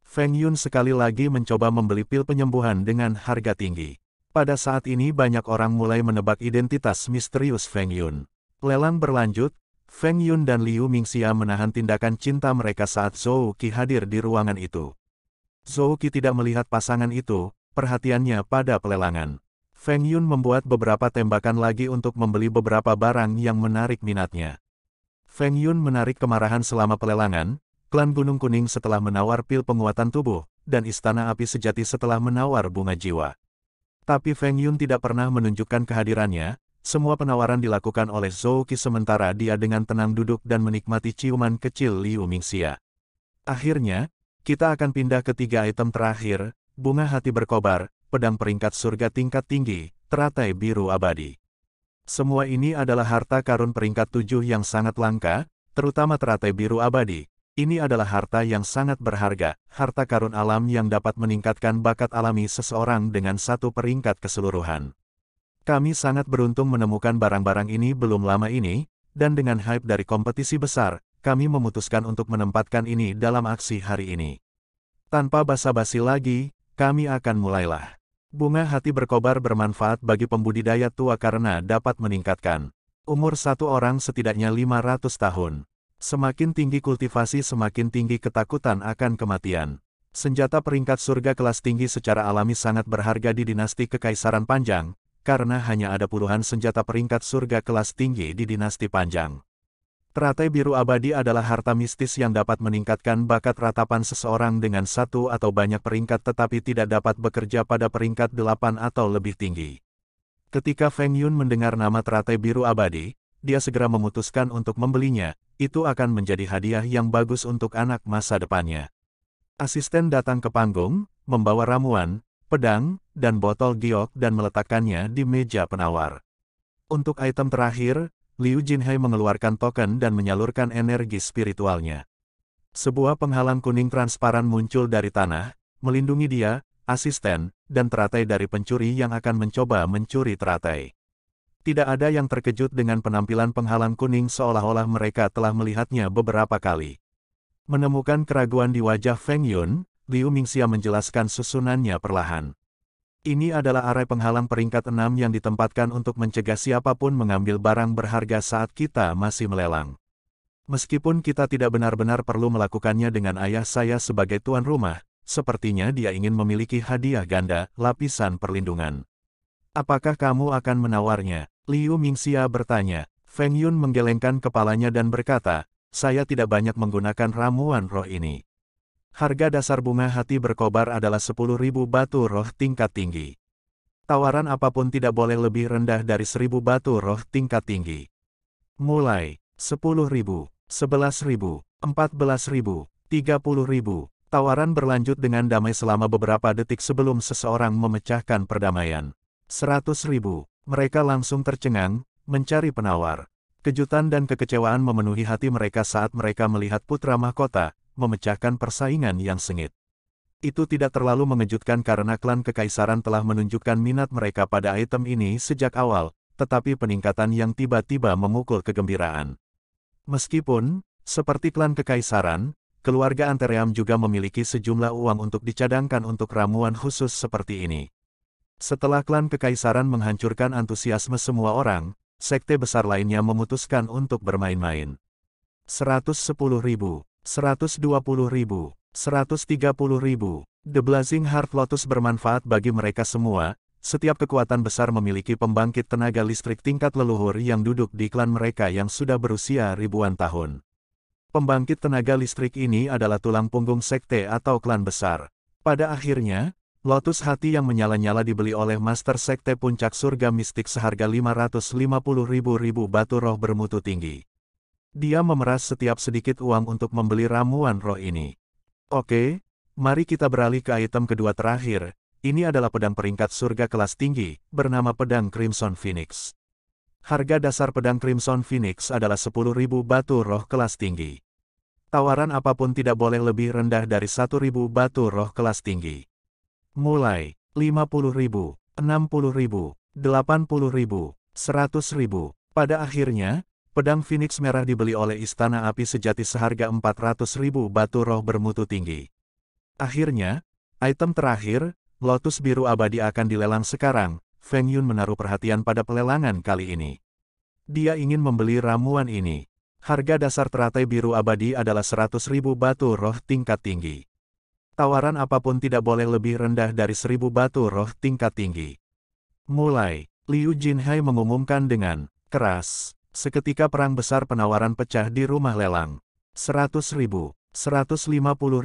Feng Yun sekali lagi mencoba membeli pil penyembuhan dengan harga tinggi. Pada saat ini banyak orang mulai menebak identitas misterius Feng Yun. Lelang berlanjut, Feng Yun dan Liu Mingxia menahan tindakan cinta mereka saat Zhou Qi hadir di ruangan itu. Zouki tidak melihat pasangan itu, perhatiannya pada pelelangan. Feng Yun membuat beberapa tembakan lagi untuk membeli beberapa barang yang menarik minatnya. Feng Yun menarik kemarahan selama pelelangan, klan Gunung Kuning setelah menawar pil penguatan tubuh, dan Istana Api Sejati setelah menawar bunga jiwa. Tapi Feng Yun tidak pernah menunjukkan kehadirannya, semua penawaran dilakukan oleh Zhou sementara dia dengan tenang duduk dan menikmati ciuman kecil Liu Mingxia. Akhirnya, kita akan pindah ke tiga item terakhir, bunga hati berkobar, pedang peringkat surga tingkat tinggi, teratai biru abadi. Semua ini adalah harta karun peringkat tujuh yang sangat langka, terutama teratai biru abadi. Ini adalah harta yang sangat berharga, harta karun alam yang dapat meningkatkan bakat alami seseorang dengan satu peringkat keseluruhan. Kami sangat beruntung menemukan barang-barang ini belum lama ini, dan dengan hype dari kompetisi besar, kami memutuskan untuk menempatkan ini dalam aksi hari ini. Tanpa basa-basi lagi, kami akan mulailah. Bunga hati berkobar bermanfaat bagi pembudidaya tua karena dapat meningkatkan umur satu orang setidaknya 500 tahun. Semakin tinggi kultivasi semakin tinggi ketakutan akan kematian. Senjata peringkat surga kelas tinggi secara alami sangat berharga di dinasti Kekaisaran Panjang, karena hanya ada puluhan senjata peringkat surga kelas tinggi di dinasti Panjang. Teratai biru abadi adalah harta mistis yang dapat meningkatkan bakat ratapan seseorang dengan satu atau banyak peringkat tetapi tidak dapat bekerja pada peringkat delapan atau lebih tinggi. Ketika Feng Yun mendengar nama teratai biru abadi, dia segera memutuskan untuk membelinya, itu akan menjadi hadiah yang bagus untuk anak masa depannya. Asisten datang ke panggung, membawa ramuan, pedang, dan botol giok dan meletakkannya di meja penawar. Untuk item terakhir, Liu Jinhai mengeluarkan token dan menyalurkan energi spiritualnya. Sebuah penghalang kuning transparan muncul dari tanah, melindungi dia, asisten, dan teratai dari pencuri yang akan mencoba mencuri teratai. Tidak ada yang terkejut dengan penampilan penghalang kuning seolah-olah mereka telah melihatnya beberapa kali. Menemukan keraguan di wajah Feng Yun, Liu Mingxia menjelaskan susunannya perlahan. Ini adalah array penghalang peringkat 6 yang ditempatkan untuk mencegah siapapun mengambil barang berharga saat kita masih melelang. Meskipun kita tidak benar-benar perlu melakukannya dengan ayah saya sebagai tuan rumah, sepertinya dia ingin memiliki hadiah ganda, lapisan perlindungan. Apakah kamu akan menawarnya? Liu Mingxia bertanya. Feng Yun menggelengkan kepalanya dan berkata, saya tidak banyak menggunakan ramuan roh ini. Harga dasar bunga hati berkobar adalah 10.000 batu roh tingkat tinggi. Tawaran apapun tidak boleh lebih rendah dari 1.000 batu roh tingkat tinggi. Mulai, 10.000, 11.000, 14.000, 30.000. Tawaran berlanjut dengan damai selama beberapa detik sebelum seseorang memecahkan perdamaian. 100.000, mereka langsung tercengang, mencari penawar. Kejutan dan kekecewaan memenuhi hati mereka saat mereka melihat putra mahkota, memecahkan persaingan yang sengit. Itu tidak terlalu mengejutkan karena klan kekaisaran telah menunjukkan minat mereka pada item ini sejak awal, tetapi peningkatan yang tiba-tiba memukul kegembiraan. Meskipun, seperti klan kekaisaran, keluarga Anteriam juga memiliki sejumlah uang untuk dicadangkan untuk ramuan khusus seperti ini. Setelah klan kekaisaran menghancurkan antusiasme semua orang, sekte besar lainnya memutuskan untuk bermain-main. 110 ribu. 120 ribu, 130 ribu. The Blazing Heart Lotus bermanfaat bagi mereka semua, setiap kekuatan besar memiliki pembangkit tenaga listrik tingkat leluhur yang duduk di klan mereka yang sudah berusia ribuan tahun. Pembangkit tenaga listrik ini adalah tulang punggung sekte atau klan besar. Pada akhirnya, Lotus hati yang menyala-nyala dibeli oleh Master Sekte Puncak Surga Mistik seharga 550 ribu ribu batu roh bermutu tinggi. Dia memeras setiap sedikit uang untuk membeli ramuan roh ini. Oke, mari kita beralih ke item kedua terakhir. Ini adalah pedang peringkat surga kelas tinggi, bernama pedang Crimson Phoenix. Harga dasar pedang Crimson Phoenix adalah 10.000 batu roh kelas tinggi. Tawaran apapun tidak boleh lebih rendah dari 1.000 batu roh kelas tinggi. Mulai, 50.000, 60.000, 80.000, 100.000. Pada akhirnya, Pedang Phoenix Merah dibeli oleh Istana Api Sejati seharga ratus ribu batu roh bermutu tinggi. Akhirnya, item terakhir, Lotus Biru Abadi akan dilelang sekarang, Feng Yun menaruh perhatian pada pelelangan kali ini. Dia ingin membeli ramuan ini. Harga dasar teratai biru abadi adalah 100 ribu batu roh tingkat tinggi. Tawaran apapun tidak boleh lebih rendah dari 1000 batu roh tingkat tinggi. Mulai, Liu Jinhai mengumumkan dengan keras. Seketika perang besar penawaran pecah di rumah lelang. 100 ribu, 150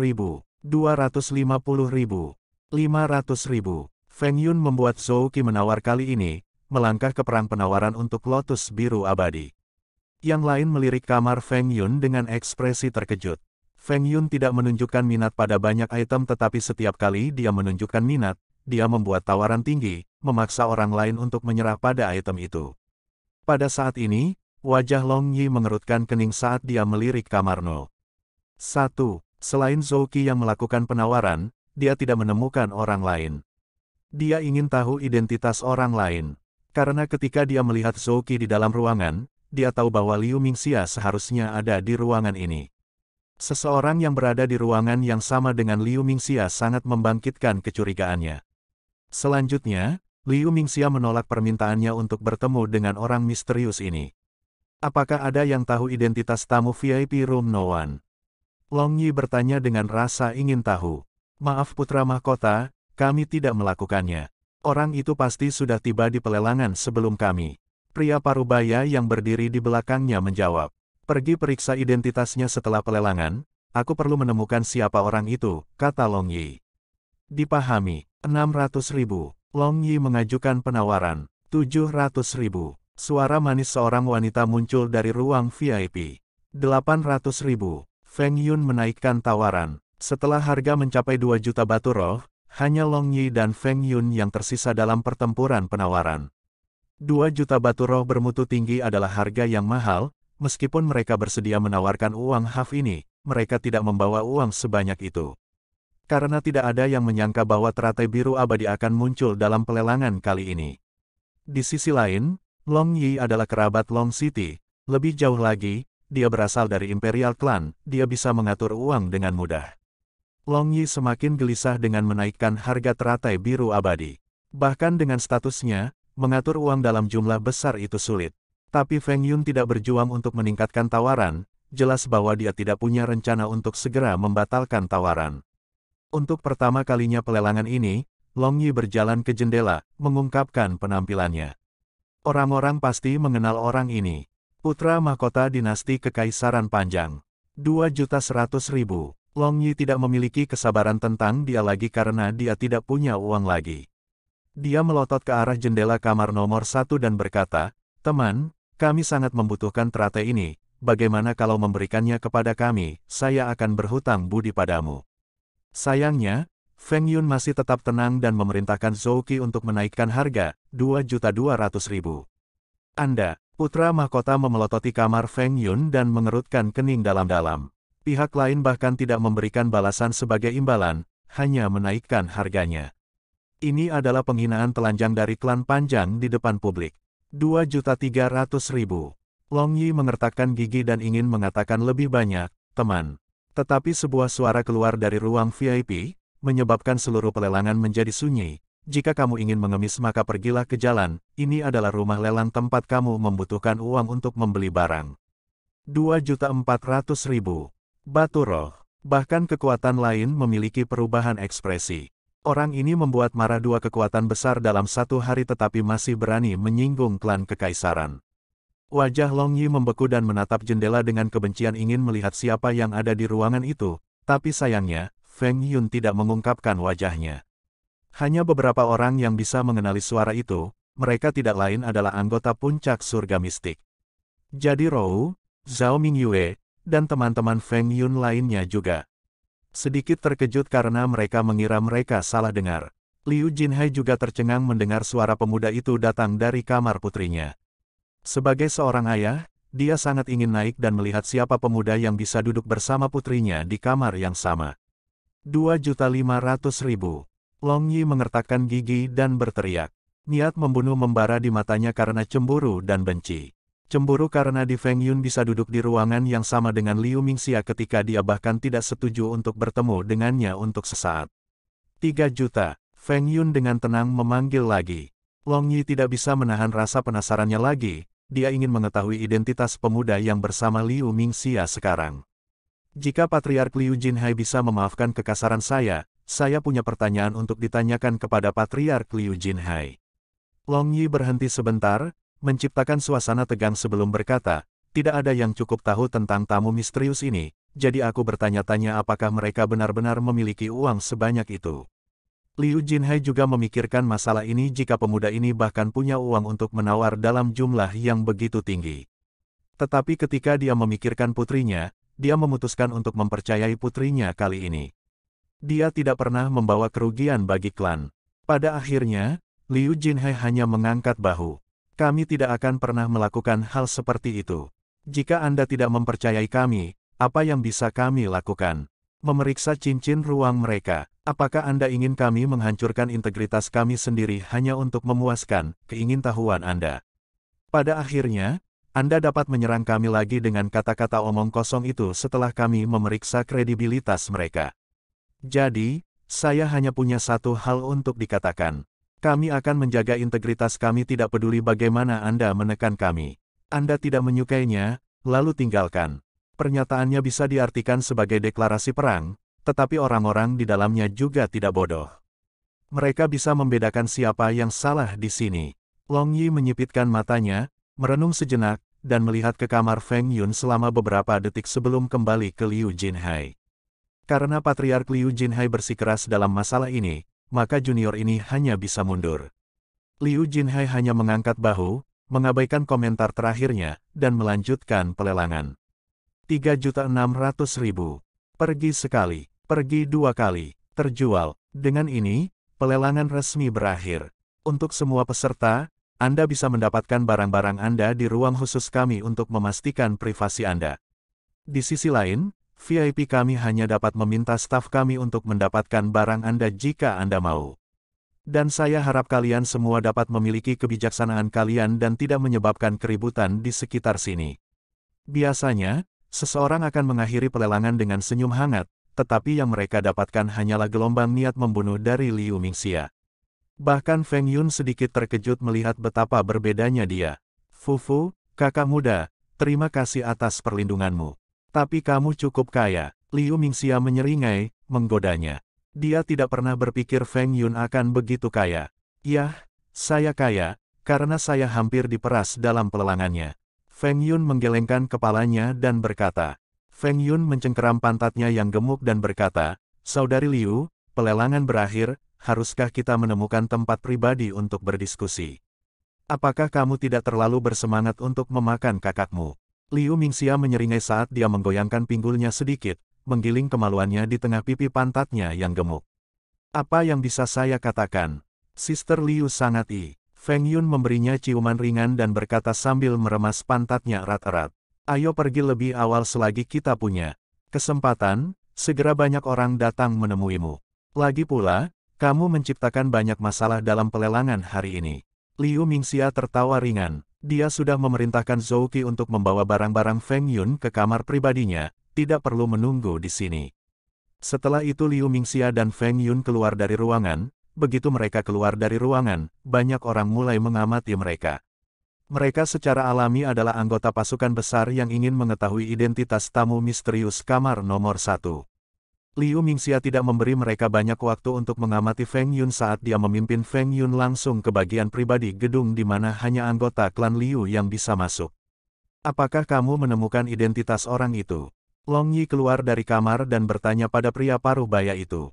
ribu, 250 ribu, 500 ribu. Feng Yun membuat Zhou Qi menawar kali ini, melangkah ke perang penawaran untuk lotus biru abadi. Yang lain melirik kamar Feng Yun dengan ekspresi terkejut. Feng Yun tidak menunjukkan minat pada banyak item tetapi setiap kali dia menunjukkan minat, dia membuat tawaran tinggi, memaksa orang lain untuk menyerah pada item itu. Pada saat ini, wajah Long Yi mengerutkan kening saat dia melirik kamar nol 1. Selain Qi yang melakukan penawaran, dia tidak menemukan orang lain. Dia ingin tahu identitas orang lain. Karena ketika dia melihat Zhou Qi di dalam ruangan, dia tahu bahwa Liu Mingxia seharusnya ada di ruangan ini. Seseorang yang berada di ruangan yang sama dengan Liu Mingxia sangat membangkitkan kecurigaannya. Selanjutnya, Liu Mingxia menolak permintaannya untuk bertemu dengan orang misterius ini. Apakah ada yang tahu identitas tamu VIP Room No One? Long Yi bertanya dengan rasa ingin tahu. Maaf Putra Mahkota, kami tidak melakukannya. Orang itu pasti sudah tiba di pelelangan sebelum kami. Pria parubaya yang berdiri di belakangnya menjawab. Pergi periksa identitasnya setelah pelelangan, aku perlu menemukan siapa orang itu, kata Long Yi. Dipahami, 600 ribu. Long Yi mengajukan penawaran, 700 ribu. Suara manis seorang wanita muncul dari ruang VIP. 800 ribu. Feng Yun menaikkan tawaran. Setelah harga mencapai 2 juta batu roh, hanya Long Yi dan Feng Yun yang tersisa dalam pertempuran penawaran. 2 juta batu roh bermutu tinggi adalah harga yang mahal, meskipun mereka bersedia menawarkan uang haf ini, mereka tidak membawa uang sebanyak itu karena tidak ada yang menyangka bahwa teratai biru abadi akan muncul dalam pelelangan kali ini. Di sisi lain, Long Yi adalah kerabat Long City. Lebih jauh lagi, dia berasal dari Imperial Clan, dia bisa mengatur uang dengan mudah. Long Yi semakin gelisah dengan menaikkan harga teratai biru abadi. Bahkan dengan statusnya, mengatur uang dalam jumlah besar itu sulit. Tapi Feng Yun tidak berjuang untuk meningkatkan tawaran, jelas bahwa dia tidak punya rencana untuk segera membatalkan tawaran. Untuk pertama kalinya pelelangan ini, Long Yi berjalan ke jendela, mengungkapkan penampilannya. Orang-orang pasti mengenal orang ini. Putra mahkota dinasti Kekaisaran Panjang. 2.100.000. Long Yi tidak memiliki kesabaran tentang dia lagi karena dia tidak punya uang lagi. Dia melotot ke arah jendela kamar nomor satu dan berkata, Teman, kami sangat membutuhkan teratai ini, bagaimana kalau memberikannya kepada kami, saya akan berhutang budi padamu. Sayangnya, Feng Yun masih tetap tenang dan memerintahkan Zhou Qi untuk menaikkan harga, 2.200.000. Anda, putra mahkota memelototi kamar Feng Yun dan mengerutkan kening dalam-dalam. Pihak lain bahkan tidak memberikan balasan sebagai imbalan, hanya menaikkan harganya. Ini adalah penghinaan telanjang dari klan panjang di depan publik. 2.300.000. Long Yi mengertakkan gigi dan ingin mengatakan lebih banyak, teman. Tetapi sebuah suara keluar dari ruang VIP, menyebabkan seluruh pelelangan menjadi sunyi. Jika kamu ingin mengemis maka pergilah ke jalan, ini adalah rumah lelang tempat kamu membutuhkan uang untuk membeli barang. 2.400.000 Batu roh. Bahkan kekuatan lain memiliki perubahan ekspresi. Orang ini membuat marah dua kekuatan besar dalam satu hari tetapi masih berani menyinggung klan kekaisaran. Wajah Long Yi membeku dan menatap jendela dengan kebencian ingin melihat siapa yang ada di ruangan itu, tapi sayangnya, Feng Yun tidak mengungkapkan wajahnya. Hanya beberapa orang yang bisa mengenali suara itu, mereka tidak lain adalah anggota puncak surga mistik. Jadi Rou, Zhao Mingyue, dan teman-teman Feng Yun lainnya juga. Sedikit terkejut karena mereka mengira mereka salah dengar. Liu Jinhai juga tercengang mendengar suara pemuda itu datang dari kamar putrinya. Sebagai seorang ayah, dia sangat ingin naik dan melihat siapa pemuda yang bisa duduk bersama putrinya di kamar yang sama. 2.500.000 Long Yi mengertakkan gigi dan berteriak. Niat membunuh membara di matanya karena cemburu dan benci. Cemburu karena Di Feng Yun bisa duduk di ruangan yang sama dengan Liu Mingxia ketika dia bahkan tidak setuju untuk bertemu dengannya untuk sesaat. 3 juta. Feng Yun dengan tenang memanggil lagi. Long Yi tidak bisa menahan rasa penasarannya lagi, dia ingin mengetahui identitas pemuda yang bersama Liu Mingxia sekarang. Jika Patriark Liu Jinhai bisa memaafkan kekasaran saya, saya punya pertanyaan untuk ditanyakan kepada Patriark Liu Jinhai. Long Yi berhenti sebentar, menciptakan suasana tegang sebelum berkata, tidak ada yang cukup tahu tentang tamu misterius ini, jadi aku bertanya-tanya apakah mereka benar-benar memiliki uang sebanyak itu. Liu Jinhai juga memikirkan masalah ini jika pemuda ini bahkan punya uang untuk menawar dalam jumlah yang begitu tinggi. Tetapi ketika dia memikirkan putrinya, dia memutuskan untuk mempercayai putrinya kali ini. Dia tidak pernah membawa kerugian bagi klan. Pada akhirnya, Liu Jinhai hanya mengangkat bahu. Kami tidak akan pernah melakukan hal seperti itu. Jika Anda tidak mempercayai kami, apa yang bisa kami lakukan? Memeriksa cincin ruang mereka, Apakah Anda ingin kami menghancurkan integritas kami sendiri hanya untuk memuaskan keingintahuan Anda? Pada akhirnya, Anda dapat menyerang kami lagi dengan kata-kata omong kosong itu setelah kami memeriksa kredibilitas mereka. Jadi, saya hanya punya satu hal untuk dikatakan. Kami akan menjaga integritas kami tidak peduli bagaimana Anda menekan kami. Anda tidak menyukainya, lalu tinggalkan. Pernyataannya bisa diartikan sebagai deklarasi perang, tetapi orang-orang di dalamnya juga tidak bodoh. Mereka bisa membedakan siapa yang salah di sini. Long Yi menyipitkan matanya, merenung sejenak, dan melihat ke kamar Feng Yun selama beberapa detik sebelum kembali ke Liu Jinhai. Karena Patriark Liu Jinhai bersikeras dalam masalah ini, maka junior ini hanya bisa mundur. Liu Jinhai hanya mengangkat bahu, mengabaikan komentar terakhirnya, dan melanjutkan pelelangan. 3.600.000. Pergi sekali pergi dua kali, terjual. Dengan ini, pelelangan resmi berakhir. Untuk semua peserta, Anda bisa mendapatkan barang-barang Anda di ruang khusus kami untuk memastikan privasi Anda. Di sisi lain, VIP kami hanya dapat meminta staf kami untuk mendapatkan barang Anda jika Anda mau. Dan saya harap kalian semua dapat memiliki kebijaksanaan kalian dan tidak menyebabkan keributan di sekitar sini. Biasanya, seseorang akan mengakhiri pelelangan dengan senyum hangat, tetapi yang mereka dapatkan hanyalah gelombang niat membunuh dari Liu Mingxia. Bahkan Feng Yun sedikit terkejut melihat betapa berbedanya dia. Fufu, kakak muda, terima kasih atas perlindunganmu. Tapi kamu cukup kaya. Liu Mingxia menyeringai, menggodanya. Dia tidak pernah berpikir Feng Yun akan begitu kaya. Yah, saya kaya, karena saya hampir diperas dalam pelelangannya. Feng Yun menggelengkan kepalanya dan berkata, Feng Yun mencengkeram pantatnya yang gemuk dan berkata, Saudari Liu, pelelangan berakhir, haruskah kita menemukan tempat pribadi untuk berdiskusi? Apakah kamu tidak terlalu bersemangat untuk memakan kakakmu? Liu Mingxia menyeringai saat dia menggoyangkan pinggulnya sedikit, menggiling kemaluannya di tengah pipi pantatnya yang gemuk. Apa yang bisa saya katakan? Sister Liu sangat i. Feng Yun memberinya ciuman ringan dan berkata sambil meremas pantatnya erat-erat ayo pergi lebih awal selagi kita punya kesempatan, segera banyak orang datang menemuimu. Lagi pula, kamu menciptakan banyak masalah dalam pelelangan hari ini. Liu Mingxia tertawa ringan. Dia sudah memerintahkan Zhou Qi untuk membawa barang-barang Feng Yun ke kamar pribadinya, tidak perlu menunggu di sini. Setelah itu Liu Mingxia dan Feng Yun keluar dari ruangan, begitu mereka keluar dari ruangan, banyak orang mulai mengamati mereka. Mereka secara alami adalah anggota pasukan besar yang ingin mengetahui identitas tamu misterius kamar nomor satu. Liu Mingxia tidak memberi mereka banyak waktu untuk mengamati Feng Yun saat dia memimpin Feng Yun langsung ke bagian pribadi gedung di mana hanya anggota klan Liu yang bisa masuk. Apakah kamu menemukan identitas orang itu? Long Yi keluar dari kamar dan bertanya pada pria paruh baya itu.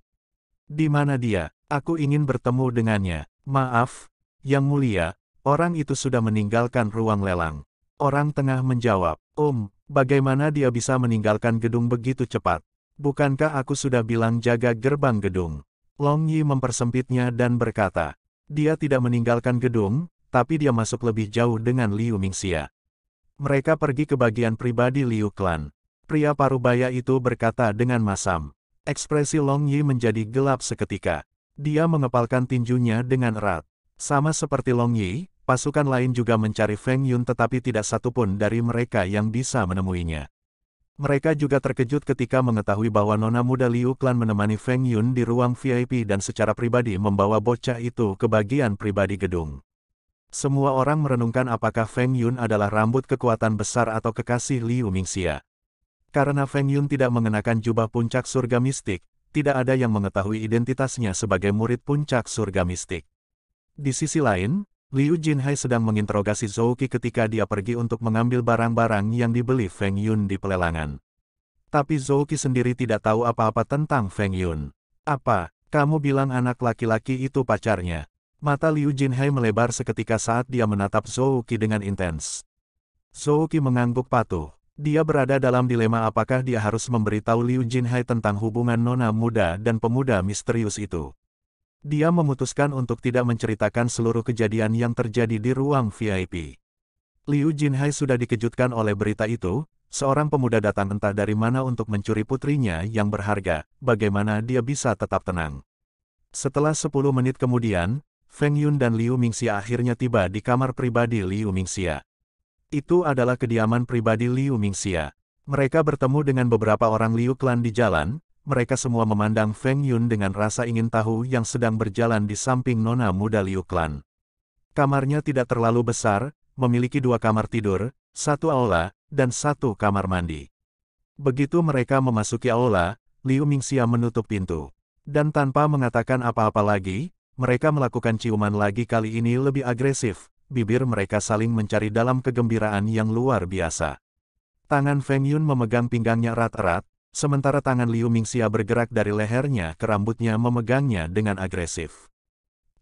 Di mana dia? Aku ingin bertemu dengannya. Maaf, Yang Mulia, Orang itu sudah meninggalkan ruang lelang. Orang tengah menjawab, Om, bagaimana dia bisa meninggalkan gedung begitu cepat? Bukankah aku sudah bilang jaga gerbang gedung? Long Yi mempersempitnya dan berkata, dia tidak meninggalkan gedung, tapi dia masuk lebih jauh dengan Liu Mingxia. Mereka pergi ke bagian pribadi Liu Klan. Pria parubaya itu berkata dengan masam. Ekspresi Long Yi menjadi gelap seketika. Dia mengepalkan tinjunya dengan erat. Sama seperti Long Yi, pasukan lain juga mencari Feng Yun tetapi tidak satupun dari mereka yang bisa menemuinya. Mereka juga terkejut ketika mengetahui bahwa Nona Muda Liu Klan menemani Feng Yun di ruang VIP dan secara pribadi membawa bocah itu ke bagian pribadi gedung. Semua orang merenungkan apakah Feng Yun adalah rambut kekuatan besar atau kekasih Liu Mingxia. Karena Feng Yun tidak mengenakan jubah puncak surga mistik, tidak ada yang mengetahui identitasnya sebagai murid puncak surga mistik. Di sisi lain, Liu Jinhai sedang menginterogasi Zhou Qi ketika dia pergi untuk mengambil barang-barang yang dibeli Feng Yun di pelelangan. Tapi Zhou Qi sendiri tidak tahu apa-apa tentang Feng Yun. Apa, kamu bilang anak laki-laki itu pacarnya? Mata Liu Jinhai melebar seketika saat dia menatap Zhou Qi dengan intens. Zhou Qi mengangguk patuh. Dia berada dalam dilema apakah dia harus memberitahu Liu Jinhai tentang hubungan nona muda dan pemuda misterius itu. Dia memutuskan untuk tidak menceritakan seluruh kejadian yang terjadi di ruang VIP. Liu Jinhai sudah dikejutkan oleh berita itu, seorang pemuda datang entah dari mana untuk mencuri putrinya yang berharga, bagaimana dia bisa tetap tenang. Setelah 10 menit kemudian, Feng Yun dan Liu Mingxia akhirnya tiba di kamar pribadi Liu Mingxia. Itu adalah kediaman pribadi Liu Mingxia. Mereka bertemu dengan beberapa orang Liu Klan di jalan, mereka semua memandang Feng Yun dengan rasa ingin tahu yang sedang berjalan di samping nona muda Liu Klan. Kamarnya tidak terlalu besar, memiliki dua kamar tidur, satu aula, dan satu kamar mandi. Begitu mereka memasuki aula, Liu Mingxia menutup pintu. Dan tanpa mengatakan apa-apa lagi, mereka melakukan ciuman lagi kali ini lebih agresif, bibir mereka saling mencari dalam kegembiraan yang luar biasa. Tangan Feng Yun memegang pinggangnya erat-erat, sementara tangan Liu Mingxia bergerak dari lehernya ke rambutnya memegangnya dengan agresif.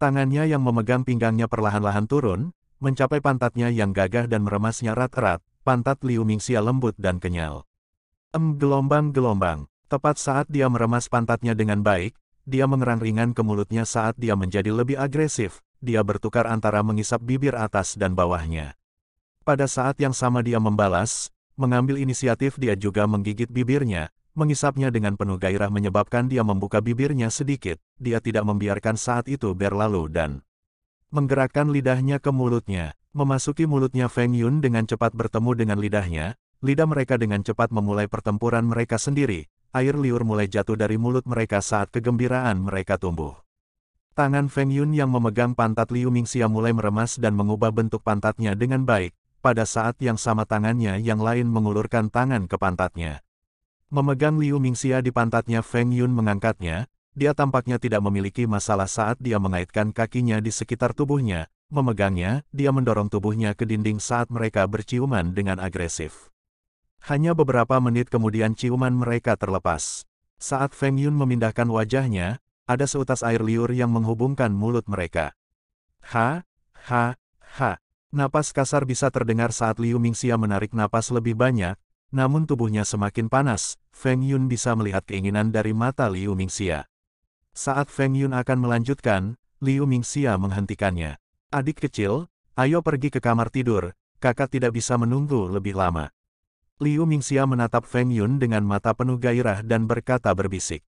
Tangannya yang memegang pinggangnya perlahan-lahan turun, mencapai pantatnya yang gagah dan meremasnya rat-rat, pantat Liu Mingxia lembut dan kenyal. Em gelombang-gelombang, tepat saat dia meremas pantatnya dengan baik, dia mengerang ringan ke mulutnya saat dia menjadi lebih agresif, dia bertukar antara mengisap bibir atas dan bawahnya. Pada saat yang sama dia membalas, mengambil inisiatif dia juga menggigit bibirnya, mengisapnya dengan penuh gairah menyebabkan dia membuka bibirnya sedikit, dia tidak membiarkan saat itu berlalu dan menggerakkan lidahnya ke mulutnya, memasuki mulutnya Feng Yun dengan cepat bertemu dengan lidahnya, lidah mereka dengan cepat memulai pertempuran mereka sendiri, air liur mulai jatuh dari mulut mereka saat kegembiraan mereka tumbuh. Tangan Feng Yun yang memegang pantat Liu Mingxia mulai meremas dan mengubah bentuk pantatnya dengan baik, pada saat yang sama tangannya yang lain mengulurkan tangan ke pantatnya. Memegang Liu Mingxia di pantatnya Feng Yun mengangkatnya, dia tampaknya tidak memiliki masalah saat dia mengaitkan kakinya di sekitar tubuhnya. Memegangnya, dia mendorong tubuhnya ke dinding saat mereka berciuman dengan agresif. Hanya beberapa menit kemudian ciuman mereka terlepas. Saat Feng Yun memindahkan wajahnya, ada seutas air liur yang menghubungkan mulut mereka. Ha, ha, ha. Napas kasar bisa terdengar saat Liu Mingxia menarik napas lebih banyak, namun tubuhnya semakin panas, Feng Yun bisa melihat keinginan dari mata Liu Mingxia. Saat Feng Yun akan melanjutkan, Liu Mingxia menghentikannya. Adik kecil, ayo pergi ke kamar tidur, kakak tidak bisa menunggu lebih lama. Liu Mingxia menatap Feng Yun dengan mata penuh gairah dan berkata berbisik.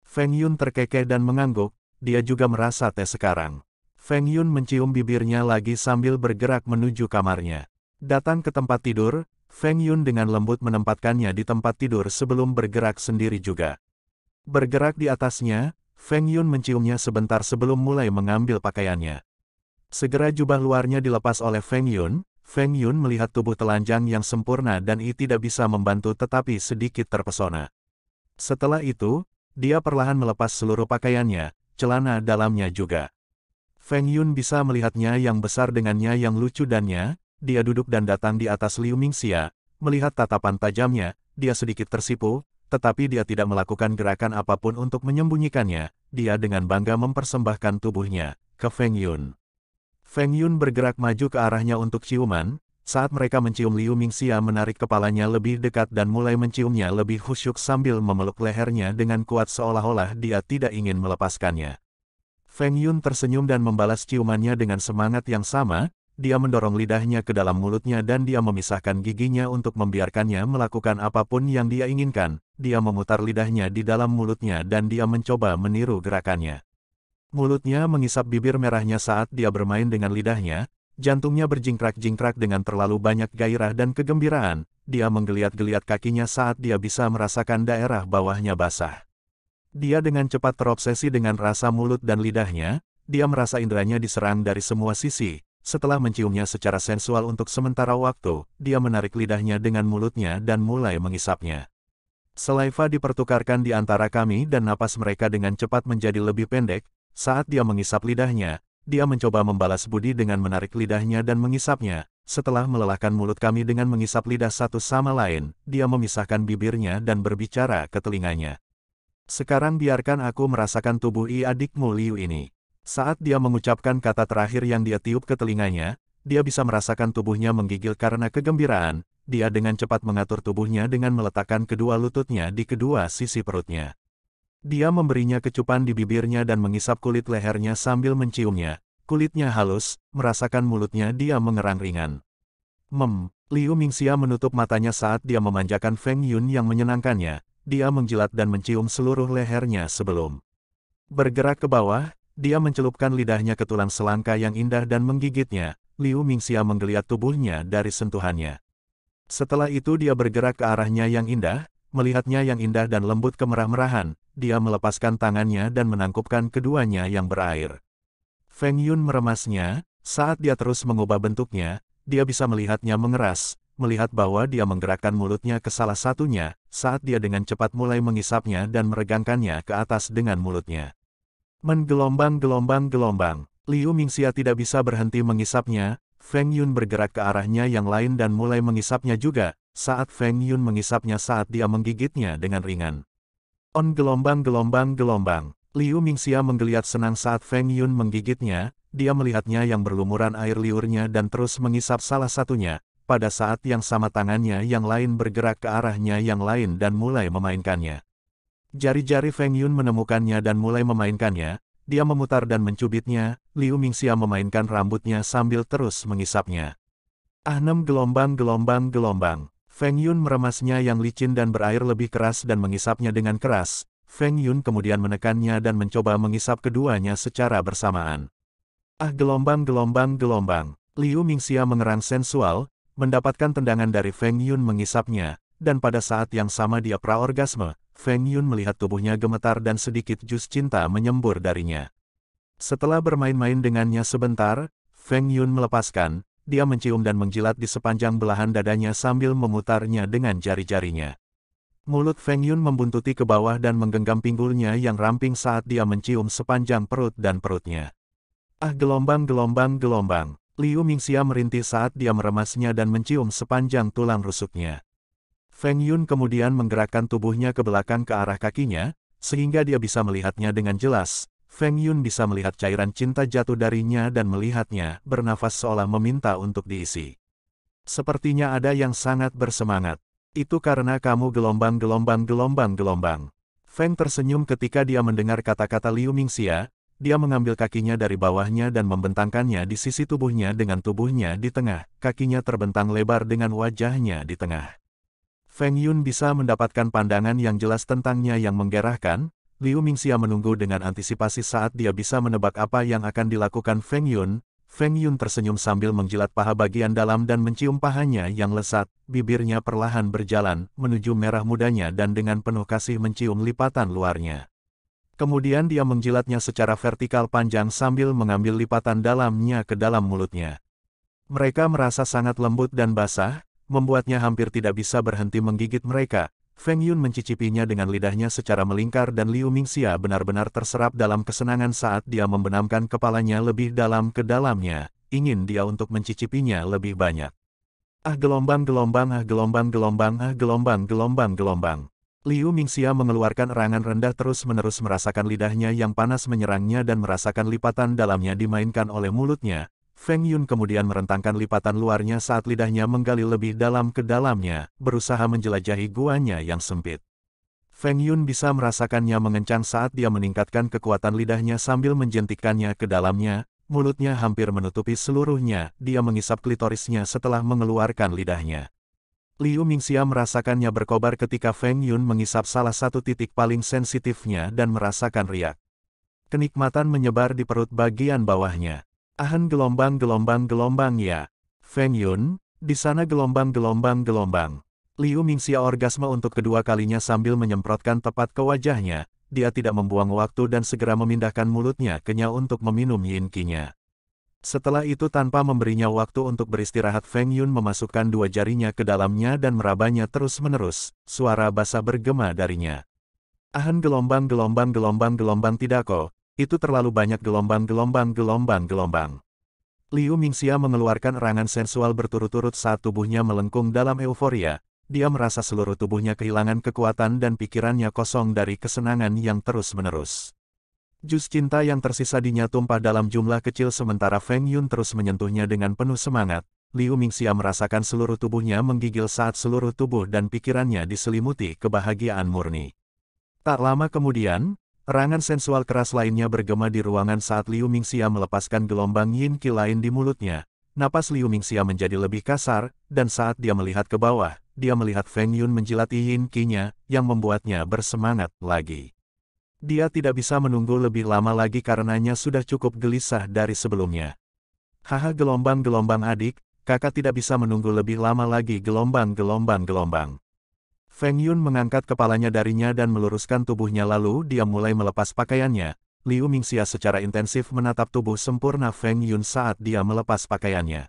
Feng Yun terkekeh dan mengangguk, dia juga merasa teh sekarang. Feng Yun mencium bibirnya lagi sambil bergerak menuju kamarnya. Datang ke tempat tidur, Feng Yun dengan lembut menempatkannya di tempat tidur sebelum bergerak sendiri juga. Bergerak di atasnya, Feng Yun menciumnya sebentar sebelum mulai mengambil pakaiannya. Segera jubah luarnya dilepas oleh Feng Yun, Feng Yun melihat tubuh telanjang yang sempurna dan ia tidak bisa membantu tetapi sedikit terpesona. Setelah itu, dia perlahan melepas seluruh pakaiannya, celana dalamnya juga. Feng Yun bisa melihatnya yang besar dengannya yang lucu dannya, dia duduk dan datang di atas Liu Mingxia, melihat tatapan tajamnya, dia sedikit tersipu, tetapi dia tidak melakukan gerakan apapun untuk menyembunyikannya, dia dengan bangga mempersembahkan tubuhnya ke Feng Yun. Feng Yun bergerak maju ke arahnya untuk ciuman, saat mereka mencium Liu Mingxia menarik kepalanya lebih dekat dan mulai menciumnya lebih khusyuk sambil memeluk lehernya dengan kuat seolah-olah dia tidak ingin melepaskannya. Feng Yun tersenyum dan membalas ciumannya dengan semangat yang sama, dia mendorong lidahnya ke dalam mulutnya dan dia memisahkan giginya untuk membiarkannya melakukan apapun yang dia inginkan. Dia memutar lidahnya di dalam mulutnya dan dia mencoba meniru gerakannya. Mulutnya mengisap bibir merahnya saat dia bermain dengan lidahnya, jantungnya berjingkrak-jingkrak dengan terlalu banyak gairah dan kegembiraan, dia menggeliat-geliat kakinya saat dia bisa merasakan daerah bawahnya basah. Dia dengan cepat terobsesi dengan rasa mulut dan lidahnya, dia merasa inderanya diserang dari semua sisi, setelah menciumnya secara sensual untuk sementara waktu, dia menarik lidahnya dengan mulutnya dan mulai mengisapnya. Saliva dipertukarkan di antara kami dan napas mereka dengan cepat menjadi lebih pendek. Saat dia mengisap lidahnya, dia mencoba membalas budi dengan menarik lidahnya dan mengisapnya. Setelah melelahkan mulut kami dengan mengisap lidah satu sama lain, dia memisahkan bibirnya dan berbicara ke telinganya. Sekarang biarkan aku merasakan tubuh i adikmu Liu ini. Saat dia mengucapkan kata terakhir yang dia tiup ke telinganya, dia bisa merasakan tubuhnya menggigil karena kegembiraan, dia dengan cepat mengatur tubuhnya dengan meletakkan kedua lututnya di kedua sisi perutnya. Dia memberinya kecupan di bibirnya dan mengisap kulit lehernya sambil menciumnya. Kulitnya halus, merasakan mulutnya dia mengerang ringan. Mem, Liu Mingxia menutup matanya saat dia memanjakan Feng Yun yang menyenangkannya. Dia menjilat dan mencium seluruh lehernya sebelum bergerak ke bawah, dia mencelupkan lidahnya ke tulang selangka yang indah dan menggigitnya, Liu Mingxia menggeliat tubuhnya dari sentuhannya. Setelah itu dia bergerak ke arahnya yang indah, melihatnya yang indah dan lembut kemerah-merahan, dia melepaskan tangannya dan menangkupkan keduanya yang berair. Feng Yun meremasnya, saat dia terus mengubah bentuknya, dia bisa melihatnya mengeras, melihat bahwa dia menggerakkan mulutnya ke salah satunya, saat dia dengan cepat mulai mengisapnya dan meregangkannya ke atas dengan mulutnya. Menggelombang-gelombang-gelombang, Liu Mingxia tidak bisa berhenti mengisapnya, Feng Yun bergerak ke arahnya yang lain dan mulai mengisapnya juga, saat Feng Yun mengisapnya saat dia menggigitnya dengan ringan. On gelombang-gelombang-gelombang, Liu Mingxia menggeliat senang saat Feng Yun menggigitnya, dia melihatnya yang berlumuran air liurnya dan terus mengisap salah satunya, pada saat yang sama tangannya yang lain bergerak ke arahnya yang lain dan mulai memainkannya. Jari-jari Feng Yun menemukannya dan mulai memainkannya, dia memutar dan mencubitnya, Liu Mingxia memainkan rambutnya sambil terus mengisapnya. Ahnem gelombang-gelombang gelombang. Feng Yun meremasnya yang licin dan berair lebih keras dan mengisapnya dengan keras, Feng Yun kemudian menekannya dan mencoba mengisap keduanya secara bersamaan. Ah gelombang-gelombang gelombang. Liu Mingxia mengerang sensual, mendapatkan tendangan dari Feng Yun mengisapnya, dan pada saat yang sama dia praorgasme, Feng Yun melihat tubuhnya gemetar dan sedikit jus cinta menyembur darinya. Setelah bermain-main dengannya sebentar, Feng Yun melepaskan, dia mencium dan menjilat di sepanjang belahan dadanya sambil memutarnya dengan jari-jarinya. Mulut Feng Yun membuntuti ke bawah dan menggenggam pinggulnya yang ramping saat dia mencium sepanjang perut dan perutnya. Ah gelombang gelombang gelombang, Liu Mingxia merintih saat dia meremasnya dan mencium sepanjang tulang rusuknya. Feng Yun kemudian menggerakkan tubuhnya ke belakang ke arah kakinya, sehingga dia bisa melihatnya dengan jelas. Feng Yun bisa melihat cairan cinta jatuh darinya dan melihatnya bernafas seolah meminta untuk diisi. Sepertinya ada yang sangat bersemangat. Itu karena kamu gelombang-gelombang-gelombang-gelombang. Feng tersenyum ketika dia mendengar kata-kata Liu Mingxia, dia mengambil kakinya dari bawahnya dan membentangkannya di sisi tubuhnya dengan tubuhnya di tengah, kakinya terbentang lebar dengan wajahnya di tengah. Feng Yun bisa mendapatkan pandangan yang jelas tentangnya yang menggerahkan, Liu Mingxia menunggu dengan antisipasi saat dia bisa menebak apa yang akan dilakukan Feng Yun. Feng Yun tersenyum sambil menjilat paha bagian dalam dan mencium pahanya yang lesat, bibirnya perlahan berjalan, menuju merah mudanya dan dengan penuh kasih mencium lipatan luarnya. Kemudian dia menjilatnya secara vertikal panjang sambil mengambil lipatan dalamnya ke dalam mulutnya. Mereka merasa sangat lembut dan basah, membuatnya hampir tidak bisa berhenti menggigit mereka. Feng Yun mencicipinya dengan lidahnya secara melingkar dan Liu Mingxia benar-benar terserap dalam kesenangan saat dia membenamkan kepalanya lebih dalam ke dalamnya, ingin dia untuk mencicipinya lebih banyak. Ah gelombang-gelombang, ah gelombang-gelombang, ah gelombang-gelombang-gelombang. Liu Mingxia mengeluarkan erangan rendah terus-menerus merasakan lidahnya yang panas menyerangnya dan merasakan lipatan dalamnya dimainkan oleh mulutnya, Feng Yun kemudian merentangkan lipatan luarnya saat lidahnya menggali lebih dalam ke dalamnya, berusaha menjelajahi guanya yang sempit. Feng Yun bisa merasakannya mengencang saat dia meningkatkan kekuatan lidahnya sambil menjentikkannya ke dalamnya, mulutnya hampir menutupi seluruhnya, dia mengisap klitorisnya setelah mengeluarkan lidahnya. Liu Mingxia merasakannya berkobar ketika Feng Yun mengisap salah satu titik paling sensitifnya dan merasakan riak. Kenikmatan menyebar di perut bagian bawahnya. Ahan gelombang-gelombang-gelombang ya. Feng Yun, di sana gelombang-gelombang-gelombang. Liu Mingxia orgasme untuk kedua kalinya sambil menyemprotkan tepat ke wajahnya. Dia tidak membuang waktu dan segera memindahkan mulutnya kenyal untuk meminum yin kinya. Setelah itu tanpa memberinya waktu untuk beristirahat Feng Yun memasukkan dua jarinya ke dalamnya dan merabanya terus-menerus, suara basah bergema darinya. Ahan gelombang-gelombang-gelombang-gelombang tidak kok, itu terlalu banyak gelombang-gelombang-gelombang-gelombang. Liu Mingxia mengeluarkan erangan sensual berturut-turut saat tubuhnya melengkung dalam euforia. Dia merasa seluruh tubuhnya kehilangan kekuatan dan pikirannya kosong dari kesenangan yang terus-menerus. Jus cinta yang tersisa dinya tumpah dalam jumlah kecil sementara Feng Yun terus menyentuhnya dengan penuh semangat. Liu Mingxia merasakan seluruh tubuhnya menggigil saat seluruh tubuh dan pikirannya diselimuti kebahagiaan murni. Tak lama kemudian, Rangan sensual keras lainnya bergema di ruangan saat Liu Mingxia melepaskan gelombang yin qi lain di mulutnya. Napas Liu Mingxia menjadi lebih kasar, dan saat dia melihat ke bawah, dia melihat Feng Yun menjilati yin qi-nya, yang membuatnya bersemangat lagi. Dia tidak bisa menunggu lebih lama lagi karenanya sudah cukup gelisah dari sebelumnya. Haha gelombang-gelombang adik, kakak tidak bisa menunggu lebih lama lagi gelombang-gelombang-gelombang. Feng Yun mengangkat kepalanya darinya dan meluruskan tubuhnya lalu dia mulai melepas pakaiannya. Liu Mingxia secara intensif menatap tubuh sempurna Feng Yun saat dia melepas pakaiannya.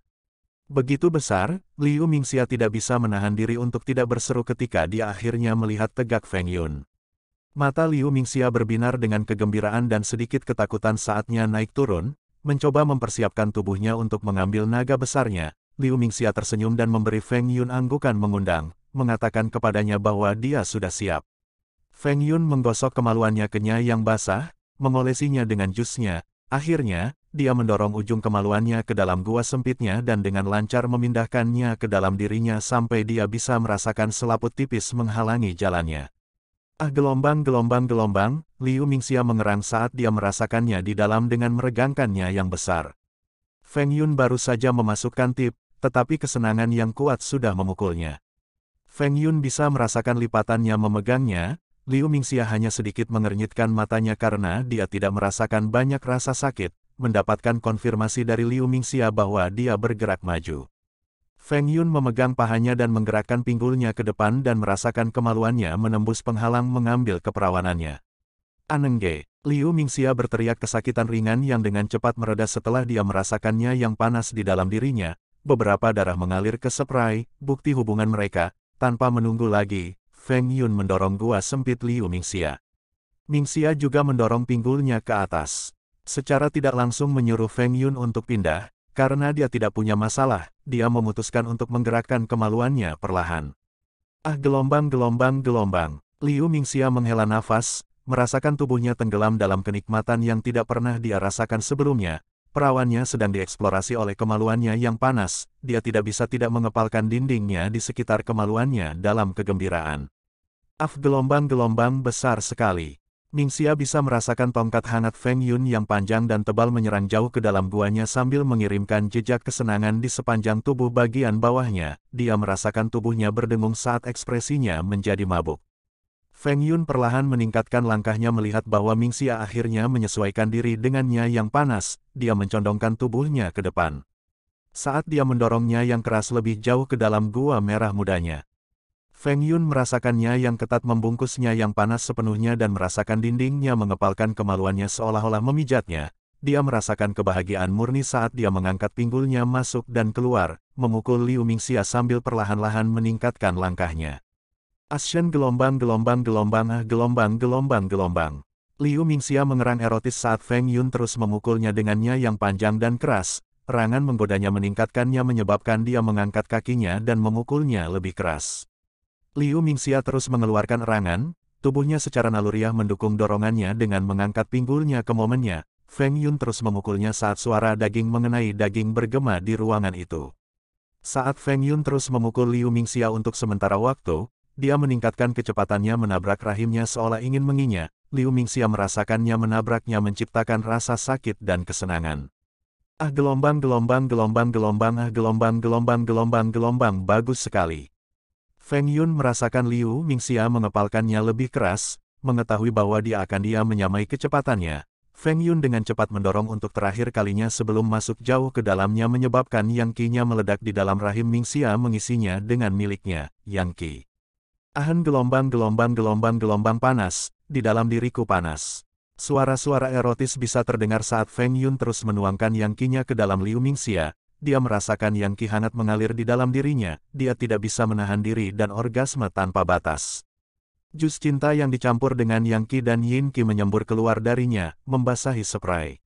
Begitu besar, Liu Mingxia tidak bisa menahan diri untuk tidak berseru ketika dia akhirnya melihat tegak Feng Yun. Mata Liu Mingxia berbinar dengan kegembiraan dan sedikit ketakutan saatnya naik turun, mencoba mempersiapkan tubuhnya untuk mengambil naga besarnya. Liu Mingxia tersenyum dan memberi Feng Yun anggukan mengundang, mengatakan kepadanya bahwa dia sudah siap. Feng Yun menggosok kemaluannya kenyai yang basah, mengolesinya dengan jusnya. Akhirnya, dia mendorong ujung kemaluannya ke dalam gua sempitnya dan dengan lancar memindahkannya ke dalam dirinya sampai dia bisa merasakan selaput tipis menghalangi jalannya. Ah gelombang gelombang gelombang, Liu Mingxia mengerang saat dia merasakannya di dalam dengan meregangkannya yang besar. Feng Yun baru saja memasukkan tip, tetapi kesenangan yang kuat sudah memukulnya. Feng Yun bisa merasakan lipatannya memegangnya, Liu Mingxia hanya sedikit mengernyitkan matanya karena dia tidak merasakan banyak rasa sakit, mendapatkan konfirmasi dari Liu Mingxia bahwa dia bergerak maju. Feng Yun memegang pahanya dan menggerakkan pinggulnya ke depan dan merasakan kemaluannya menembus penghalang mengambil keperawanannya. Anengge, Liu Mingxia berteriak kesakitan ringan yang dengan cepat mereda setelah dia merasakannya yang panas di dalam dirinya, beberapa darah mengalir ke seprai, bukti hubungan mereka, tanpa menunggu lagi, Feng Yun mendorong gua sempit Liu Mingxia. Mingxia juga mendorong pinggulnya ke atas. Secara tidak langsung menyuruh Feng Yun untuk pindah, karena dia tidak punya masalah, dia memutuskan untuk menggerakkan kemaluannya perlahan. Ah gelombang gelombang gelombang, Liu Mingxia menghela nafas, merasakan tubuhnya tenggelam dalam kenikmatan yang tidak pernah dia rasakan sebelumnya, Perawannya sedang dieksplorasi oleh kemaluannya yang panas, dia tidak bisa tidak mengepalkan dindingnya di sekitar kemaluannya dalam kegembiraan. Af gelombang-gelombang besar sekali. Ningxia bisa merasakan tongkat hangat Feng Yun yang panjang dan tebal menyerang jauh ke dalam guanya sambil mengirimkan jejak kesenangan di sepanjang tubuh bagian bawahnya. Dia merasakan tubuhnya berdengung saat ekspresinya menjadi mabuk. Feng Yun perlahan meningkatkan langkahnya melihat bahwa Ming Xia akhirnya menyesuaikan diri dengannya yang panas, dia mencondongkan tubuhnya ke depan. Saat dia mendorongnya yang keras lebih jauh ke dalam gua merah mudanya. Feng Yun merasakannya yang ketat membungkusnya yang panas sepenuhnya dan merasakan dindingnya mengepalkan kemaluannya seolah-olah memijatnya, dia merasakan kebahagiaan murni saat dia mengangkat pinggulnya masuk dan keluar, memukul Liu Mingxia sambil perlahan-lahan meningkatkan langkahnya. Ashen gelombang gelombang gelombang ah, gelombang gelombang gelombang. Liu Mingxia mengerang erotis saat Feng Yun terus memukulnya dengannya yang panjang dan keras, rangan menggodanya meningkatkannya menyebabkan dia mengangkat kakinya dan memukulnya lebih keras. Liu Mingxia terus mengeluarkan erangan, tubuhnya secara naluriah mendukung dorongannya dengan mengangkat pinggulnya ke momennya, Feng Yun terus memukulnya saat suara daging mengenai daging bergema di ruangan itu. Saat Feng Yun terus memukul Liu Mingxia untuk sementara waktu, dia meningkatkan kecepatannya menabrak rahimnya seolah ingin menginya, Liu Mingxia merasakannya menabraknya menciptakan rasa sakit dan kesenangan. Ah gelombang gelombang gelombang gelombang ah gelombang gelombang gelombang gelombang bagus sekali. Feng Yun merasakan Liu Mingxia mengepalkannya lebih keras, mengetahui bahwa dia akan dia menyamai kecepatannya. Feng Yun dengan cepat mendorong untuk terakhir kalinya sebelum masuk jauh ke dalamnya menyebabkan Yang Qi-nya meledak di dalam rahim Mingxia mengisinya dengan miliknya, Yang Qi. Ahan gelombang-gelombang-gelombang-gelombang panas, di dalam diriku panas. Suara-suara erotis bisa terdengar saat Feng Yun terus menuangkan yang kinya ke dalam Liu Mingxia. Dia merasakan yang ki hangat mengalir di dalam dirinya, dia tidak bisa menahan diri dan orgasme tanpa batas. Jus cinta yang dicampur dengan yang ki dan yin ki menyembur keluar darinya, membasahi spray.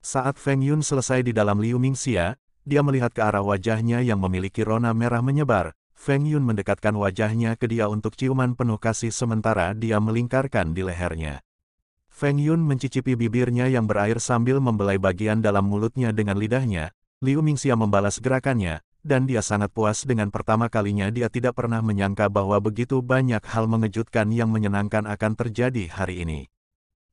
Saat Feng Yun selesai di dalam Liu Mingxia, dia melihat ke arah wajahnya yang memiliki rona merah menyebar, Feng Yun mendekatkan wajahnya ke dia untuk ciuman penuh kasih sementara dia melingkarkan di lehernya. Feng Yun mencicipi bibirnya yang berair sambil membelai bagian dalam mulutnya dengan lidahnya, Liu Mingxia membalas gerakannya, dan dia sangat puas dengan pertama kalinya dia tidak pernah menyangka bahwa begitu banyak hal mengejutkan yang menyenangkan akan terjadi hari ini.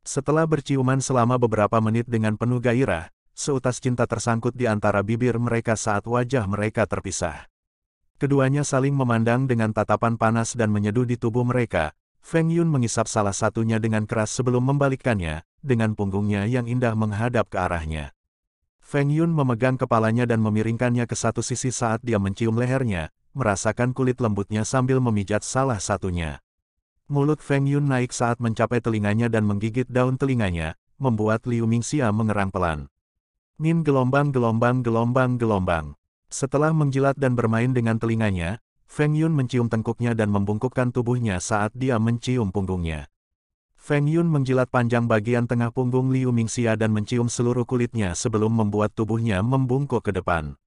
Setelah berciuman selama beberapa menit dengan penuh gairah, seutas cinta tersangkut di antara bibir mereka saat wajah mereka terpisah. Keduanya saling memandang dengan tatapan panas dan menyeduh di tubuh mereka. Feng Yun mengisap salah satunya dengan keras sebelum membalikkannya, dengan punggungnya yang indah menghadap ke arahnya. Feng Yun memegang kepalanya dan memiringkannya ke satu sisi saat dia mencium lehernya, merasakan kulit lembutnya sambil memijat salah satunya. Mulut Feng Yun naik saat mencapai telinganya dan menggigit daun telinganya, membuat Liu Mingxia mengerang pelan. Min gelombang gelombang gelombang gelombang. Setelah menjilat dan bermain dengan telinganya, Feng Yun mencium tengkuknya dan membungkukkan tubuhnya saat dia mencium punggungnya. Feng Yun menjilat panjang bagian tengah punggung Liu Mingxia dan mencium seluruh kulitnya sebelum membuat tubuhnya membungkuk ke depan.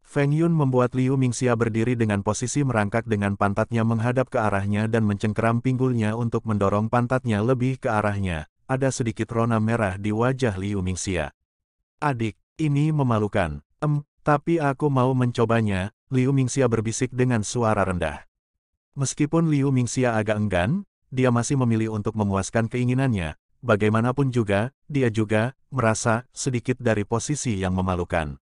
Feng Yun membuat Liu Mingxia berdiri dengan posisi merangkak dengan pantatnya menghadap ke arahnya dan mencengkeram pinggulnya untuk mendorong pantatnya lebih ke arahnya. Ada sedikit rona merah di wajah Liu Mingxia. Adik, ini memalukan. Em, tapi aku mau mencobanya, Liu Mingxia berbisik dengan suara rendah. Meskipun Liu Mingxia agak enggan, dia masih memilih untuk memuaskan keinginannya, bagaimanapun juga, dia juga merasa sedikit dari posisi yang memalukan.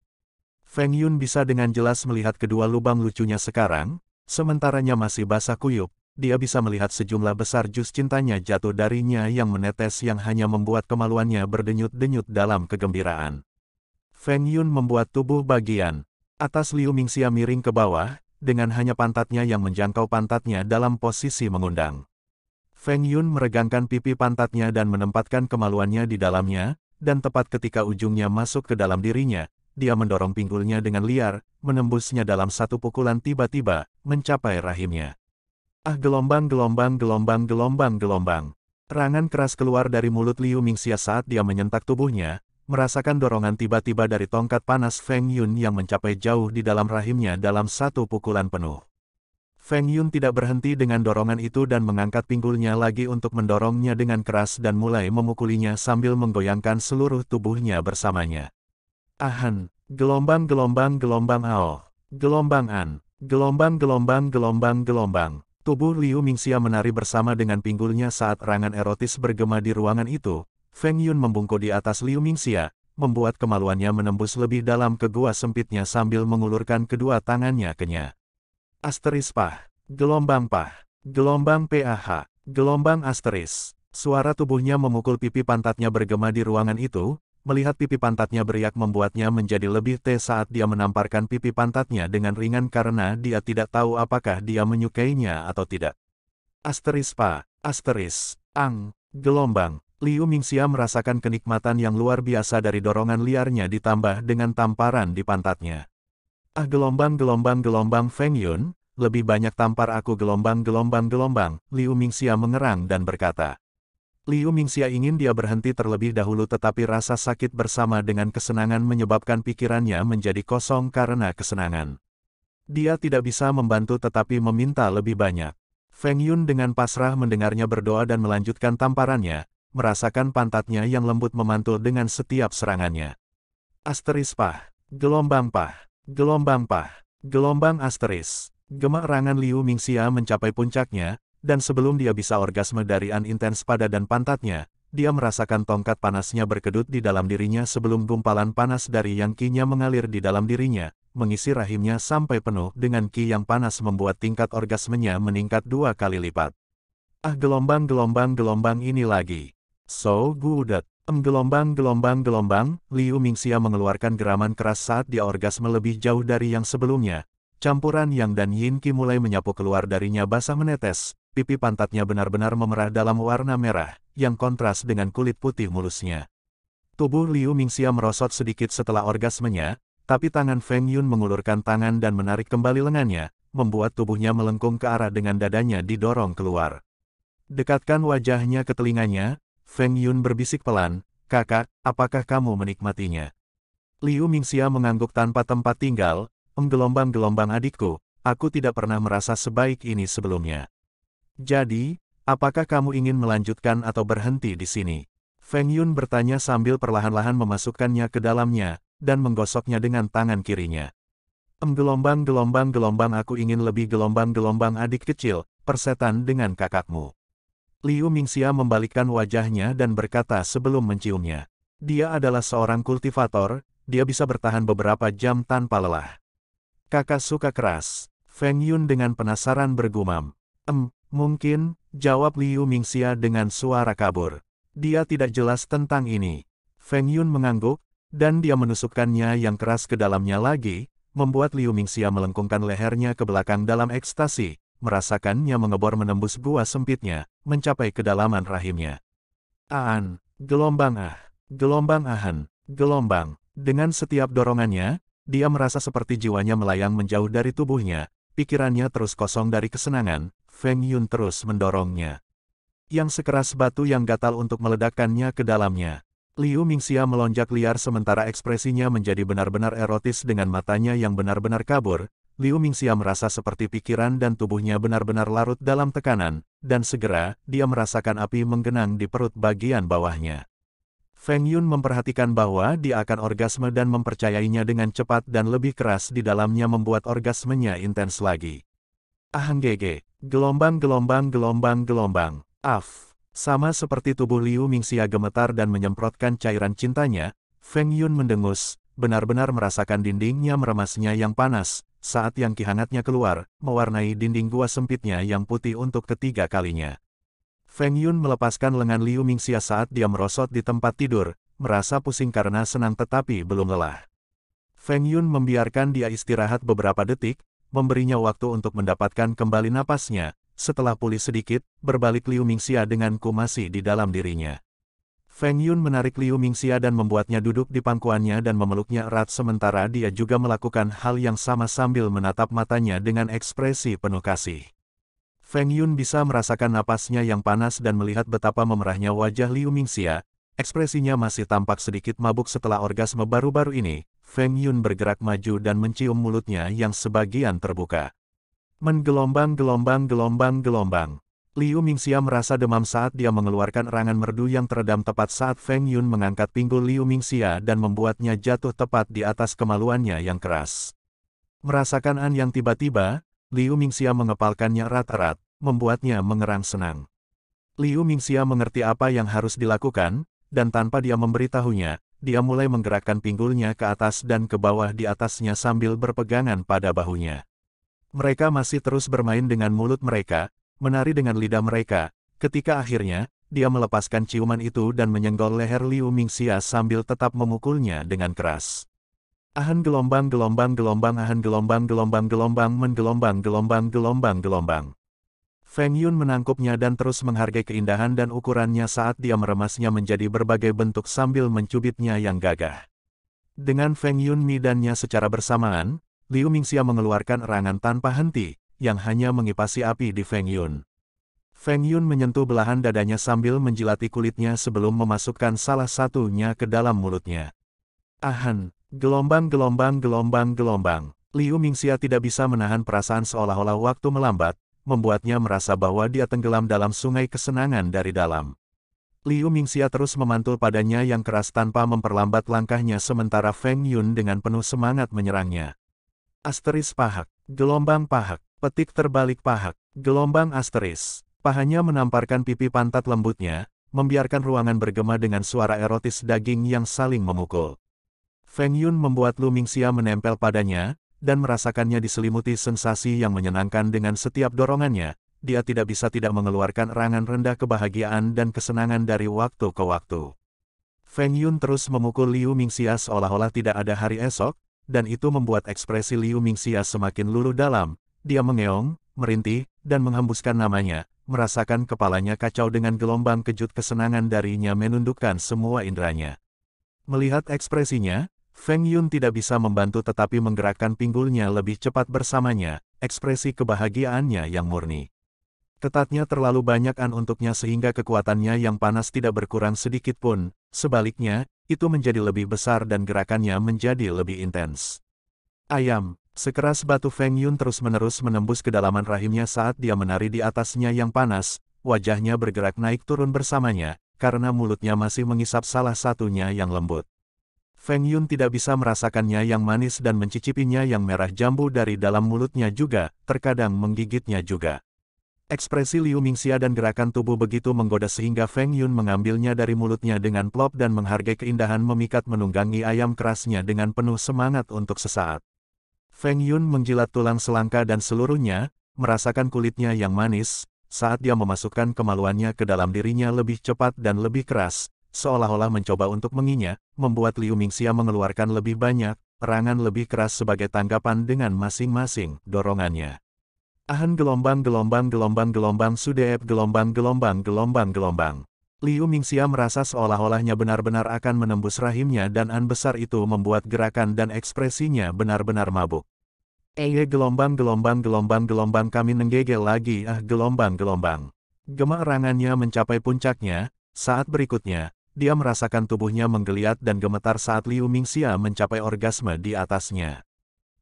Feng Yun bisa dengan jelas melihat kedua lubang lucunya sekarang, sementaranya masih basah kuyup, dia bisa melihat sejumlah besar jus cintanya jatuh darinya yang menetes yang hanya membuat kemaluannya berdenyut-denyut dalam kegembiraan. Feng Yun membuat tubuh bagian atas Liu Mingxia miring ke bawah, dengan hanya pantatnya yang menjangkau pantatnya dalam posisi mengundang. Feng Yun meregangkan pipi pantatnya dan menempatkan kemaluannya di dalamnya, dan tepat ketika ujungnya masuk ke dalam dirinya, dia mendorong pinggulnya dengan liar, menembusnya dalam satu pukulan tiba-tiba, mencapai rahimnya. Ah gelombang gelombang gelombang gelombang gelombang. Rangan keras keluar dari mulut Liu Mingxia saat dia menyentak tubuhnya, merasakan dorongan tiba-tiba dari tongkat panas Feng Yun yang mencapai jauh di dalam rahimnya dalam satu pukulan penuh. Feng Yun tidak berhenti dengan dorongan itu dan mengangkat pinggulnya lagi untuk mendorongnya dengan keras dan mulai memukulinya sambil menggoyangkan seluruh tubuhnya bersamanya. Ahan, gelombang-gelombang-gelombang ao, gelombang an, gelombang-gelombang-gelombang-gelombang. Tubuh Liu Mingxia menari bersama dengan pinggulnya saat rangan erotis bergema di ruangan itu, Feng Yun membungkuk di atas Liu Mingxia, membuat kemaluannya menembus lebih dalam ke gua sempitnya sambil mengulurkan kedua tangannya kenya. Asteris pah, gelombang pah, gelombang PAH, gelombang asteris. Suara tubuhnya memukul pipi pantatnya bergema di ruangan itu, melihat pipi pantatnya beriak membuatnya menjadi lebih teh saat dia menamparkan pipi pantatnya dengan ringan karena dia tidak tahu apakah dia menyukainya atau tidak. Asteris pa, asteris, ang, gelombang, Liu Mingxia merasakan kenikmatan yang luar biasa dari dorongan liarnya ditambah dengan tamparan di pantatnya. Ah gelombang-gelombang-gelombang Feng Yun, lebih banyak tampar aku gelombang-gelombang-gelombang, Liu Mingxia mengerang dan berkata. Liu Mingxia ingin dia berhenti terlebih dahulu tetapi rasa sakit bersama dengan kesenangan menyebabkan pikirannya menjadi kosong karena kesenangan. Dia tidak bisa membantu tetapi meminta lebih banyak. Feng Yun dengan pasrah mendengarnya berdoa dan melanjutkan tamparannya, merasakan pantatnya yang lembut memantul dengan setiap serangannya. Asteris pah, gelombang pah, gelombang pah, gelombang asteris. Gemak rangan Liu Mingxia mencapai puncaknya, dan sebelum dia bisa orgasme dari an intens pada dan pantatnya, dia merasakan tongkat panasnya berkedut di dalam dirinya sebelum gumpalan panas dari yang kinya mengalir di dalam dirinya, mengisi rahimnya sampai penuh dengan ki yang panas membuat tingkat orgasmenya meningkat dua kali lipat. Ah gelombang-gelombang gelombang ini lagi. So Guudat. gelombang gelombang gelombang Liu Mingxia mengeluarkan geraman keras saat dia orgasme lebih jauh dari yang sebelumnya. Campuran Yang dan Yin Qi mulai menyapu keluar darinya basah menetes, pipi pantatnya benar-benar memerah dalam warna merah, yang kontras dengan kulit putih mulusnya. Tubuh Liu Mingxia merosot sedikit setelah orgasmenya, tapi tangan Feng Yun mengulurkan tangan dan menarik kembali lengannya, membuat tubuhnya melengkung ke arah dengan dadanya didorong keluar. Dekatkan wajahnya ke telinganya, Feng Yun berbisik pelan, kakak, apakah kamu menikmatinya? Liu Mingxia mengangguk tanpa tempat tinggal, menggelombang-gelombang adikku, aku tidak pernah merasa sebaik ini sebelumnya. Jadi, apakah kamu ingin melanjutkan atau berhenti di sini? Feng Yun bertanya sambil perlahan-lahan memasukkannya ke dalamnya, dan menggosoknya dengan tangan kirinya. Menggelombang-gelombang-gelombang aku ingin lebih gelombang-gelombang adik kecil, persetan dengan kakakmu. Liu Mingxia membalikkan wajahnya dan berkata sebelum menciumnya. Dia adalah seorang kultivator, dia bisa bertahan beberapa jam tanpa lelah. Kakak suka keras. Feng Yun dengan penasaran bergumam. Em, mungkin, jawab Liu Mingxia dengan suara kabur. Dia tidak jelas tentang ini. Feng Yun mengangguk, dan dia menusukkannya yang keras ke dalamnya lagi, membuat Liu Mingxia melengkungkan lehernya ke belakang dalam ekstasi, merasakannya mengebor menembus gua sempitnya, mencapai kedalaman rahimnya. Aan, gelombang ah, gelombang ahan, gelombang. Dengan setiap dorongannya, dia merasa seperti jiwanya melayang menjauh dari tubuhnya, pikirannya terus kosong dari kesenangan, Feng Yun terus mendorongnya. Yang sekeras batu yang gatal untuk meledakkannya ke dalamnya. Liu Mingxia melonjak liar sementara ekspresinya menjadi benar-benar erotis dengan matanya yang benar-benar kabur, Liu Mingxia merasa seperti pikiran dan tubuhnya benar-benar larut dalam tekanan, dan segera, dia merasakan api menggenang di perut bagian bawahnya. Feng Yun memperhatikan bahwa dia akan orgasme dan mempercayainya dengan cepat dan lebih keras di dalamnya membuat orgasmenya intens lagi. Ahang gege, gelombang gelombang gelombang gelombang, af. Sama seperti tubuh Liu Mingxia gemetar dan menyemprotkan cairan cintanya, Feng Yun mendengus, benar-benar merasakan dindingnya meremasnya yang panas, saat yang kihangatnya keluar, mewarnai dinding gua sempitnya yang putih untuk ketiga kalinya. Feng Yun melepaskan lengan Liu Mingxia saat dia merosot di tempat tidur, merasa pusing karena senang tetapi belum lelah. Feng Yun membiarkan dia istirahat beberapa detik, memberinya waktu untuk mendapatkan kembali napasnya, setelah pulih sedikit, berbalik Liu Mingxia dengan kumasi di dalam dirinya. Feng Yun menarik Liu Mingxia dan membuatnya duduk di pangkuannya dan memeluknya erat sementara dia juga melakukan hal yang sama sambil menatap matanya dengan ekspresi penuh kasih. Feng Yun bisa merasakan napasnya yang panas dan melihat betapa memerahnya wajah Liu Mingxia, ekspresinya masih tampak sedikit mabuk setelah orgasme baru-baru ini, Feng Yun bergerak maju dan mencium mulutnya yang sebagian terbuka. Menggelombang gelombang gelombang gelombang. Liu Mingxia merasa demam saat dia mengeluarkan erangan merdu yang teredam tepat saat Feng Yun mengangkat pinggul Liu Mingxia dan membuatnya jatuh tepat di atas kemaluannya yang keras. Merasakan an yang tiba-tiba, Liu Mingxia mengepalkannya erat-erat, membuatnya mengerang senang. Liu Mingxia mengerti apa yang harus dilakukan, dan tanpa dia memberitahunya, dia mulai menggerakkan pinggulnya ke atas dan ke bawah di atasnya sambil berpegangan pada bahunya. Mereka masih terus bermain dengan mulut mereka, menari dengan lidah mereka, ketika akhirnya, dia melepaskan ciuman itu dan menyenggol leher Liu Mingxia sambil tetap memukulnya dengan keras. Ahan gelombang gelombang gelombang ahan gelombang gelombang gelombang menggelombang gelombang gelombang gelombang. Feng Yun menangkupnya dan terus menghargai keindahan dan ukurannya saat dia meremasnya menjadi berbagai bentuk sambil mencubitnya yang gagah. Dengan Feng Yun midannya secara bersamaan, Liu Mingxia mengeluarkan erangan tanpa henti, yang hanya mengipasi api di Feng Yun. Feng Yun menyentuh belahan dadanya sambil menjilati kulitnya sebelum memasukkan salah satunya ke dalam mulutnya. Ahan, gelombang gelombang gelombang gelombang. Liu Mingxia tidak bisa menahan perasaan seolah-olah waktu melambat, membuatnya merasa bahwa dia tenggelam dalam sungai kesenangan dari dalam. Liu Mingxia terus memantul padanya yang keras tanpa memperlambat langkahnya sementara Feng Yun dengan penuh semangat menyerangnya. Asteris pahak, gelombang pahak, Petik terbalik pahak. Gelombang asteris. Pahanya menamparkan pipi pantat lembutnya, membiarkan ruangan bergema dengan suara erotis daging yang saling memukul. Feng Yun membuat Lu Mingxia menempel padanya, dan merasakannya diselimuti sensasi yang menyenangkan dengan setiap dorongannya, dia tidak bisa tidak mengeluarkan erangan rendah kebahagiaan dan kesenangan dari waktu ke waktu. Feng Yun terus memukul Liu Mingxia seolah-olah tidak ada hari esok, dan itu membuat ekspresi Liu Mingxia semakin luluh dalam, dia mengeong, merintih, dan menghembuskan namanya, merasakan kepalanya kacau dengan gelombang kejut kesenangan darinya menundukkan semua inderanya. Melihat ekspresinya, Feng Yun tidak bisa membantu tetapi menggerakkan pinggulnya lebih cepat bersamanya, ekspresi kebahagiaannya yang murni. Ketatnya terlalu banyak an untuknya sehingga kekuatannya yang panas tidak berkurang sedikit pun, sebaliknya, itu menjadi lebih besar dan gerakannya menjadi lebih intens. Ayam Sekeras batu Feng Yun terus-menerus menembus kedalaman rahimnya saat dia menari di atasnya yang panas, wajahnya bergerak naik turun bersamanya, karena mulutnya masih mengisap salah satunya yang lembut. Feng Yun tidak bisa merasakannya yang manis dan mencicipinya yang merah jambu dari dalam mulutnya juga, terkadang menggigitnya juga. Ekspresi Liu Mingxia dan gerakan tubuh begitu menggoda sehingga Feng Yun mengambilnya dari mulutnya dengan plop dan menghargai keindahan memikat menunggangi ayam kerasnya dengan penuh semangat untuk sesaat. Feng Yun menjilat tulang selangka dan seluruhnya, merasakan kulitnya yang manis, saat dia memasukkan kemaluannya ke dalam dirinya lebih cepat dan lebih keras, seolah-olah mencoba untuk menginya, membuat Liu Mingxia mengeluarkan lebih banyak, perangan lebih keras sebagai tanggapan dengan masing-masing dorongannya. Ahan gelombang gelombang gelombang gelombang sudeep gelombang gelombang gelombang gelombang. Liu Mingxia merasa seolah-olahnya benar-benar akan menembus rahimnya dan an besar itu membuat gerakan dan ekspresinya benar-benar mabuk. Eh, eh gelombang gelombang gelombang gelombang kami nenggegel lagi ah gelombang gelombang. rangannya mencapai puncaknya, saat berikutnya, dia merasakan tubuhnya menggeliat dan gemetar saat Liu Mingxia mencapai orgasme di atasnya.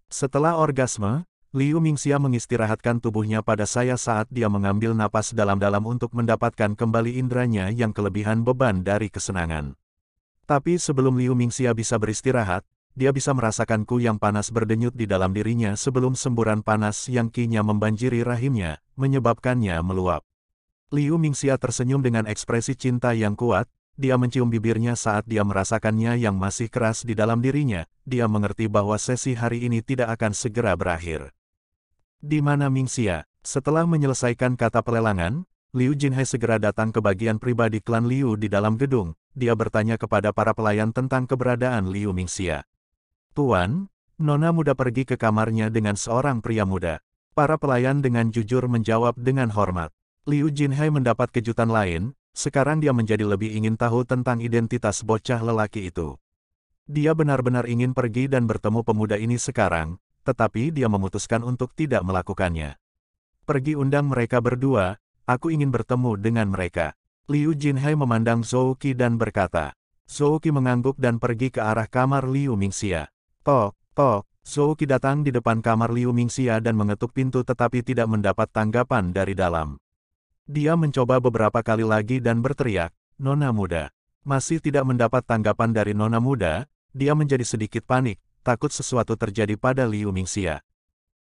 Setelah orgasme, Liu Mingxia mengistirahatkan tubuhnya pada saya saat dia mengambil napas dalam-dalam untuk mendapatkan kembali indranya yang kelebihan beban dari kesenangan. Tapi sebelum Liu Mingxia bisa beristirahat, dia bisa merasakan ku yang panas berdenyut di dalam dirinya sebelum semburan panas yang kinya membanjiri rahimnya, menyebabkannya meluap. Liu Mingxia tersenyum dengan ekspresi cinta yang kuat, dia mencium bibirnya saat dia merasakannya yang masih keras di dalam dirinya, dia mengerti bahwa sesi hari ini tidak akan segera berakhir. Di mana Mingxia? Setelah menyelesaikan kata pelelangan, Liu Jinhai segera datang ke bagian pribadi klan Liu di dalam gedung, dia bertanya kepada para pelayan tentang keberadaan Liu Mingxia. Tuan, Nona muda pergi ke kamarnya dengan seorang pria muda. Para pelayan dengan jujur menjawab dengan hormat. Liu Jinhai mendapat kejutan lain, sekarang dia menjadi lebih ingin tahu tentang identitas bocah lelaki itu. Dia benar-benar ingin pergi dan bertemu pemuda ini sekarang, tetapi dia memutuskan untuk tidak melakukannya. Pergi undang mereka berdua, aku ingin bertemu dengan mereka. Liu Jinhai memandang Zhou Qi dan berkata. Zhou Qi mengangguk dan pergi ke arah kamar Liu Mingxia. Tok, tok, Zhou Qi datang di depan kamar Liu Mingxia dan mengetuk pintu tetapi tidak mendapat tanggapan dari dalam. Dia mencoba beberapa kali lagi dan berteriak, Nona muda. Masih tidak mendapat tanggapan dari Nona muda, dia menjadi sedikit panik, takut sesuatu terjadi pada Liu Mingxia.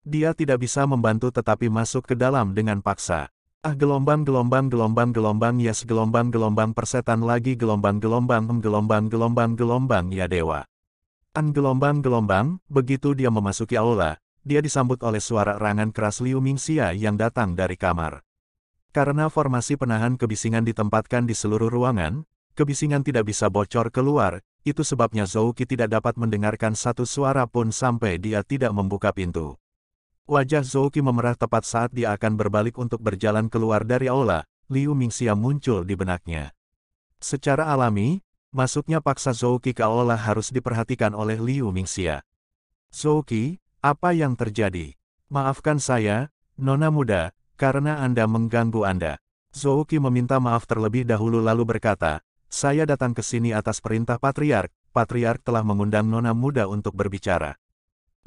Dia tidak bisa membantu tetapi masuk ke dalam dengan paksa. Ah gelombang gelombang gelombang gelombang yes gelombang gelombang persetan lagi gelombang gelombang gelombang gelombang gelombang ya dewa. An gelombang-gelombang, begitu dia memasuki aula, dia disambut oleh suara erangan keras Liu Mingxia yang datang dari kamar. Karena formasi penahan kebisingan ditempatkan di seluruh ruangan, kebisingan tidak bisa bocor keluar, itu sebabnya Zhou Qi tidak dapat mendengarkan satu suara pun sampai dia tidak membuka pintu. Wajah Zhou Qi memerah tepat saat dia akan berbalik untuk berjalan keluar dari aula, Liu Mingxia muncul di benaknya. Secara alami, Masuknya paksa Zouki Qi ke aula harus diperhatikan oleh Liu Mingxia. Zouki, apa yang terjadi? Maafkan saya, Nona muda, karena Anda mengganggu Anda. Zouki meminta maaf terlebih dahulu lalu berkata, saya datang ke sini atas perintah Patriark, Patriark telah mengundang Nona muda untuk berbicara.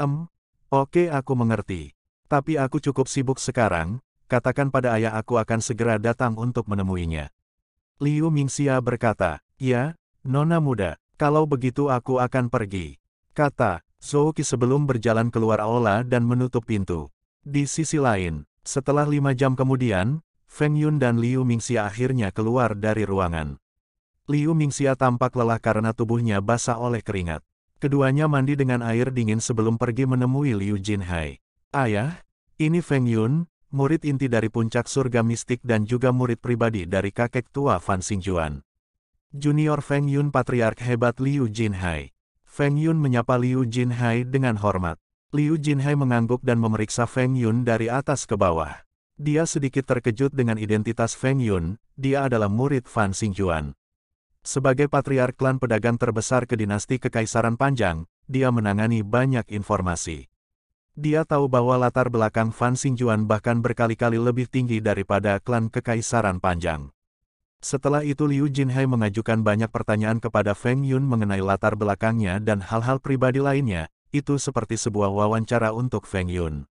Em, oke okay aku mengerti. Tapi aku cukup sibuk sekarang, katakan pada ayah aku akan segera datang untuk menemuinya. Liu Mingxia berkata, ya, Nona muda, kalau begitu aku akan pergi. Kata, Zouki sebelum berjalan keluar aula dan menutup pintu. Di sisi lain, setelah lima jam kemudian, Feng Yun dan Liu Mingxia akhirnya keluar dari ruangan. Liu Mingxia tampak lelah karena tubuhnya basah oleh keringat. Keduanya mandi dengan air dingin sebelum pergi menemui Liu Jinhai. Ayah, ini Feng Yun, murid inti dari puncak surga mistik dan juga murid pribadi dari kakek tua Fan Xingjuan. Junior Feng Yun Patriark hebat Liu Jinhai. Feng Yun menyapa Liu Jinhai dengan hormat. Liu Jinhai mengangguk dan memeriksa Feng Yun dari atas ke bawah. Dia sedikit terkejut dengan identitas Feng Yun, dia adalah murid Fan Xingyuan. Sebagai patriark klan pedagang terbesar ke dinasti Kekaisaran Panjang, dia menangani banyak informasi. Dia tahu bahwa latar belakang Fan Xingyuan bahkan berkali-kali lebih tinggi daripada klan Kekaisaran Panjang. Setelah itu Liu Jinhai mengajukan banyak pertanyaan kepada Feng Yun mengenai latar belakangnya dan hal-hal pribadi lainnya, itu seperti sebuah wawancara untuk Feng Yun.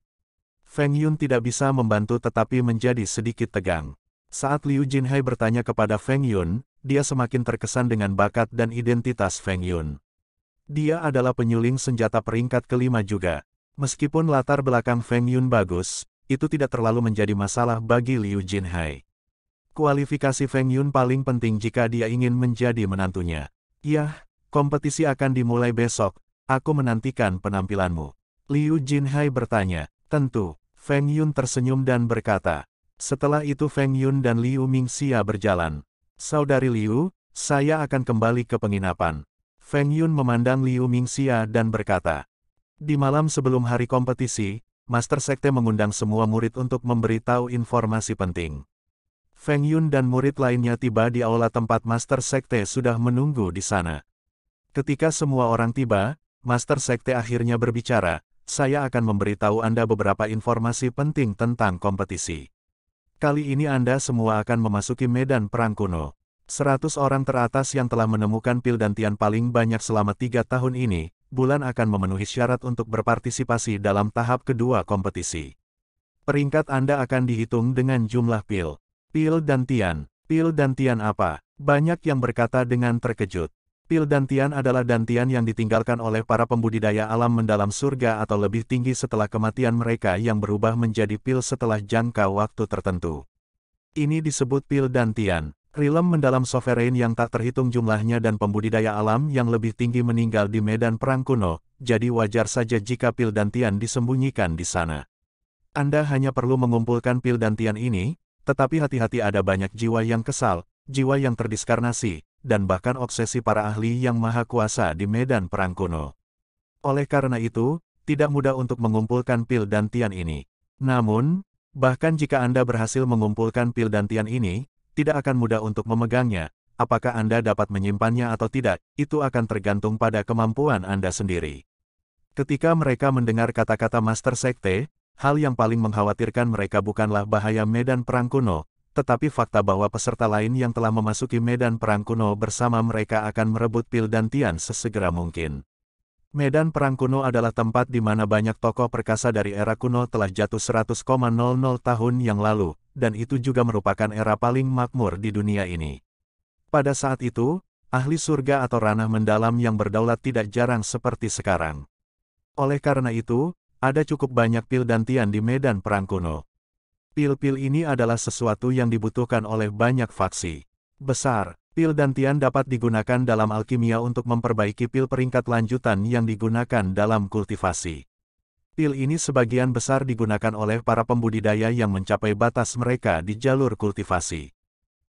Feng Yun tidak bisa membantu tetapi menjadi sedikit tegang. Saat Liu Jinhai bertanya kepada Feng Yun, dia semakin terkesan dengan bakat dan identitas Feng Yun. Dia adalah penyuling senjata peringkat kelima juga. Meskipun latar belakang Feng Yun bagus, itu tidak terlalu menjadi masalah bagi Liu Jinhai. Kualifikasi Feng Yun paling penting jika dia ingin menjadi menantunya. Yah, kompetisi akan dimulai besok, aku menantikan penampilanmu. Liu Jinhai bertanya, tentu, Feng Yun tersenyum dan berkata. Setelah itu Feng Yun dan Liu Mingxia berjalan. Saudari Liu, saya akan kembali ke penginapan. Feng Yun memandang Liu Mingxia dan berkata, di malam sebelum hari kompetisi, Master Sekte mengundang semua murid untuk memberitahu informasi penting. Feng Yun dan murid lainnya tiba di aula tempat Master Sekte sudah menunggu di sana. Ketika semua orang tiba, Master Sekte akhirnya berbicara, saya akan memberitahu Anda beberapa informasi penting tentang kompetisi. Kali ini Anda semua akan memasuki medan perang kuno. 100 orang teratas yang telah menemukan pil dan tian paling banyak selama tiga tahun ini, bulan akan memenuhi syarat untuk berpartisipasi dalam tahap kedua kompetisi. Peringkat Anda akan dihitung dengan jumlah pil. Pil dan Tian. Pil dan Tian apa? Banyak yang berkata dengan terkejut. Pil dan Tian adalah dantian yang ditinggalkan oleh para pembudidaya alam mendalam surga atau lebih tinggi setelah kematian mereka yang berubah menjadi pil setelah jangka waktu tertentu. Ini disebut pil dan Tian. Rilem mendalam sovereign yang tak terhitung jumlahnya dan pembudidaya alam yang lebih tinggi meninggal di medan perang kuno, jadi wajar saja jika pil dan tian disembunyikan di sana. Anda hanya perlu mengumpulkan pil dan tian ini, tetapi hati-hati ada banyak jiwa yang kesal, jiwa yang terdiskarnasi, dan bahkan obsesi para ahli yang maha kuasa di medan perang kuno. Oleh karena itu, tidak mudah untuk mengumpulkan pil dan tian ini. Namun, bahkan jika Anda berhasil mengumpulkan pil dan tian ini, tidak akan mudah untuk memegangnya, apakah Anda dapat menyimpannya atau tidak, itu akan tergantung pada kemampuan Anda sendiri. Ketika mereka mendengar kata-kata Master Sekte, Hal yang paling mengkhawatirkan mereka bukanlah bahaya medan perang kuno, tetapi fakta bahwa peserta lain yang telah memasuki medan perang kuno bersama mereka akan merebut pil dan tian sesegera mungkin. Medan perang kuno adalah tempat di mana banyak tokoh perkasa dari era kuno telah jatuh 100,00 tahun yang lalu, dan itu juga merupakan era paling makmur di dunia ini. Pada saat itu, ahli surga atau ranah mendalam yang berdaulat tidak jarang seperti sekarang. Oleh karena itu, ada cukup banyak pil dan tian di medan perang kuno. Pil-pil ini adalah sesuatu yang dibutuhkan oleh banyak faksi. Besar, pil dan tian dapat digunakan dalam alkimia untuk memperbaiki pil peringkat lanjutan yang digunakan dalam kultivasi. Pil ini sebagian besar digunakan oleh para pembudidaya yang mencapai batas mereka di jalur kultivasi.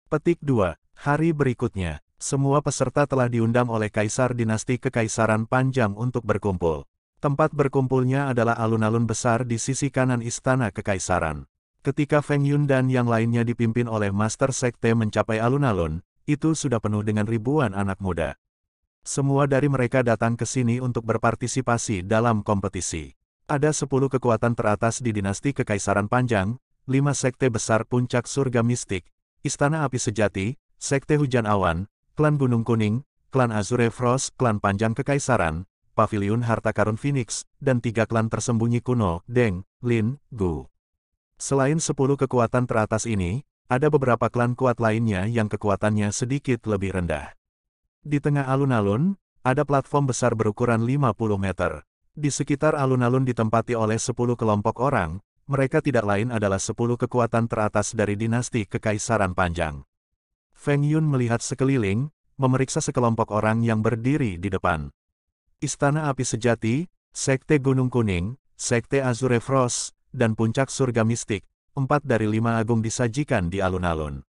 Petik 2. Hari berikutnya, semua peserta telah diundang oleh Kaisar Dinasti Kekaisaran Panjang untuk berkumpul. Tempat berkumpulnya adalah alun-alun besar di sisi kanan Istana Kekaisaran. Ketika Feng Yun dan yang lainnya dipimpin oleh Master Sekte mencapai alun-alun, itu sudah penuh dengan ribuan anak muda. Semua dari mereka datang ke sini untuk berpartisipasi dalam kompetisi. Ada sepuluh kekuatan teratas di dinasti Kekaisaran Panjang, lima sekte besar puncak surga mistik, Istana Api Sejati, Sekte Hujan Awan, Klan Gunung Kuning, Klan Azure Frost, Klan Panjang Kekaisaran, Paviliun Harta Karun Phoenix, dan tiga klan tersembunyi kuno, Deng, Lin, Gu. Selain sepuluh kekuatan teratas ini, ada beberapa klan kuat lainnya yang kekuatannya sedikit lebih rendah. Di tengah alun-alun, ada platform besar berukuran 50 meter. Di sekitar alun-alun ditempati oleh 10 kelompok orang, mereka tidak lain adalah 10 kekuatan teratas dari dinasti Kekaisaran Panjang. Feng Yun melihat sekeliling, memeriksa sekelompok orang yang berdiri di depan. Istana Api Sejati, Sekte Gunung Kuning, Sekte Azure Frost, dan Puncak Surga Mistik, empat dari lima agung disajikan di alun-alun.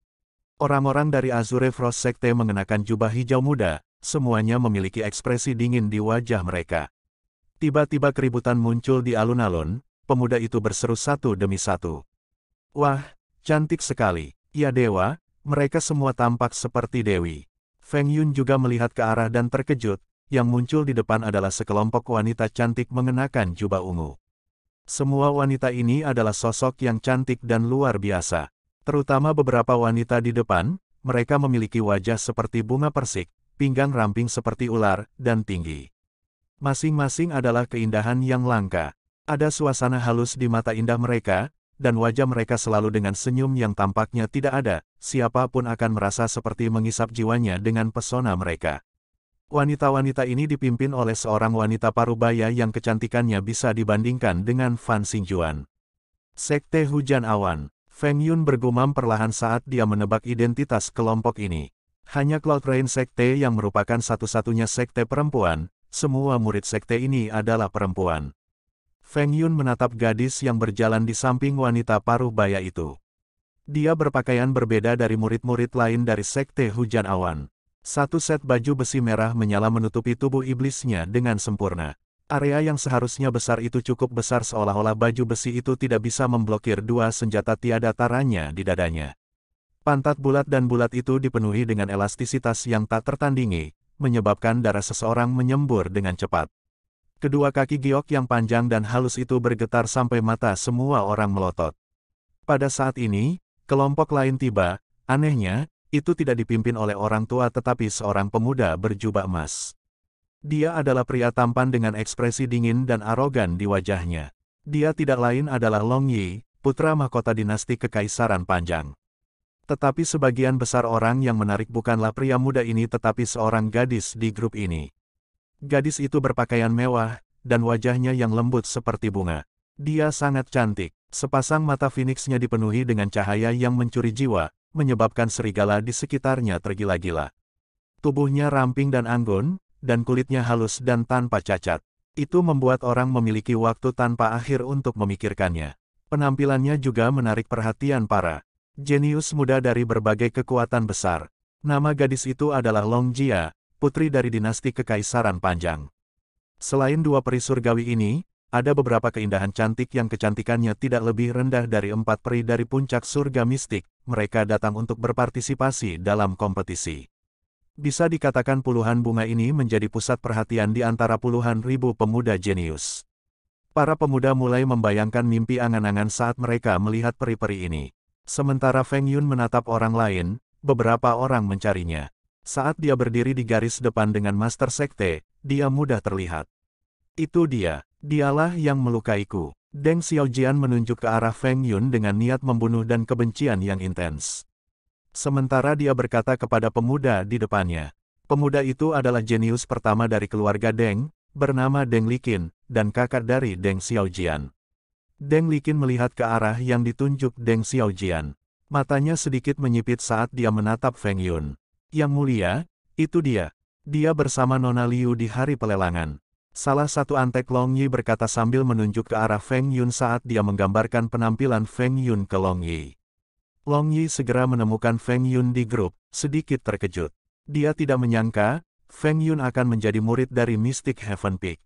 Orang-orang dari Azure Frost Sekte mengenakan jubah hijau muda, semuanya memiliki ekspresi dingin di wajah mereka. Tiba-tiba keributan muncul di alun-alun, pemuda itu berseru satu demi satu. Wah, cantik sekali. Ya dewa, mereka semua tampak seperti dewi. Feng Yun juga melihat ke arah dan terkejut, yang muncul di depan adalah sekelompok wanita cantik mengenakan jubah ungu. Semua wanita ini adalah sosok yang cantik dan luar biasa. Terutama beberapa wanita di depan, mereka memiliki wajah seperti bunga persik, pinggang ramping seperti ular, dan tinggi. Masing-masing adalah keindahan yang langka. Ada suasana halus di mata indah mereka, dan wajah mereka selalu dengan senyum yang tampaknya tidak ada, siapapun akan merasa seperti mengisap jiwanya dengan pesona mereka. Wanita-wanita ini dipimpin oleh seorang wanita parubaya yang kecantikannya bisa dibandingkan dengan Fan Xingjuan. Sekte Hujan Awan, Feng Yun bergumam perlahan saat dia menebak identitas kelompok ini. Hanya Cloud Rain Sekte yang merupakan satu-satunya sekte perempuan, semua murid sekte ini adalah perempuan. Feng Yun menatap gadis yang berjalan di samping wanita paruh baya itu. Dia berpakaian berbeda dari murid-murid lain dari Sekte Hujan Awan. Satu set baju besi merah menyala menutupi tubuh iblisnya dengan sempurna. Area yang seharusnya besar itu cukup besar seolah-olah baju besi itu tidak bisa memblokir dua senjata tiada taranya di dadanya. Pantat bulat dan bulat itu dipenuhi dengan elastisitas yang tak tertandingi, menyebabkan darah seseorang menyembur dengan cepat. Kedua kaki giok yang panjang dan halus itu bergetar sampai mata semua orang melotot. Pada saat ini, kelompok lain tiba, anehnya, itu tidak dipimpin oleh orang tua tetapi seorang pemuda berjubah emas. Dia adalah pria tampan dengan ekspresi dingin dan arogan di wajahnya. Dia tidak lain adalah Long Yi, putra mahkota dinasti Kekaisaran Panjang. Tetapi sebagian besar orang yang menarik bukanlah pria muda ini tetapi seorang gadis di grup ini. Gadis itu berpakaian mewah, dan wajahnya yang lembut seperti bunga. Dia sangat cantik, sepasang mata Phoenixnya dipenuhi dengan cahaya yang mencuri jiwa, menyebabkan serigala di sekitarnya tergila-gila. Tubuhnya ramping dan anggun, dan kulitnya halus dan tanpa cacat. Itu membuat orang memiliki waktu tanpa akhir untuk memikirkannya. Penampilannya juga menarik perhatian para jenius muda dari berbagai kekuatan besar. Nama gadis itu adalah Long Jia, putri dari dinasti Kekaisaran Panjang. Selain dua peri surgawi ini, ada beberapa keindahan cantik yang kecantikannya tidak lebih rendah dari empat peri dari puncak surga mistik, mereka datang untuk berpartisipasi dalam kompetisi. Bisa dikatakan puluhan bunga ini menjadi pusat perhatian di antara puluhan ribu pemuda jenius. Para pemuda mulai membayangkan mimpi angan-angan saat mereka melihat peri-peri ini. Sementara Feng Yun menatap orang lain, beberapa orang mencarinya. Saat dia berdiri di garis depan dengan Master Sekte, dia mudah terlihat. Itu dia, Dialah yang melukaiku. Deng Xiaojian menunjuk ke arah Feng Yun dengan niat membunuh dan kebencian yang intens. Sementara dia berkata kepada pemuda di depannya. Pemuda itu adalah jenius pertama dari keluarga Deng, bernama Deng Likin, dan kakak dari Deng Xiaojian. Deng Likin melihat ke arah yang ditunjuk Deng Xiaojian. Matanya sedikit menyipit saat dia menatap Feng Yun. Yang mulia, itu dia. Dia bersama Nona Liu di hari pelelangan. Salah satu antek Long Yi berkata sambil menunjuk ke arah Feng Yun saat dia menggambarkan penampilan Feng Yun ke Long Yi. Long Yi segera menemukan Feng Yun di grup, sedikit terkejut. Dia tidak menyangka, Feng Yun akan menjadi murid dari Mystic Heaven Peak.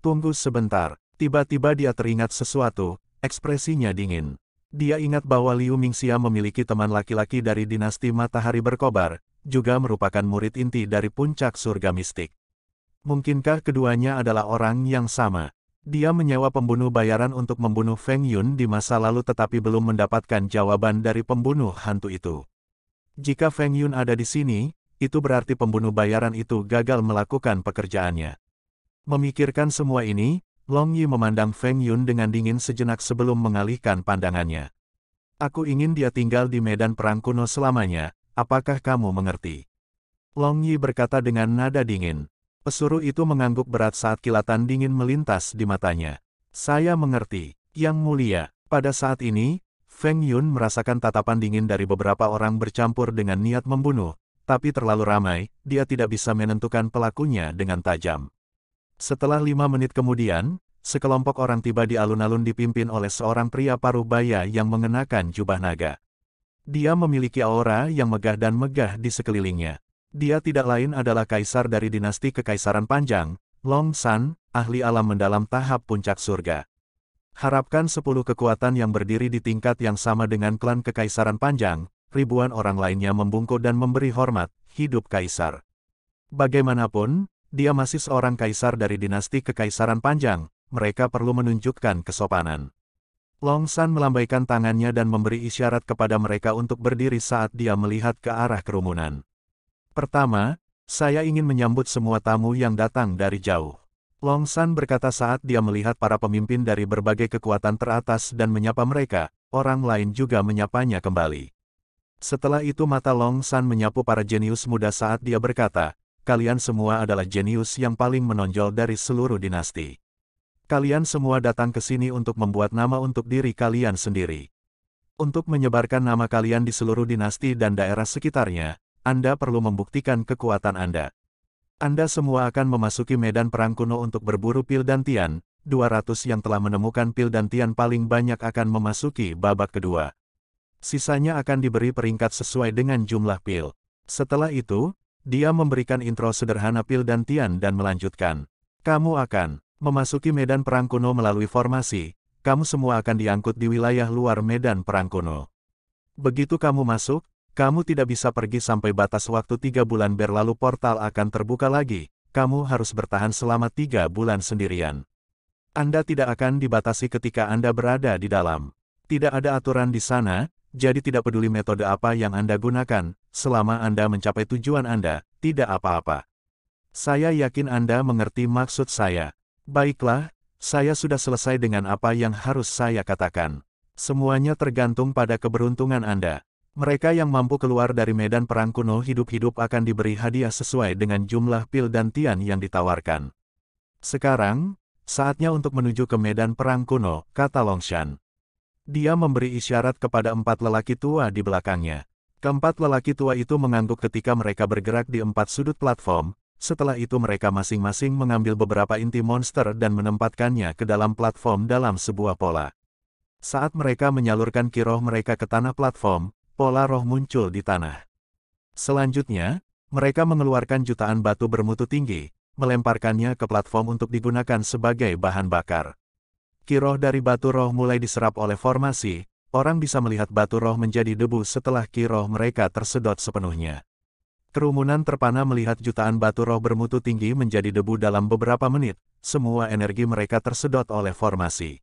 Tunggu sebentar, tiba-tiba dia teringat sesuatu, ekspresinya dingin. Dia ingat bahwa Liu Mingxia memiliki teman laki-laki dari dinasti matahari berkobar, juga merupakan murid inti dari puncak surga mistik. Mungkinkah keduanya adalah orang yang sama? Dia menyewa pembunuh bayaran untuk membunuh Feng Yun di masa lalu tetapi belum mendapatkan jawaban dari pembunuh hantu itu. Jika Feng Yun ada di sini, itu berarti pembunuh bayaran itu gagal melakukan pekerjaannya. Memikirkan semua ini, Long Yi memandang Feng Yun dengan dingin sejenak sebelum mengalihkan pandangannya. Aku ingin dia tinggal di medan perang kuno selamanya, apakah kamu mengerti? Long Yi berkata dengan nada dingin. Pesuruh itu mengangguk berat saat kilatan dingin melintas di matanya. Saya mengerti, Yang Mulia. Pada saat ini, Feng Yun merasakan tatapan dingin dari beberapa orang bercampur dengan niat membunuh, tapi terlalu ramai, dia tidak bisa menentukan pelakunya dengan tajam. Setelah lima menit kemudian, sekelompok orang tiba di alun-alun dipimpin oleh seorang pria paruh baya yang mengenakan jubah naga. Dia memiliki aura yang megah dan megah di sekelilingnya. Dia tidak lain adalah kaisar dari dinasti Kekaisaran Panjang, Long San, ahli alam mendalam tahap puncak surga. Harapkan sepuluh kekuatan yang berdiri di tingkat yang sama dengan klan Kekaisaran Panjang, ribuan orang lainnya membungkuk dan memberi hormat, hidup kaisar. Bagaimanapun, dia masih seorang kaisar dari dinasti Kekaisaran Panjang, mereka perlu menunjukkan kesopanan. Long San melambaikan tangannya dan memberi isyarat kepada mereka untuk berdiri saat dia melihat ke arah kerumunan. Pertama, saya ingin menyambut semua tamu yang datang dari jauh. Long San berkata saat dia melihat para pemimpin dari berbagai kekuatan teratas dan menyapa mereka, orang lain juga menyapanya kembali. Setelah itu mata Long San menyapu para jenius muda saat dia berkata, kalian semua adalah jenius yang paling menonjol dari seluruh dinasti. Kalian semua datang ke sini untuk membuat nama untuk diri kalian sendiri. Untuk menyebarkan nama kalian di seluruh dinasti dan daerah sekitarnya, anda perlu membuktikan kekuatan Anda. Anda semua akan memasuki medan perang kuno untuk berburu pil dan tian, 200 yang telah menemukan pil dan tian paling banyak akan memasuki babak kedua. Sisanya akan diberi peringkat sesuai dengan jumlah pil. Setelah itu, dia memberikan intro sederhana pil dan tian dan melanjutkan. Kamu akan memasuki medan perang kuno melalui formasi, kamu semua akan diangkut di wilayah luar medan perang kuno. Begitu kamu masuk, kamu tidak bisa pergi sampai batas waktu tiga bulan berlalu portal akan terbuka lagi, kamu harus bertahan selama tiga bulan sendirian. Anda tidak akan dibatasi ketika Anda berada di dalam. Tidak ada aturan di sana, jadi tidak peduli metode apa yang Anda gunakan, selama Anda mencapai tujuan Anda, tidak apa-apa. Saya yakin Anda mengerti maksud saya. Baiklah, saya sudah selesai dengan apa yang harus saya katakan. Semuanya tergantung pada keberuntungan Anda. Mereka yang mampu keluar dari medan perang kuno hidup-hidup akan diberi hadiah sesuai dengan jumlah pil dan tian yang ditawarkan. Sekarang, saatnya untuk menuju ke medan perang kuno, kata Longshan. Dia memberi isyarat kepada empat lelaki tua di belakangnya. Keempat lelaki tua itu mengangguk ketika mereka bergerak di empat sudut platform, setelah itu mereka masing-masing mengambil beberapa inti monster dan menempatkannya ke dalam platform dalam sebuah pola. Saat mereka menyalurkan kiroh mereka ke tanah platform, pola roh muncul di tanah. Selanjutnya, mereka mengeluarkan jutaan batu bermutu tinggi, melemparkannya ke platform untuk digunakan sebagai bahan bakar. Kiroh dari batu roh mulai diserap oleh formasi, orang bisa melihat batu roh menjadi debu setelah kiroh mereka tersedot sepenuhnya. Kerumunan terpana melihat jutaan batu roh bermutu tinggi menjadi debu dalam beberapa menit, semua energi mereka tersedot oleh formasi.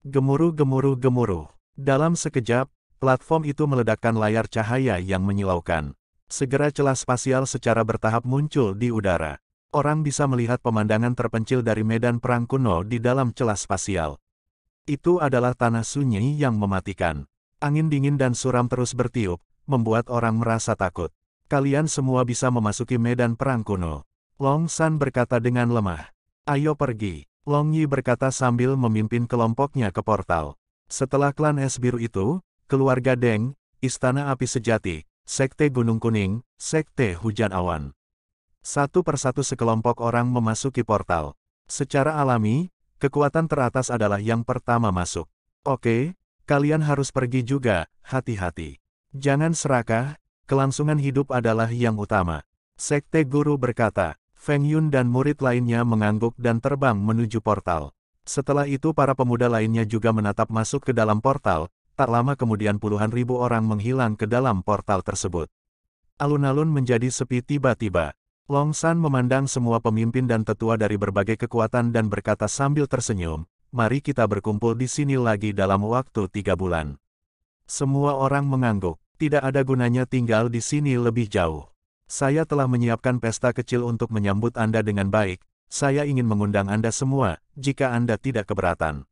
Gemuruh gemuruh gemuruh. Dalam sekejap, Platform itu meledakkan layar cahaya yang menyilaukan. Segera celah spasial secara bertahap muncul di udara. Orang bisa melihat pemandangan terpencil dari medan perang kuno di dalam celah spasial. Itu adalah tanah sunyi yang mematikan. Angin dingin dan suram terus bertiup, membuat orang merasa takut. Kalian semua bisa memasuki medan perang kuno. Long San berkata dengan lemah. Ayo pergi. Long Yi berkata sambil memimpin kelompoknya ke portal. Setelah klan es biru itu, keluarga Deng, Istana Api Sejati, Sekte Gunung Kuning, Sekte Hujan Awan. Satu persatu sekelompok orang memasuki portal. Secara alami, kekuatan teratas adalah yang pertama masuk. Oke, kalian harus pergi juga, hati-hati. Jangan serakah, kelangsungan hidup adalah yang utama. Sekte Guru berkata, Feng Yun dan murid lainnya mengangguk dan terbang menuju portal. Setelah itu para pemuda lainnya juga menatap masuk ke dalam portal, Tak lama kemudian puluhan ribu orang menghilang ke dalam portal tersebut. Alun-alun menjadi sepi tiba-tiba. Long San memandang semua pemimpin dan tetua dari berbagai kekuatan dan berkata sambil tersenyum, mari kita berkumpul di sini lagi dalam waktu tiga bulan. Semua orang mengangguk, tidak ada gunanya tinggal di sini lebih jauh. Saya telah menyiapkan pesta kecil untuk menyambut Anda dengan baik, saya ingin mengundang Anda semua, jika Anda tidak keberatan.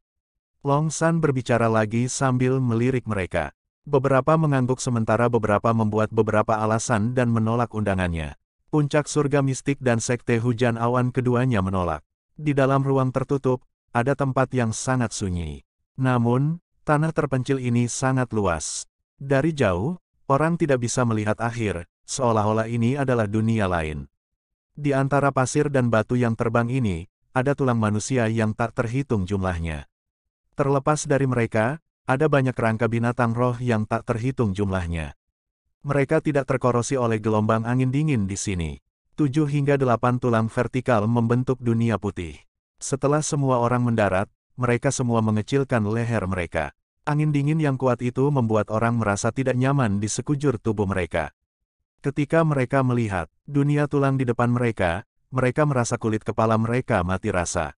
Long San berbicara lagi sambil melirik mereka. Beberapa mengangguk sementara beberapa membuat beberapa alasan dan menolak undangannya. Puncak surga mistik dan sekte hujan awan keduanya menolak. Di dalam ruang tertutup, ada tempat yang sangat sunyi. Namun, tanah terpencil ini sangat luas. Dari jauh, orang tidak bisa melihat akhir, seolah-olah ini adalah dunia lain. Di antara pasir dan batu yang terbang ini, ada tulang manusia yang tak terhitung jumlahnya. Terlepas dari mereka, ada banyak rangka binatang roh yang tak terhitung jumlahnya. Mereka tidak terkorosi oleh gelombang angin dingin di sini. Tujuh hingga delapan tulang vertikal membentuk dunia putih. Setelah semua orang mendarat, mereka semua mengecilkan leher mereka. Angin dingin yang kuat itu membuat orang merasa tidak nyaman di sekujur tubuh mereka. Ketika mereka melihat dunia tulang di depan mereka, mereka merasa kulit kepala mereka mati rasa.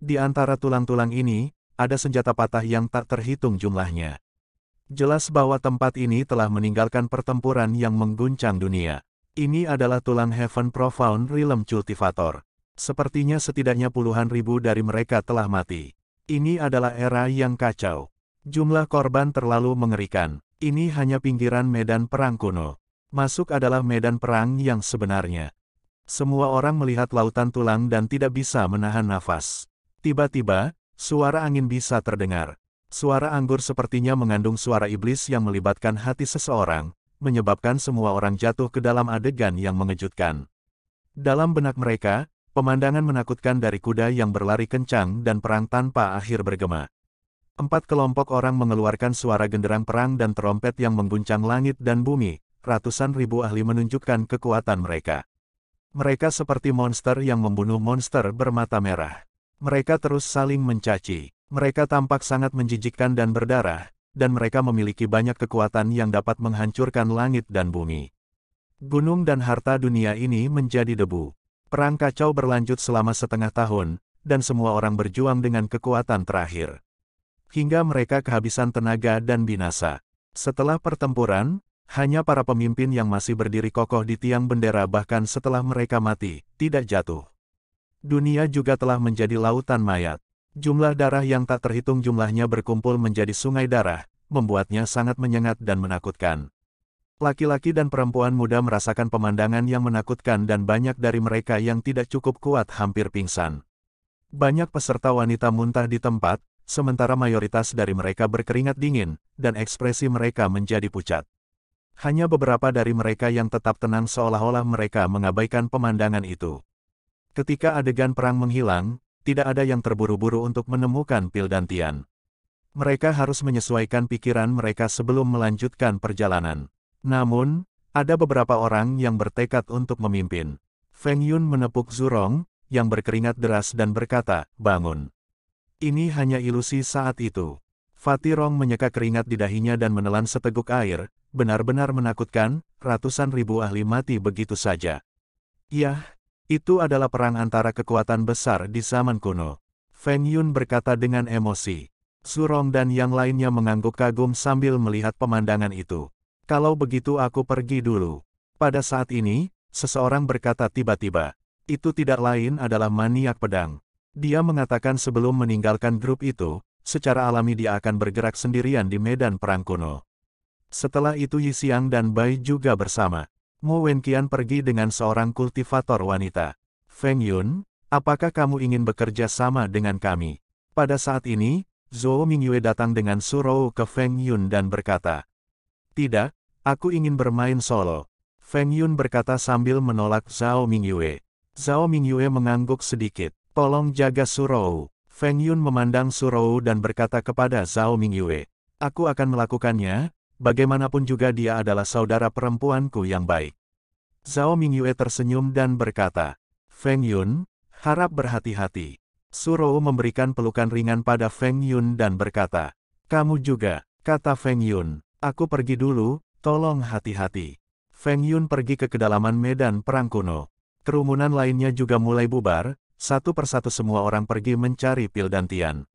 Di antara tulang-tulang ini, ada senjata patah yang tak terhitung jumlahnya. Jelas bahwa tempat ini telah meninggalkan pertempuran yang mengguncang dunia. Ini adalah tulang Heaven Profound Realm Cultivator. Sepertinya setidaknya puluhan ribu dari mereka telah mati. Ini adalah era yang kacau. Jumlah korban terlalu mengerikan. Ini hanya pinggiran medan perang kuno. Masuk adalah medan perang yang sebenarnya. Semua orang melihat lautan tulang dan tidak bisa menahan nafas. Tiba-tiba, Suara angin bisa terdengar. Suara anggur sepertinya mengandung suara iblis yang melibatkan hati seseorang, menyebabkan semua orang jatuh ke dalam adegan yang mengejutkan. Dalam benak mereka, pemandangan menakutkan dari kuda yang berlari kencang dan perang tanpa akhir bergema. Empat kelompok orang mengeluarkan suara genderang perang dan terompet yang mengguncang langit dan bumi, ratusan ribu ahli menunjukkan kekuatan mereka. Mereka seperti monster yang membunuh monster bermata merah. Mereka terus saling mencaci. Mereka tampak sangat menjijikkan dan berdarah, dan mereka memiliki banyak kekuatan yang dapat menghancurkan langit dan bumi. Gunung dan harta dunia ini menjadi debu. Perang kacau berlanjut selama setengah tahun, dan semua orang berjuang dengan kekuatan terakhir. Hingga mereka kehabisan tenaga dan binasa. Setelah pertempuran, hanya para pemimpin yang masih berdiri kokoh di tiang bendera bahkan setelah mereka mati, tidak jatuh. Dunia juga telah menjadi lautan mayat. Jumlah darah yang tak terhitung jumlahnya berkumpul menjadi sungai darah, membuatnya sangat menyengat dan menakutkan. Laki-laki dan perempuan muda merasakan pemandangan yang menakutkan dan banyak dari mereka yang tidak cukup kuat hampir pingsan. Banyak peserta wanita muntah di tempat, sementara mayoritas dari mereka berkeringat dingin, dan ekspresi mereka menjadi pucat. Hanya beberapa dari mereka yang tetap tenang seolah-olah mereka mengabaikan pemandangan itu. Ketika adegan perang menghilang, tidak ada yang terburu-buru untuk menemukan pil dan Tian. Mereka harus menyesuaikan pikiran mereka sebelum melanjutkan perjalanan. Namun, ada beberapa orang yang bertekad untuk memimpin. Feng Yun menepuk Zurong, yang berkeringat deras dan berkata, bangun. Ini hanya ilusi saat itu. Fatirong menyeka keringat di dahinya dan menelan seteguk air, benar-benar menakutkan, ratusan ribu ahli mati begitu saja. Yah, itu adalah perang antara kekuatan besar di zaman kuno. Feng Yun berkata dengan emosi. Surong dan yang lainnya mengangguk kagum sambil melihat pemandangan itu. Kalau begitu aku pergi dulu. Pada saat ini, seseorang berkata tiba-tiba. Itu tidak lain adalah maniak pedang. Dia mengatakan sebelum meninggalkan grup itu, secara alami dia akan bergerak sendirian di medan perang kuno. Setelah itu Yi Xiang dan Bai juga bersama. Mo Wenqian pergi dengan seorang kultivator wanita. Feng Yun, apakah kamu ingin bekerja sama dengan kami? Pada saat ini, Zhou Mingyue datang dengan surau ke Feng Yun dan berkata, Tidak, aku ingin bermain solo. Feng Yun berkata sambil menolak Zhao Mingyue. Zhao Mingyue mengangguk sedikit. Tolong jaga Surou. Feng Yun memandang Surou dan berkata kepada Zhao Mingyue, Aku akan melakukannya, bagaimanapun juga dia adalah saudara perempuanku yang baik. Zhao Mingyue tersenyum dan berkata, Feng Yun, harap berhati-hati. Su Ruo memberikan pelukan ringan pada Feng Yun dan berkata, Kamu juga, kata Feng Yun, aku pergi dulu, tolong hati-hati. Feng Yun pergi ke kedalaman medan perang kuno. Kerumunan lainnya juga mulai bubar, satu persatu semua orang pergi mencari Pil dan Tian.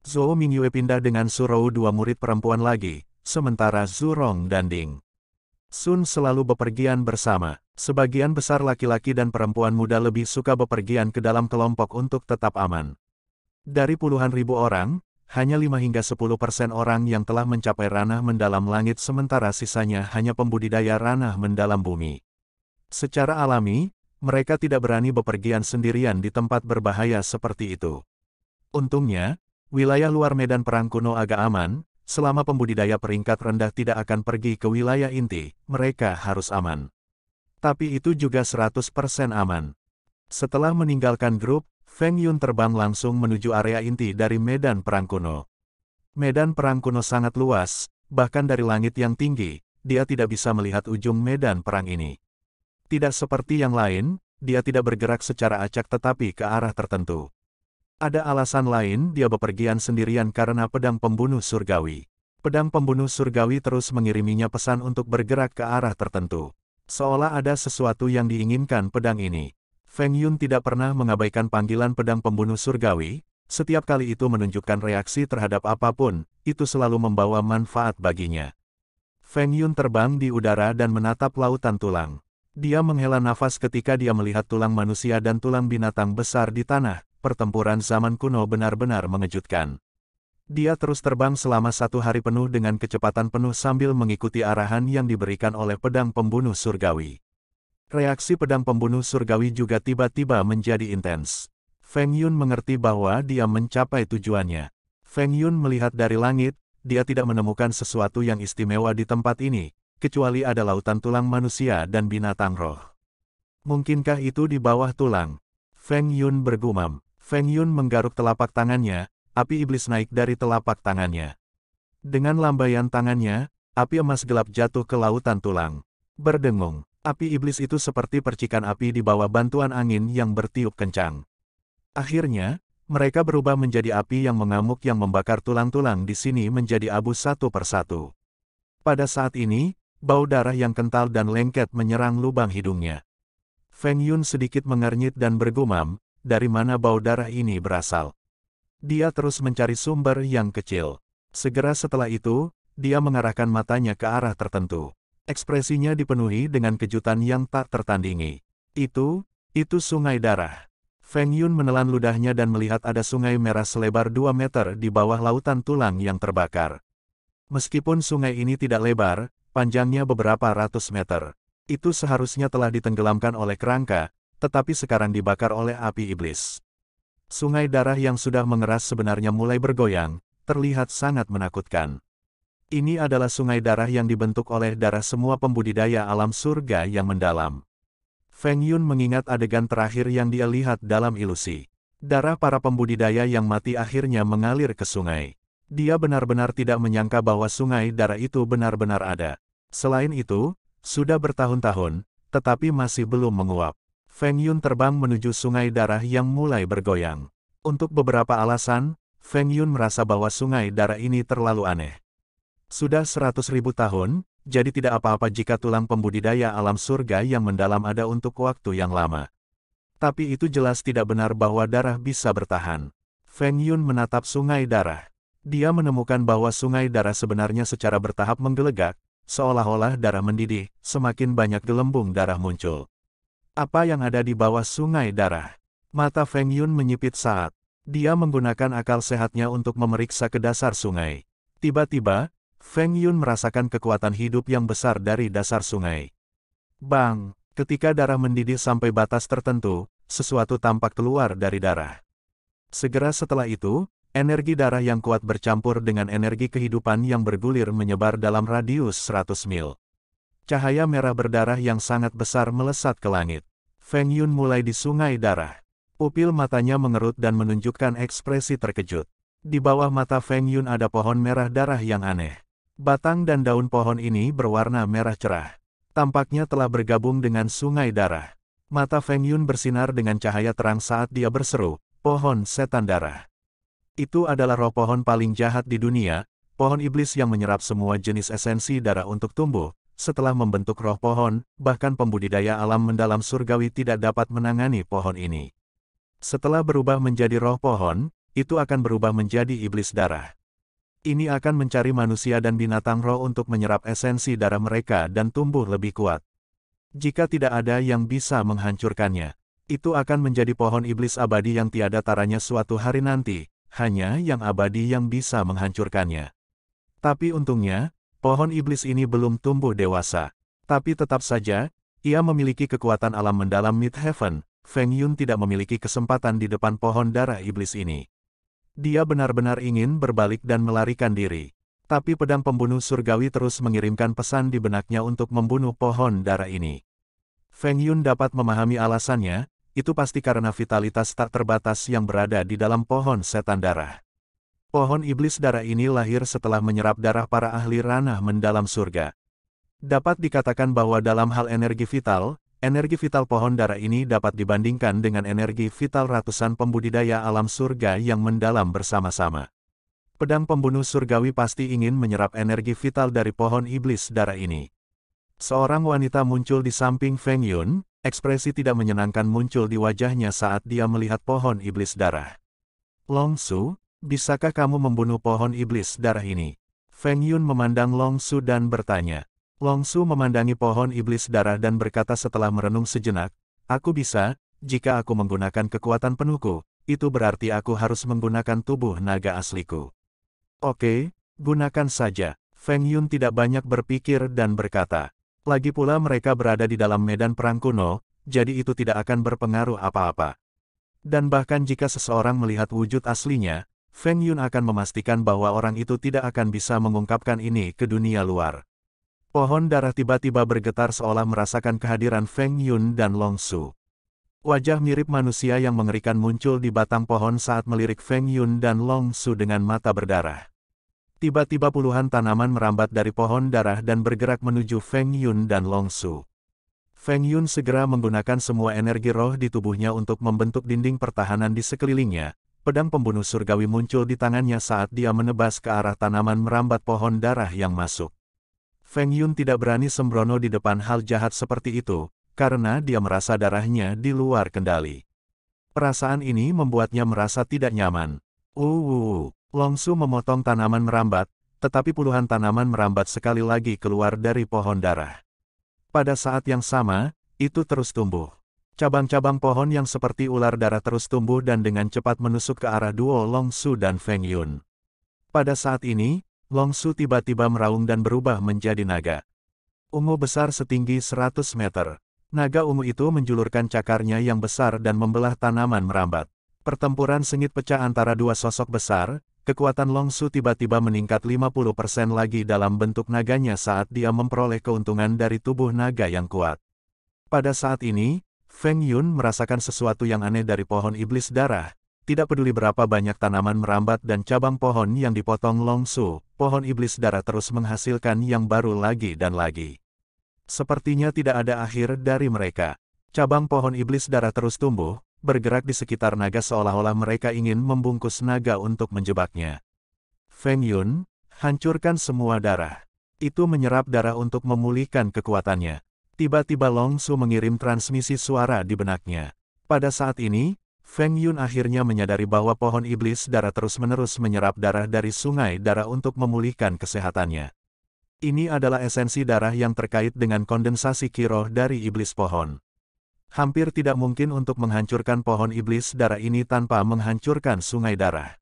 Zhou Mingyue pindah dengan Su Ruo dua murid perempuan lagi, sementara Zurong dan Ding Sun selalu bepergian bersama. Sebagian besar laki-laki dan perempuan muda lebih suka bepergian ke dalam kelompok untuk tetap aman. Dari puluhan ribu orang, hanya 5 hingga 10 persen orang yang telah mencapai ranah mendalam langit sementara sisanya hanya pembudidaya ranah mendalam bumi. Secara alami, mereka tidak berani bepergian sendirian di tempat berbahaya seperti itu. Untungnya, wilayah luar medan perang kuno agak aman, selama pembudidaya peringkat rendah tidak akan pergi ke wilayah inti, mereka harus aman. Tapi itu juga 100% aman. Setelah meninggalkan grup, Feng Yun terbang langsung menuju area inti dari medan perang kuno. Medan perang kuno sangat luas, bahkan dari langit yang tinggi, dia tidak bisa melihat ujung medan perang ini. Tidak seperti yang lain, dia tidak bergerak secara acak tetapi ke arah tertentu. Ada alasan lain dia bepergian sendirian karena pedang pembunuh surgawi. Pedang pembunuh surgawi terus mengiriminya pesan untuk bergerak ke arah tertentu. Seolah ada sesuatu yang diinginkan pedang ini. Feng Yun tidak pernah mengabaikan panggilan pedang pembunuh surgawi, setiap kali itu menunjukkan reaksi terhadap apapun, itu selalu membawa manfaat baginya. Feng Yun terbang di udara dan menatap lautan tulang. Dia menghela nafas ketika dia melihat tulang manusia dan tulang binatang besar di tanah, pertempuran zaman kuno benar-benar mengejutkan. Dia terus terbang selama satu hari penuh dengan kecepatan penuh sambil mengikuti arahan yang diberikan oleh pedang pembunuh surgawi. Reaksi pedang pembunuh surgawi juga tiba-tiba menjadi intens. Feng Yun mengerti bahwa dia mencapai tujuannya. Feng Yun melihat dari langit, dia tidak menemukan sesuatu yang istimewa di tempat ini, kecuali ada lautan tulang manusia dan binatang roh. Mungkinkah itu di bawah tulang? Feng Yun bergumam. Feng Yun menggaruk telapak tangannya, api iblis naik dari telapak tangannya. Dengan lambaian tangannya, api emas gelap jatuh ke lautan tulang. Berdengung, api iblis itu seperti percikan api di bawah bantuan angin yang bertiup kencang. Akhirnya, mereka berubah menjadi api yang mengamuk yang membakar tulang-tulang di sini menjadi abu satu persatu. Pada saat ini, bau darah yang kental dan lengket menyerang lubang hidungnya. Feng Yun sedikit mengernyit dan bergumam, dari mana bau darah ini berasal. Dia terus mencari sumber yang kecil. Segera setelah itu, dia mengarahkan matanya ke arah tertentu. Ekspresinya dipenuhi dengan kejutan yang tak tertandingi. Itu, itu sungai darah. Feng Yun menelan ludahnya dan melihat ada sungai merah selebar 2 meter di bawah lautan tulang yang terbakar. Meskipun sungai ini tidak lebar, panjangnya beberapa ratus meter. Itu seharusnya telah ditenggelamkan oleh kerangka, tetapi sekarang dibakar oleh api iblis. Sungai darah yang sudah mengeras sebenarnya mulai bergoyang, terlihat sangat menakutkan. Ini adalah sungai darah yang dibentuk oleh darah semua pembudidaya alam surga yang mendalam. Feng Yun mengingat adegan terakhir yang dia lihat dalam ilusi. Darah para pembudidaya yang mati akhirnya mengalir ke sungai. Dia benar-benar tidak menyangka bahwa sungai darah itu benar-benar ada. Selain itu, sudah bertahun-tahun, tetapi masih belum menguap. Feng Yun terbang menuju sungai darah yang mulai bergoyang. Untuk beberapa alasan, Feng Yun merasa bahwa sungai darah ini terlalu aneh. Sudah seratus ribu tahun, jadi tidak apa-apa jika tulang pembudidaya alam surga yang mendalam ada untuk waktu yang lama. Tapi itu jelas tidak benar bahwa darah bisa bertahan. Feng Yun menatap sungai darah. Dia menemukan bahwa sungai darah sebenarnya secara bertahap menggelegak, seolah-olah darah mendidih, semakin banyak gelembung darah muncul. Apa yang ada di bawah sungai darah? Mata Feng Yun menyipit saat. Dia menggunakan akal sehatnya untuk memeriksa ke dasar sungai. Tiba-tiba, Feng Yun merasakan kekuatan hidup yang besar dari dasar sungai. Bang! Ketika darah mendidih sampai batas tertentu, sesuatu tampak keluar dari darah. Segera setelah itu, energi darah yang kuat bercampur dengan energi kehidupan yang bergulir menyebar dalam radius 100 mil. Cahaya merah berdarah yang sangat besar melesat ke langit. Feng Yun mulai di sungai darah. Pupil matanya mengerut dan menunjukkan ekspresi terkejut. Di bawah mata Feng Yun ada pohon merah darah yang aneh. Batang dan daun pohon ini berwarna merah cerah. Tampaknya telah bergabung dengan sungai darah. Mata Feng Yun bersinar dengan cahaya terang saat dia berseru, pohon setan darah. Itu adalah roh pohon paling jahat di dunia, pohon iblis yang menyerap semua jenis esensi darah untuk tumbuh, setelah membentuk roh pohon, bahkan pembudidaya alam mendalam surgawi tidak dapat menangani pohon ini. Setelah berubah menjadi roh pohon, itu akan berubah menjadi iblis darah. Ini akan mencari manusia dan binatang roh untuk menyerap esensi darah mereka dan tumbuh lebih kuat. Jika tidak ada yang bisa menghancurkannya, itu akan menjadi pohon iblis abadi yang tiada taranya suatu hari nanti, hanya yang abadi yang bisa menghancurkannya. Tapi untungnya, Pohon iblis ini belum tumbuh dewasa. Tapi tetap saja, ia memiliki kekuatan alam mendalam Midheaven, Feng Yun tidak memiliki kesempatan di depan pohon darah iblis ini. Dia benar-benar ingin berbalik dan melarikan diri. Tapi pedang pembunuh surgawi terus mengirimkan pesan di benaknya untuk membunuh pohon darah ini. Feng Yun dapat memahami alasannya, itu pasti karena vitalitas tak terbatas yang berada di dalam pohon setan darah. Pohon iblis darah ini lahir setelah menyerap darah para ahli ranah mendalam surga. Dapat dikatakan bahwa dalam hal energi vital, energi vital pohon darah ini dapat dibandingkan dengan energi vital ratusan pembudidaya alam surga yang mendalam bersama-sama. Pedang pembunuh surgawi pasti ingin menyerap energi vital dari pohon iblis darah ini. Seorang wanita muncul di samping Feng Yun, ekspresi tidak menyenangkan muncul di wajahnya saat dia melihat pohon iblis darah. Long Su, bisakah kamu membunuh pohon iblis darah ini? Feng Yun memandang Long Su dan bertanya. Long Su memandangi pohon iblis darah dan berkata setelah merenung sejenak, Aku bisa, jika aku menggunakan kekuatan penuhku, itu berarti aku harus menggunakan tubuh naga asliku. Oke, gunakan saja. Feng Yun tidak banyak berpikir dan berkata. Lagi pula mereka berada di dalam medan perang kuno, jadi itu tidak akan berpengaruh apa-apa. Dan bahkan jika seseorang melihat wujud aslinya, Feng Yun akan memastikan bahwa orang itu tidak akan bisa mengungkapkan ini ke dunia luar. Pohon darah tiba-tiba bergetar seolah merasakan kehadiran Feng Yun dan Long Su. Wajah mirip manusia yang mengerikan muncul di batang pohon saat melirik Feng Yun dan Long Su dengan mata berdarah. Tiba-tiba puluhan tanaman merambat dari pohon darah dan bergerak menuju Feng Yun dan Long Su. Feng Yun segera menggunakan semua energi roh di tubuhnya untuk membentuk dinding pertahanan di sekelilingnya, pedang pembunuh surgawi muncul di tangannya saat dia menebas ke arah tanaman merambat pohon darah yang masuk. Feng Yun tidak berani sembrono di depan hal jahat seperti itu, karena dia merasa darahnya di luar kendali. Perasaan ini membuatnya merasa tidak nyaman. Uh, Longsu memotong tanaman merambat, tetapi puluhan tanaman merambat sekali lagi keluar dari pohon darah. Pada saat yang sama, itu terus tumbuh. Cabang-cabang pohon yang seperti ular darah terus tumbuh dan dengan cepat menusuk ke arah duo Long Su dan Feng Yun. Pada saat ini, Long Su tiba-tiba meraung dan berubah menjadi naga. Ungu besar setinggi 100 meter. Naga ungu itu menjulurkan cakarnya yang besar dan membelah tanaman merambat. Pertempuran sengit pecah antara dua sosok besar, kekuatan Long Su tiba-tiba meningkat 50% lagi dalam bentuk naganya saat dia memperoleh keuntungan dari tubuh naga yang kuat. Pada saat ini, Feng Yun merasakan sesuatu yang aneh dari pohon iblis darah, tidak peduli berapa banyak tanaman merambat dan cabang pohon yang dipotong Longsu, pohon iblis darah terus menghasilkan yang baru lagi dan lagi. Sepertinya tidak ada akhir dari mereka. Cabang pohon iblis darah terus tumbuh, bergerak di sekitar naga seolah-olah mereka ingin membungkus naga untuk menjebaknya. Feng Yun, hancurkan semua darah. Itu menyerap darah untuk memulihkan kekuatannya. Tiba-tiba Long Su mengirim transmisi suara di benaknya. Pada saat ini, Feng Yun akhirnya menyadari bahwa pohon iblis darah terus-menerus menyerap darah dari sungai darah untuk memulihkan kesehatannya. Ini adalah esensi darah yang terkait dengan kondensasi kiroh dari iblis pohon. Hampir tidak mungkin untuk menghancurkan pohon iblis darah ini tanpa menghancurkan sungai darah.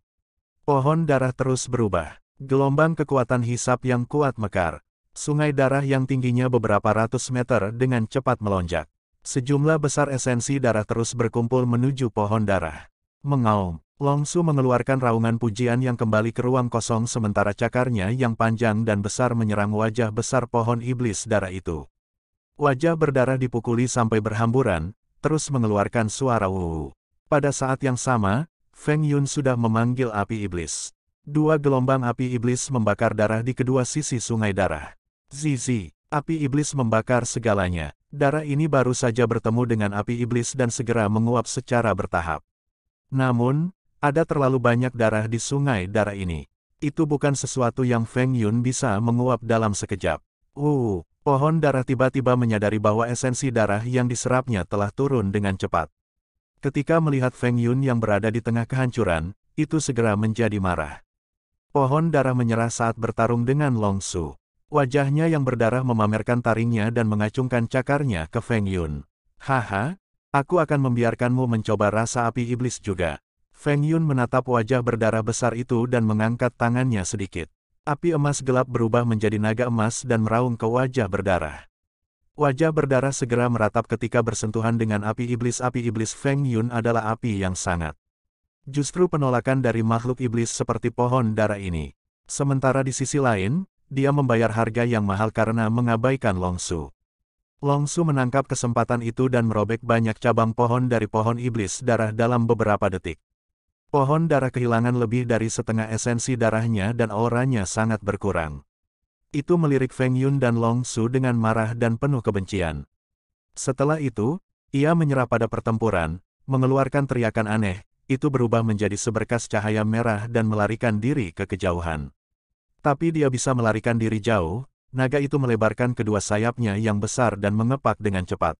Pohon darah terus berubah. Gelombang kekuatan hisap yang kuat mekar. Sungai darah yang tingginya beberapa ratus meter dengan cepat melonjak. Sejumlah besar esensi darah terus berkumpul menuju pohon darah. Mengaum, Su mengeluarkan raungan pujian yang kembali ke ruang kosong sementara cakarnya yang panjang dan besar menyerang wajah besar pohon iblis darah itu. Wajah berdarah dipukuli sampai berhamburan, terus mengeluarkan suara wuhu. Pada saat yang sama, Feng Yun sudah memanggil api iblis. Dua gelombang api iblis membakar darah di kedua sisi sungai darah. Zizi, api iblis membakar segalanya. Darah ini baru saja bertemu dengan api iblis dan segera menguap secara bertahap. Namun, ada terlalu banyak darah di sungai darah ini. Itu bukan sesuatu yang Feng Yun bisa menguap dalam sekejap. Uh, pohon darah tiba-tiba menyadari bahwa esensi darah yang diserapnya telah turun dengan cepat. Ketika melihat Feng Yun yang berada di tengah kehancuran, itu segera menjadi marah. Pohon darah menyerah saat bertarung dengan Long Su. Wajahnya yang berdarah memamerkan taringnya dan mengacungkan cakarnya ke Feng Yun. Haha, aku akan membiarkanmu mencoba rasa api iblis juga. Feng Yun menatap wajah berdarah besar itu dan mengangkat tangannya sedikit. Api emas gelap berubah menjadi naga emas dan meraung ke wajah berdarah. Wajah berdarah segera meratap ketika bersentuhan dengan api iblis. Api iblis Feng Yun adalah api yang sangat. Justru penolakan dari makhluk iblis seperti pohon darah ini. Sementara di sisi lain, dia membayar harga yang mahal karena mengabaikan Longsu. Longsu menangkap kesempatan itu dan merobek banyak cabang pohon dari pohon iblis darah dalam beberapa detik. Pohon darah kehilangan lebih dari setengah esensi darahnya dan auranya sangat berkurang. Itu melirik Feng Yun dan Long Su dengan marah dan penuh kebencian. Setelah itu, ia menyerah pada pertempuran, mengeluarkan teriakan aneh, itu berubah menjadi seberkas cahaya merah dan melarikan diri ke kejauhan. Tapi dia bisa melarikan diri jauh, naga itu melebarkan kedua sayapnya yang besar dan mengepak dengan cepat.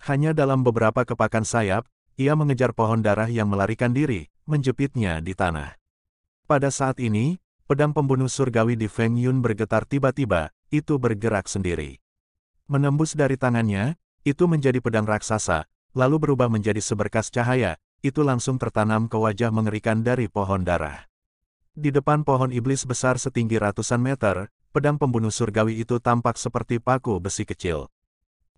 Hanya dalam beberapa kepakan sayap, ia mengejar pohon darah yang melarikan diri, menjepitnya di tanah. Pada saat ini, pedang pembunuh surgawi di Feng Yun bergetar tiba-tiba, itu bergerak sendiri. Menembus dari tangannya, itu menjadi pedang raksasa, lalu berubah menjadi seberkas cahaya, itu langsung tertanam ke wajah mengerikan dari pohon darah. Di depan pohon iblis besar setinggi ratusan meter, pedang pembunuh surgawi itu tampak seperti paku besi kecil.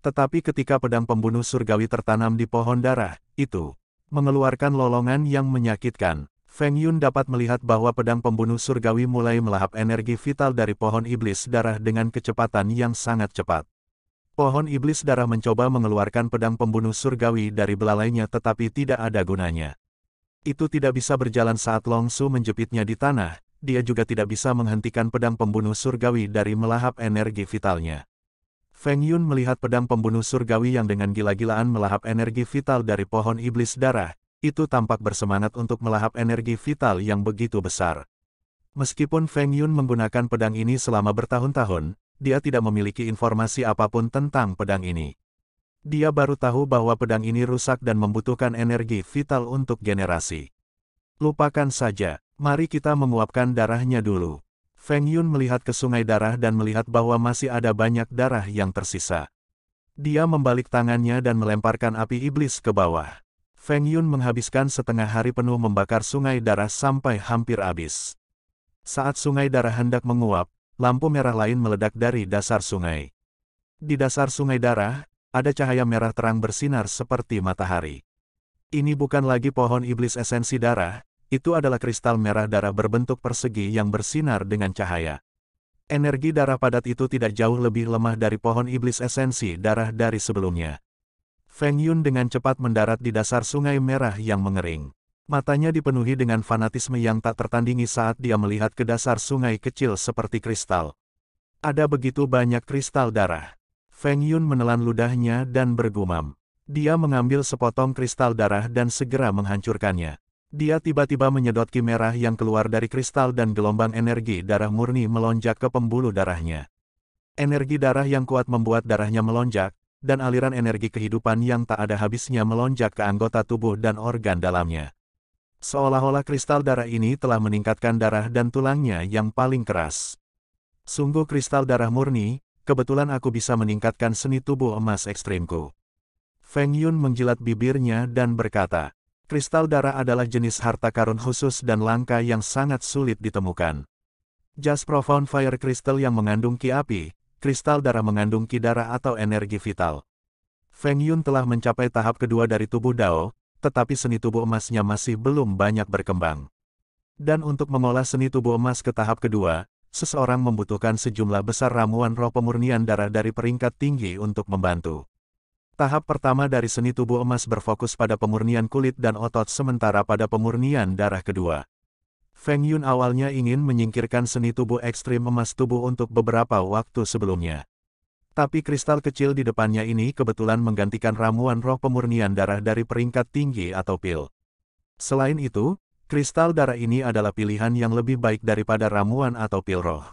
Tetapi ketika pedang pembunuh surgawi tertanam di pohon darah, itu mengeluarkan lolongan yang menyakitkan. Feng Yun dapat melihat bahwa pedang pembunuh surgawi mulai melahap energi vital dari pohon iblis darah dengan kecepatan yang sangat cepat. Pohon iblis darah mencoba mengeluarkan pedang pembunuh surgawi dari belalainya tetapi tidak ada gunanya itu tidak bisa berjalan saat Long Su menjepitnya di tanah, dia juga tidak bisa menghentikan pedang pembunuh surgawi dari melahap energi vitalnya. Feng Yun melihat pedang pembunuh surgawi yang dengan gila-gilaan melahap energi vital dari pohon iblis darah, itu tampak bersemangat untuk melahap energi vital yang begitu besar. Meskipun Feng Yun menggunakan pedang ini selama bertahun-tahun, dia tidak memiliki informasi apapun tentang pedang ini. Dia baru tahu bahwa pedang ini rusak dan membutuhkan energi vital untuk generasi. Lupakan saja, mari kita menguapkan darahnya dulu. Feng Yun melihat ke sungai darah dan melihat bahwa masih ada banyak darah yang tersisa. Dia membalik tangannya dan melemparkan api iblis ke bawah. Feng Yun menghabiskan setengah hari penuh membakar sungai darah sampai hampir habis. Saat sungai darah hendak menguap, lampu merah lain meledak dari dasar sungai. Di dasar sungai darah, ada cahaya merah terang bersinar seperti matahari. Ini bukan lagi pohon iblis esensi darah, itu adalah kristal merah darah berbentuk persegi yang bersinar dengan cahaya. Energi darah padat itu tidak jauh lebih lemah dari pohon iblis esensi darah dari sebelumnya. Feng Yun dengan cepat mendarat di dasar sungai merah yang mengering. Matanya dipenuhi dengan fanatisme yang tak tertandingi saat dia melihat ke dasar sungai kecil seperti kristal. Ada begitu banyak kristal darah. Feng Yun menelan ludahnya dan bergumam. Dia mengambil sepotong kristal darah dan segera menghancurkannya. Dia tiba-tiba menyedot merah yang keluar dari kristal dan gelombang energi darah murni melonjak ke pembuluh darahnya. Energi darah yang kuat membuat darahnya melonjak, dan aliran energi kehidupan yang tak ada habisnya melonjak ke anggota tubuh dan organ dalamnya. Seolah-olah kristal darah ini telah meningkatkan darah dan tulangnya yang paling keras. Sungguh kristal darah murni, kebetulan aku bisa meningkatkan seni tubuh emas ekstrimku. Feng Yun menjilat bibirnya dan berkata, kristal darah adalah jenis harta karun khusus dan langka yang sangat sulit ditemukan. Just Profound Fire Crystal yang mengandung ki api, kristal darah mengandung ki darah atau energi vital. Feng Yun telah mencapai tahap kedua dari tubuh Dao, tetapi seni tubuh emasnya masih belum banyak berkembang. Dan untuk mengolah seni tubuh emas ke tahap kedua, seseorang membutuhkan sejumlah besar ramuan roh pemurnian darah dari peringkat tinggi untuk membantu. Tahap pertama dari seni tubuh emas berfokus pada pemurnian kulit dan otot sementara pada pemurnian darah kedua. Feng Yun awalnya ingin menyingkirkan seni tubuh ekstrim emas tubuh untuk beberapa waktu sebelumnya. Tapi kristal kecil di depannya ini kebetulan menggantikan ramuan roh pemurnian darah dari peringkat tinggi atau pil. Selain itu, Kristal darah ini adalah pilihan yang lebih baik daripada ramuan atau pil roh.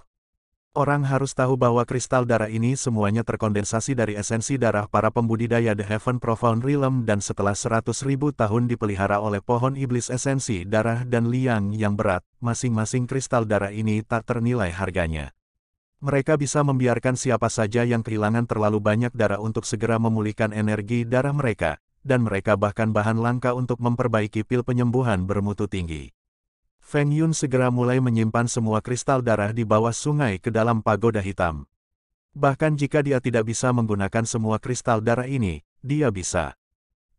Orang harus tahu bahwa kristal darah ini semuanya terkondensasi dari esensi darah para pembudidaya The Heaven Profound Realm dan setelah 100.000 tahun dipelihara oleh pohon iblis esensi darah dan liang yang berat, masing-masing kristal darah ini tak ternilai harganya. Mereka bisa membiarkan siapa saja yang kehilangan terlalu banyak darah untuk segera memulihkan energi darah mereka, dan mereka bahkan bahan langka untuk memperbaiki pil penyembuhan bermutu tinggi. Feng Yun segera mulai menyimpan semua kristal darah di bawah sungai ke dalam pagoda hitam. Bahkan jika dia tidak bisa menggunakan semua kristal darah ini, dia bisa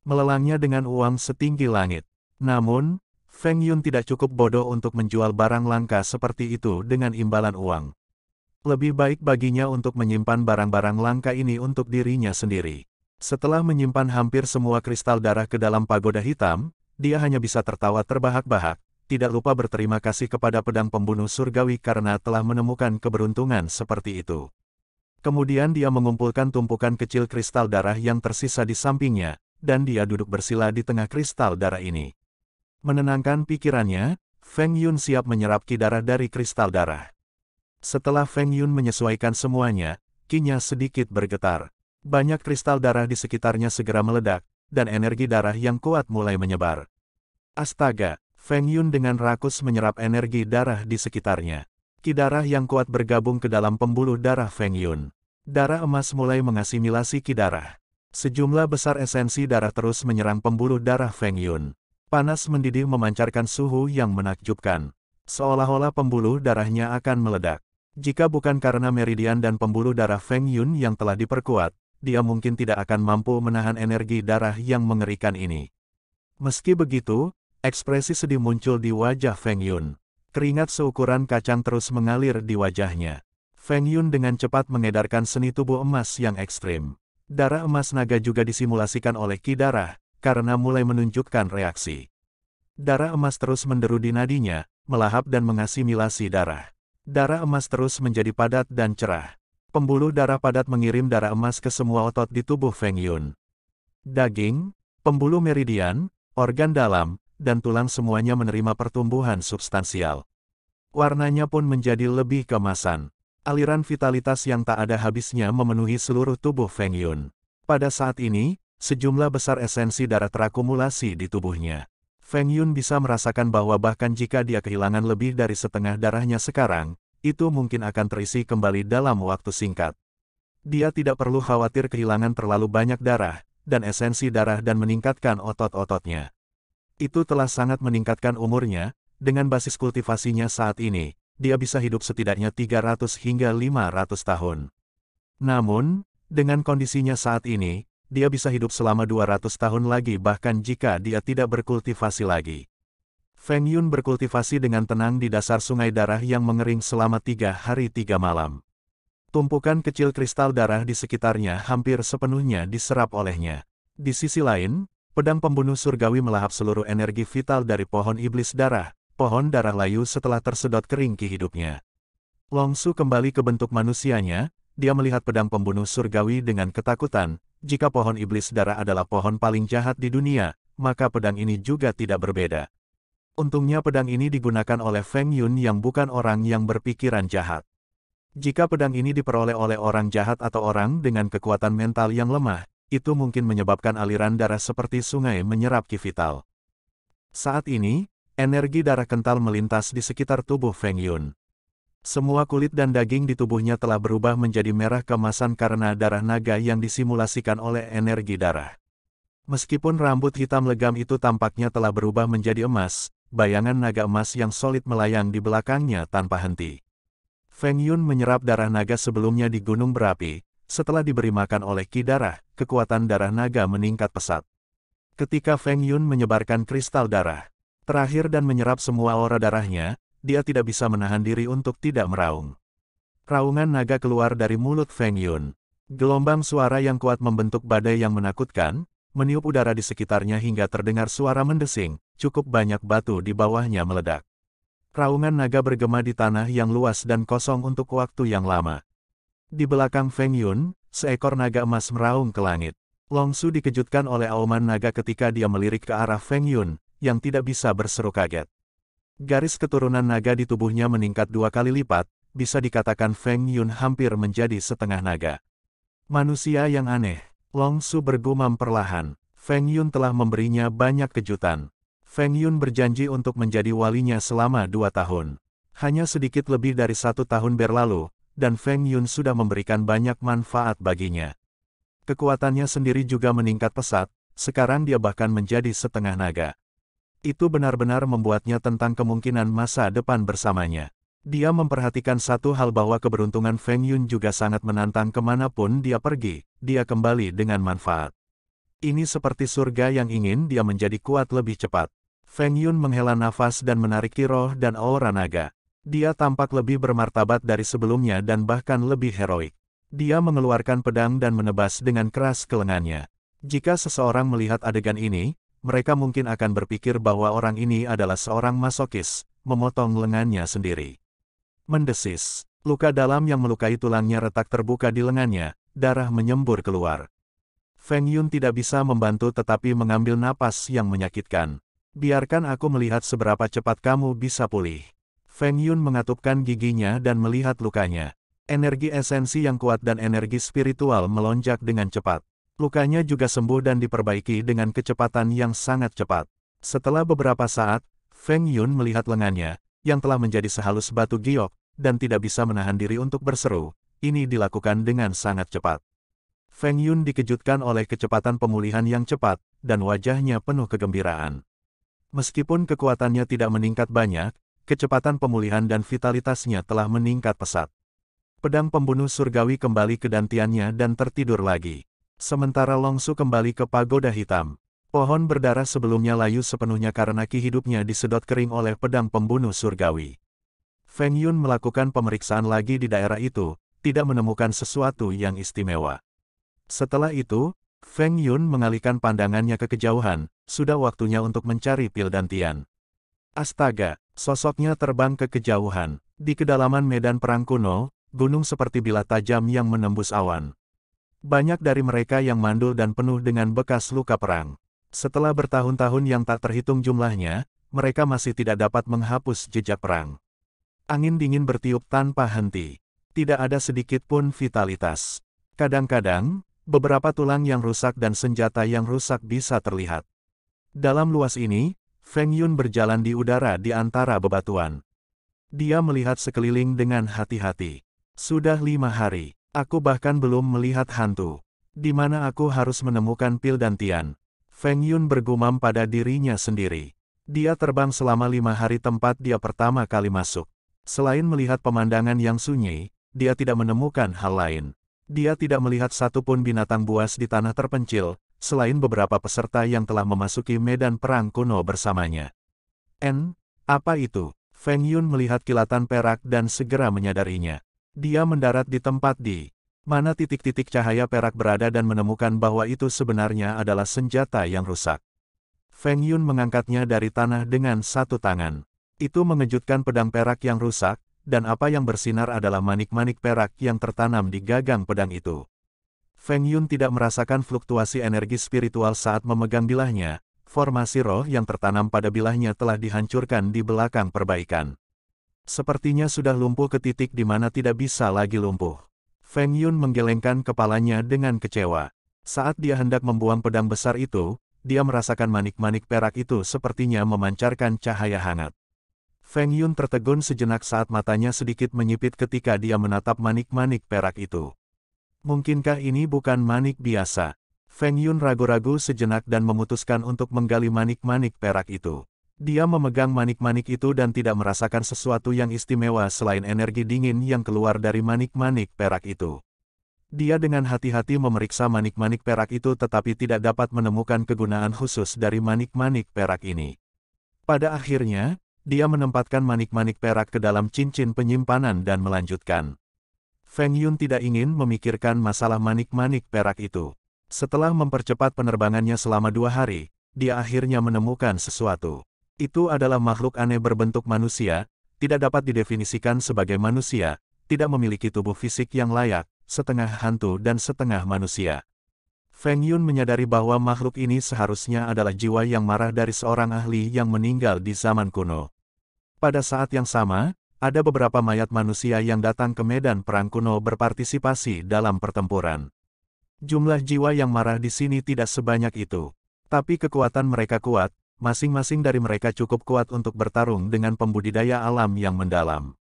melelangnya dengan uang setinggi langit. Namun, Feng Yun tidak cukup bodoh untuk menjual barang langka seperti itu dengan imbalan uang. Lebih baik baginya untuk menyimpan barang-barang langka ini untuk dirinya sendiri. Setelah menyimpan hampir semua kristal darah ke dalam pagoda hitam, dia hanya bisa tertawa terbahak-bahak, tidak lupa berterima kasih kepada pedang pembunuh surgawi karena telah menemukan keberuntungan seperti itu. Kemudian dia mengumpulkan tumpukan kecil kristal darah yang tersisa di sampingnya, dan dia duduk bersila di tengah kristal darah ini. Menenangkan pikirannya, Feng Yun siap menyerap darah dari kristal darah. Setelah Feng Yun menyesuaikan semuanya, kinya sedikit bergetar. Banyak kristal darah di sekitarnya segera meledak, dan energi darah yang kuat mulai menyebar. Astaga, Feng Yun dengan rakus menyerap energi darah di sekitarnya. Ki darah yang kuat bergabung ke dalam pembuluh darah Feng Yun. Darah emas mulai mengasimilasi ki darah. Sejumlah besar esensi darah terus menyerang pembuluh darah Feng Yun. Panas mendidih memancarkan suhu yang menakjubkan. Seolah-olah pembuluh darahnya akan meledak. Jika bukan karena meridian dan pembuluh darah Feng Yun yang telah diperkuat, dia mungkin tidak akan mampu menahan energi darah yang mengerikan ini. Meski begitu, ekspresi sedih muncul di wajah Feng Yun. Keringat seukuran kacang terus mengalir di wajahnya. Feng Yun dengan cepat mengedarkan seni tubuh emas yang ekstrim. Darah emas naga juga disimulasikan oleh ki darah, karena mulai menunjukkan reaksi. Darah emas terus menderu di nadinya, melahap dan mengasimilasi darah. Darah emas terus menjadi padat dan cerah pembuluh darah padat mengirim darah emas ke semua otot di tubuh Feng Yun. Daging, pembuluh meridian, organ dalam, dan tulang semuanya menerima pertumbuhan substansial. Warnanya pun menjadi lebih kemasan. Aliran vitalitas yang tak ada habisnya memenuhi seluruh tubuh Feng Yun. Pada saat ini, sejumlah besar esensi darah terakumulasi di tubuhnya. Feng Yun bisa merasakan bahwa bahkan jika dia kehilangan lebih dari setengah darahnya sekarang, itu mungkin akan terisi kembali dalam waktu singkat. Dia tidak perlu khawatir kehilangan terlalu banyak darah, dan esensi darah dan meningkatkan otot-ototnya. Itu telah sangat meningkatkan umurnya, dengan basis kultivasinya saat ini, dia bisa hidup setidaknya 300 hingga 500 tahun. Namun, dengan kondisinya saat ini, dia bisa hidup selama 200 tahun lagi bahkan jika dia tidak berkultivasi lagi. Feng Yun berkultivasi dengan tenang di dasar sungai darah yang mengering selama tiga hari tiga malam. Tumpukan kecil kristal darah di sekitarnya hampir sepenuhnya diserap olehnya. Di sisi lain, pedang pembunuh surgawi melahap seluruh energi vital dari pohon iblis darah, pohon darah layu setelah tersedot kering hidupnya. Long Su kembali ke bentuk manusianya, dia melihat pedang pembunuh surgawi dengan ketakutan, jika pohon iblis darah adalah pohon paling jahat di dunia, maka pedang ini juga tidak berbeda. Untungnya pedang ini digunakan oleh Feng Yun yang bukan orang yang berpikiran jahat. Jika pedang ini diperoleh oleh orang jahat atau orang dengan kekuatan mental yang lemah, itu mungkin menyebabkan aliran darah seperti sungai menyerap ki vital. Saat ini, energi darah kental melintas di sekitar tubuh Feng Yun. Semua kulit dan daging di tubuhnya telah berubah menjadi merah kemasan karena darah naga yang disimulasikan oleh energi darah. Meskipun rambut hitam legam itu tampaknya telah berubah menjadi emas, bayangan naga emas yang solid melayang di belakangnya tanpa henti. Feng Yun menyerap darah naga sebelumnya di gunung berapi, setelah diberi makan oleh ki darah, kekuatan darah naga meningkat pesat. Ketika Feng Yun menyebarkan kristal darah, terakhir dan menyerap semua aura darahnya, dia tidak bisa menahan diri untuk tidak meraung. Raungan naga keluar dari mulut Feng Yun. Gelombang suara yang kuat membentuk badai yang menakutkan, meniup udara di sekitarnya hingga terdengar suara mendesing, cukup banyak batu di bawahnya meledak. Raungan naga bergema di tanah yang luas dan kosong untuk waktu yang lama. Di belakang Feng Yun, seekor naga emas meraung ke langit. Long Su dikejutkan oleh auman naga ketika dia melirik ke arah Feng Yun, yang tidak bisa berseru kaget. Garis keturunan naga di tubuhnya meningkat dua kali lipat, bisa dikatakan Feng Yun hampir menjadi setengah naga. Manusia yang aneh. Long Su bergumam perlahan. Feng Yun telah memberinya banyak kejutan. Feng Yun berjanji untuk menjadi walinya selama dua tahun. Hanya sedikit lebih dari satu tahun berlalu, dan Feng Yun sudah memberikan banyak manfaat baginya. Kekuatannya sendiri juga meningkat pesat, sekarang dia bahkan menjadi setengah naga. Itu benar-benar membuatnya tentang kemungkinan masa depan bersamanya. Dia memperhatikan satu hal bahwa keberuntungan Feng Yun juga sangat menantang kemanapun dia pergi, dia kembali dengan manfaat. Ini seperti surga yang ingin dia menjadi kuat lebih cepat. Feng Yun menghela nafas dan menarik roh dan aura naga. Dia tampak lebih bermartabat dari sebelumnya dan bahkan lebih heroik. Dia mengeluarkan pedang dan menebas dengan keras ke lengannya. Jika seseorang melihat adegan ini, mereka mungkin akan berpikir bahwa orang ini adalah seorang masokis, memotong lengannya sendiri. Mendesis, luka dalam yang melukai tulangnya retak terbuka di lengannya, darah menyembur keluar. Feng Yun tidak bisa membantu tetapi mengambil napas yang menyakitkan. Biarkan aku melihat seberapa cepat kamu bisa pulih. Feng Yun mengatupkan giginya dan melihat lukanya. Energi esensi yang kuat dan energi spiritual melonjak dengan cepat. Lukanya juga sembuh dan diperbaiki dengan kecepatan yang sangat cepat. Setelah beberapa saat, Feng Yun melihat lengannya, yang telah menjadi sehalus batu giok, dan tidak bisa menahan diri untuk berseru, ini dilakukan dengan sangat cepat. Feng Yun dikejutkan oleh kecepatan pemulihan yang cepat, dan wajahnya penuh kegembiraan. Meskipun kekuatannya tidak meningkat banyak, kecepatan pemulihan dan vitalitasnya telah meningkat pesat. Pedang pembunuh surgawi kembali ke dantiannya dan tertidur lagi. Sementara Longsu kembali ke pagoda hitam, Pohon berdarah sebelumnya layu sepenuhnya karena ki hidupnya disedot kering oleh pedang pembunuh surgawi. Feng Yun melakukan pemeriksaan lagi di daerah itu, tidak menemukan sesuatu yang istimewa. Setelah itu, Feng Yun mengalihkan pandangannya ke kejauhan, sudah waktunya untuk mencari Pil dan Tian. Astaga, sosoknya terbang ke kejauhan. Di kedalaman medan perang kuno, gunung seperti bila tajam yang menembus awan. Banyak dari mereka yang mandul dan penuh dengan bekas luka perang. Setelah bertahun-tahun yang tak terhitung jumlahnya, mereka masih tidak dapat menghapus jejak perang. Angin dingin bertiup tanpa henti. Tidak ada sedikit pun vitalitas. Kadang-kadang, beberapa tulang yang rusak dan senjata yang rusak bisa terlihat. Dalam luas ini, Feng Yun berjalan di udara di antara bebatuan. Dia melihat sekeliling dengan hati-hati. Sudah lima hari, aku bahkan belum melihat hantu. Di mana aku harus menemukan Pil dan Tian, Feng Yun bergumam pada dirinya sendiri. Dia terbang selama lima hari tempat dia pertama kali masuk. Selain melihat pemandangan yang sunyi, dia tidak menemukan hal lain. Dia tidak melihat satupun binatang buas di tanah terpencil, selain beberapa peserta yang telah memasuki medan perang kuno bersamanya. N, apa itu? Feng Yun melihat kilatan perak dan segera menyadarinya. Dia mendarat di tempat di mana titik-titik cahaya perak berada dan menemukan bahwa itu sebenarnya adalah senjata yang rusak. Feng Yun mengangkatnya dari tanah dengan satu tangan. Itu mengejutkan pedang perak yang rusak, dan apa yang bersinar adalah manik-manik perak yang tertanam di gagang pedang itu. Feng Yun tidak merasakan fluktuasi energi spiritual saat memegang bilahnya, formasi roh yang tertanam pada bilahnya telah dihancurkan di belakang perbaikan. Sepertinya sudah lumpuh ke titik di mana tidak bisa lagi lumpuh. Feng Yun menggelengkan kepalanya dengan kecewa. Saat dia hendak membuang pedang besar itu, dia merasakan manik-manik perak itu sepertinya memancarkan cahaya hangat. Feng Yun tertegun sejenak saat matanya sedikit menyipit ketika dia menatap manik-manik perak itu. Mungkinkah ini bukan manik biasa? Feng Yun ragu-ragu sejenak dan memutuskan untuk menggali manik-manik perak itu. Dia memegang manik-manik itu dan tidak merasakan sesuatu yang istimewa selain energi dingin yang keluar dari manik-manik perak itu. Dia dengan hati-hati memeriksa manik-manik perak itu tetapi tidak dapat menemukan kegunaan khusus dari manik-manik perak ini. Pada akhirnya, dia menempatkan manik-manik perak ke dalam cincin penyimpanan dan melanjutkan. Feng Yun tidak ingin memikirkan masalah manik-manik perak itu. Setelah mempercepat penerbangannya selama dua hari, dia akhirnya menemukan sesuatu itu adalah makhluk aneh berbentuk manusia, tidak dapat didefinisikan sebagai manusia, tidak memiliki tubuh fisik yang layak, setengah hantu dan setengah manusia. Feng Yun menyadari bahwa makhluk ini seharusnya adalah jiwa yang marah dari seorang ahli yang meninggal di zaman kuno. Pada saat yang sama, ada beberapa mayat manusia yang datang ke medan perang kuno berpartisipasi dalam pertempuran. Jumlah jiwa yang marah di sini tidak sebanyak itu. Tapi kekuatan mereka kuat, masing-masing dari mereka cukup kuat untuk bertarung dengan pembudidaya alam yang mendalam.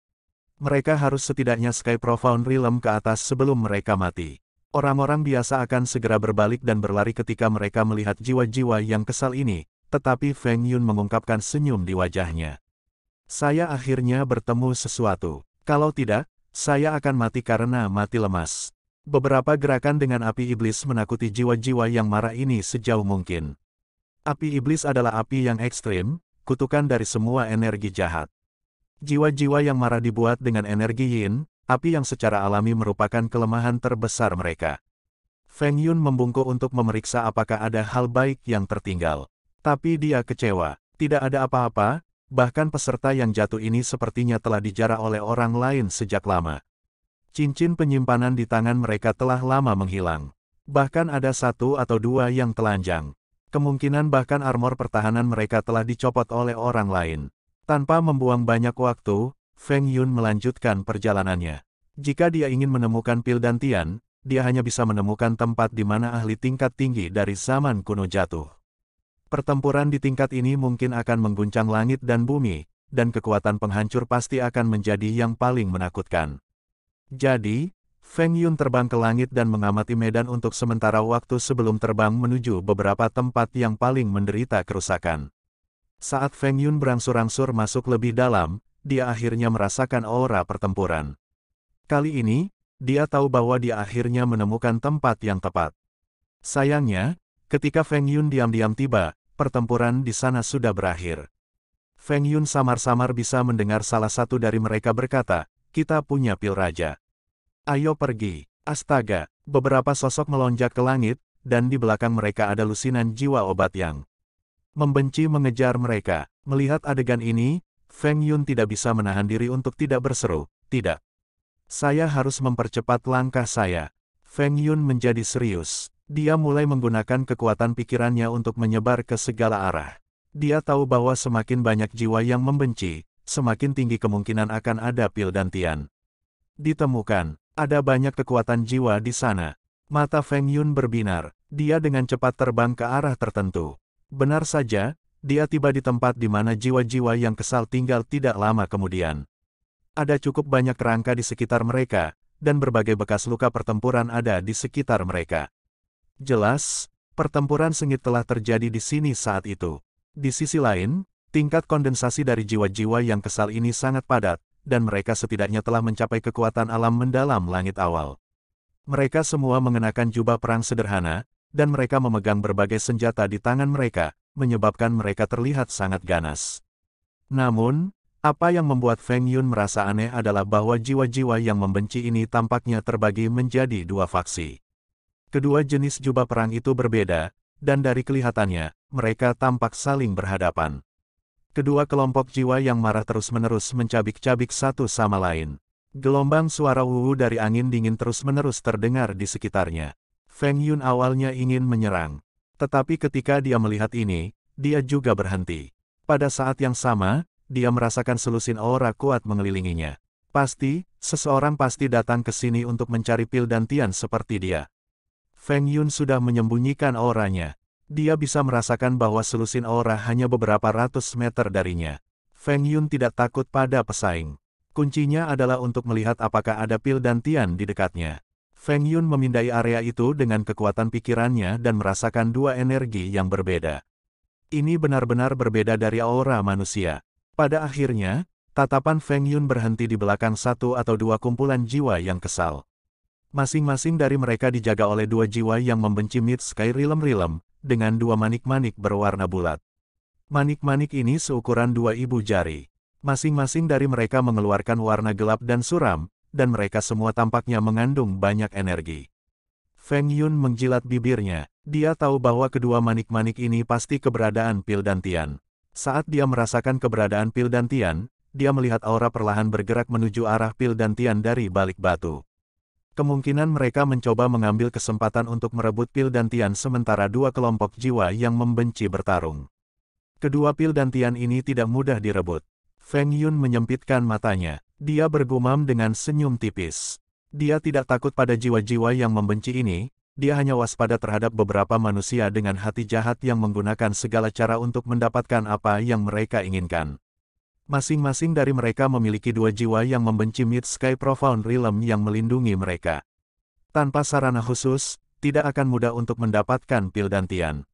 Mereka harus setidaknya Sky Profound Realm ke atas sebelum mereka mati. Orang-orang biasa akan segera berbalik dan berlari ketika mereka melihat jiwa-jiwa yang kesal ini, tetapi Feng Yun mengungkapkan senyum di wajahnya. Saya akhirnya bertemu sesuatu. Kalau tidak, saya akan mati karena mati lemas. Beberapa gerakan dengan api iblis menakuti jiwa-jiwa yang marah ini sejauh mungkin. Api iblis adalah api yang ekstrim, kutukan dari semua energi jahat. Jiwa-jiwa yang marah dibuat dengan energi yin, api yang secara alami merupakan kelemahan terbesar mereka. Feng Yun membungkuk untuk memeriksa apakah ada hal baik yang tertinggal. Tapi dia kecewa, tidak ada apa-apa, bahkan peserta yang jatuh ini sepertinya telah dijarah oleh orang lain sejak lama. Cincin penyimpanan di tangan mereka telah lama menghilang. Bahkan ada satu atau dua yang telanjang. Kemungkinan bahkan armor pertahanan mereka telah dicopot oleh orang lain. Tanpa membuang banyak waktu, Feng Yun melanjutkan perjalanannya. Jika dia ingin menemukan Pil dan Tian, dia hanya bisa menemukan tempat di mana ahli tingkat tinggi dari zaman kuno jatuh. Pertempuran di tingkat ini mungkin akan mengguncang langit dan bumi, dan kekuatan penghancur pasti akan menjadi yang paling menakutkan. Jadi, Feng Yun terbang ke langit dan mengamati medan untuk sementara waktu sebelum terbang menuju beberapa tempat yang paling menderita kerusakan. Saat Feng Yun berangsur-angsur masuk lebih dalam, dia akhirnya merasakan aura pertempuran. Kali ini, dia tahu bahwa dia akhirnya menemukan tempat yang tepat. Sayangnya, ketika Feng Yun diam-diam tiba, pertempuran di sana sudah berakhir. Feng Yun samar-samar bisa mendengar salah satu dari mereka berkata, kita punya pil raja. Ayo pergi. Astaga, beberapa sosok melonjak ke langit, dan di belakang mereka ada lusinan jiwa obat yang membenci mengejar mereka. Melihat adegan ini, Feng Yun tidak bisa menahan diri untuk tidak berseru, tidak. Saya harus mempercepat langkah saya. Feng Yun menjadi serius. Dia mulai menggunakan kekuatan pikirannya untuk menyebar ke segala arah. Dia tahu bahwa semakin banyak jiwa yang membenci, semakin tinggi kemungkinan akan ada pil dan tian. Ditemukan, ada banyak kekuatan jiwa di sana. Mata Feng Yun berbinar. Dia dengan cepat terbang ke arah tertentu. Benar saja, dia tiba di tempat di mana jiwa-jiwa yang kesal tinggal tidak lama kemudian. Ada cukup banyak kerangka di sekitar mereka, dan berbagai bekas luka pertempuran ada di sekitar mereka. Jelas, pertempuran sengit telah terjadi di sini saat itu. Di sisi lain, tingkat kondensasi dari jiwa-jiwa yang kesal ini sangat padat, dan mereka setidaknya telah mencapai kekuatan alam mendalam langit awal. Mereka semua mengenakan jubah perang sederhana, dan mereka memegang berbagai senjata di tangan mereka, menyebabkan mereka terlihat sangat ganas. Namun, apa yang membuat Feng Yun merasa aneh adalah bahwa jiwa-jiwa yang membenci ini tampaknya terbagi menjadi dua faksi. Kedua jenis jubah perang itu berbeda, dan dari kelihatannya, mereka tampak saling berhadapan. Kedua kelompok jiwa yang marah terus-menerus mencabik-cabik satu sama lain. Gelombang suara wuhu dari angin dingin terus-menerus terdengar di sekitarnya. Feng Yun awalnya ingin menyerang. Tetapi ketika dia melihat ini, dia juga berhenti. Pada saat yang sama, dia merasakan selusin aura kuat mengelilinginya. Pasti, seseorang pasti datang ke sini untuk mencari pil dan tian seperti dia. Feng Yun sudah menyembunyikan auranya. Dia bisa merasakan bahwa selusin aura hanya beberapa ratus meter darinya. Feng Yun tidak takut pada pesaing. Kuncinya adalah untuk melihat apakah ada pil dan tian di dekatnya. Feng Yun memindai area itu dengan kekuatan pikirannya dan merasakan dua energi yang berbeda. Ini benar-benar berbeda dari aura manusia. Pada akhirnya, tatapan Feng Yun berhenti di belakang satu atau dua kumpulan jiwa yang kesal. Masing-masing dari mereka dijaga oleh dua jiwa yang membenci Mid Sky Realm Realm, dengan dua manik-manik berwarna bulat. Manik-manik ini seukuran dua ibu jari. Masing-masing dari mereka mengeluarkan warna gelap dan suram, dan mereka semua tampaknya mengandung banyak energi. Feng Yun menjilat bibirnya, dia tahu bahwa kedua manik-manik ini pasti keberadaan Pil dan Tian. Saat dia merasakan keberadaan Pil dan Tian, dia melihat aura perlahan bergerak menuju arah Pil dan Tian dari balik batu kemungkinan mereka mencoba mengambil kesempatan untuk merebut Pil dan Tian sementara dua kelompok jiwa yang membenci bertarung. Kedua Pil dan Tian ini tidak mudah direbut. Feng Yun menyempitkan matanya. Dia bergumam dengan senyum tipis. Dia tidak takut pada jiwa-jiwa yang membenci ini, dia hanya waspada terhadap beberapa manusia dengan hati jahat yang menggunakan segala cara untuk mendapatkan apa yang mereka inginkan. Masing-masing dari mereka memiliki dua jiwa yang membenci Mid-Sky Profound Realm yang melindungi mereka. Tanpa sarana khusus, tidak akan mudah untuk mendapatkan pil dantian.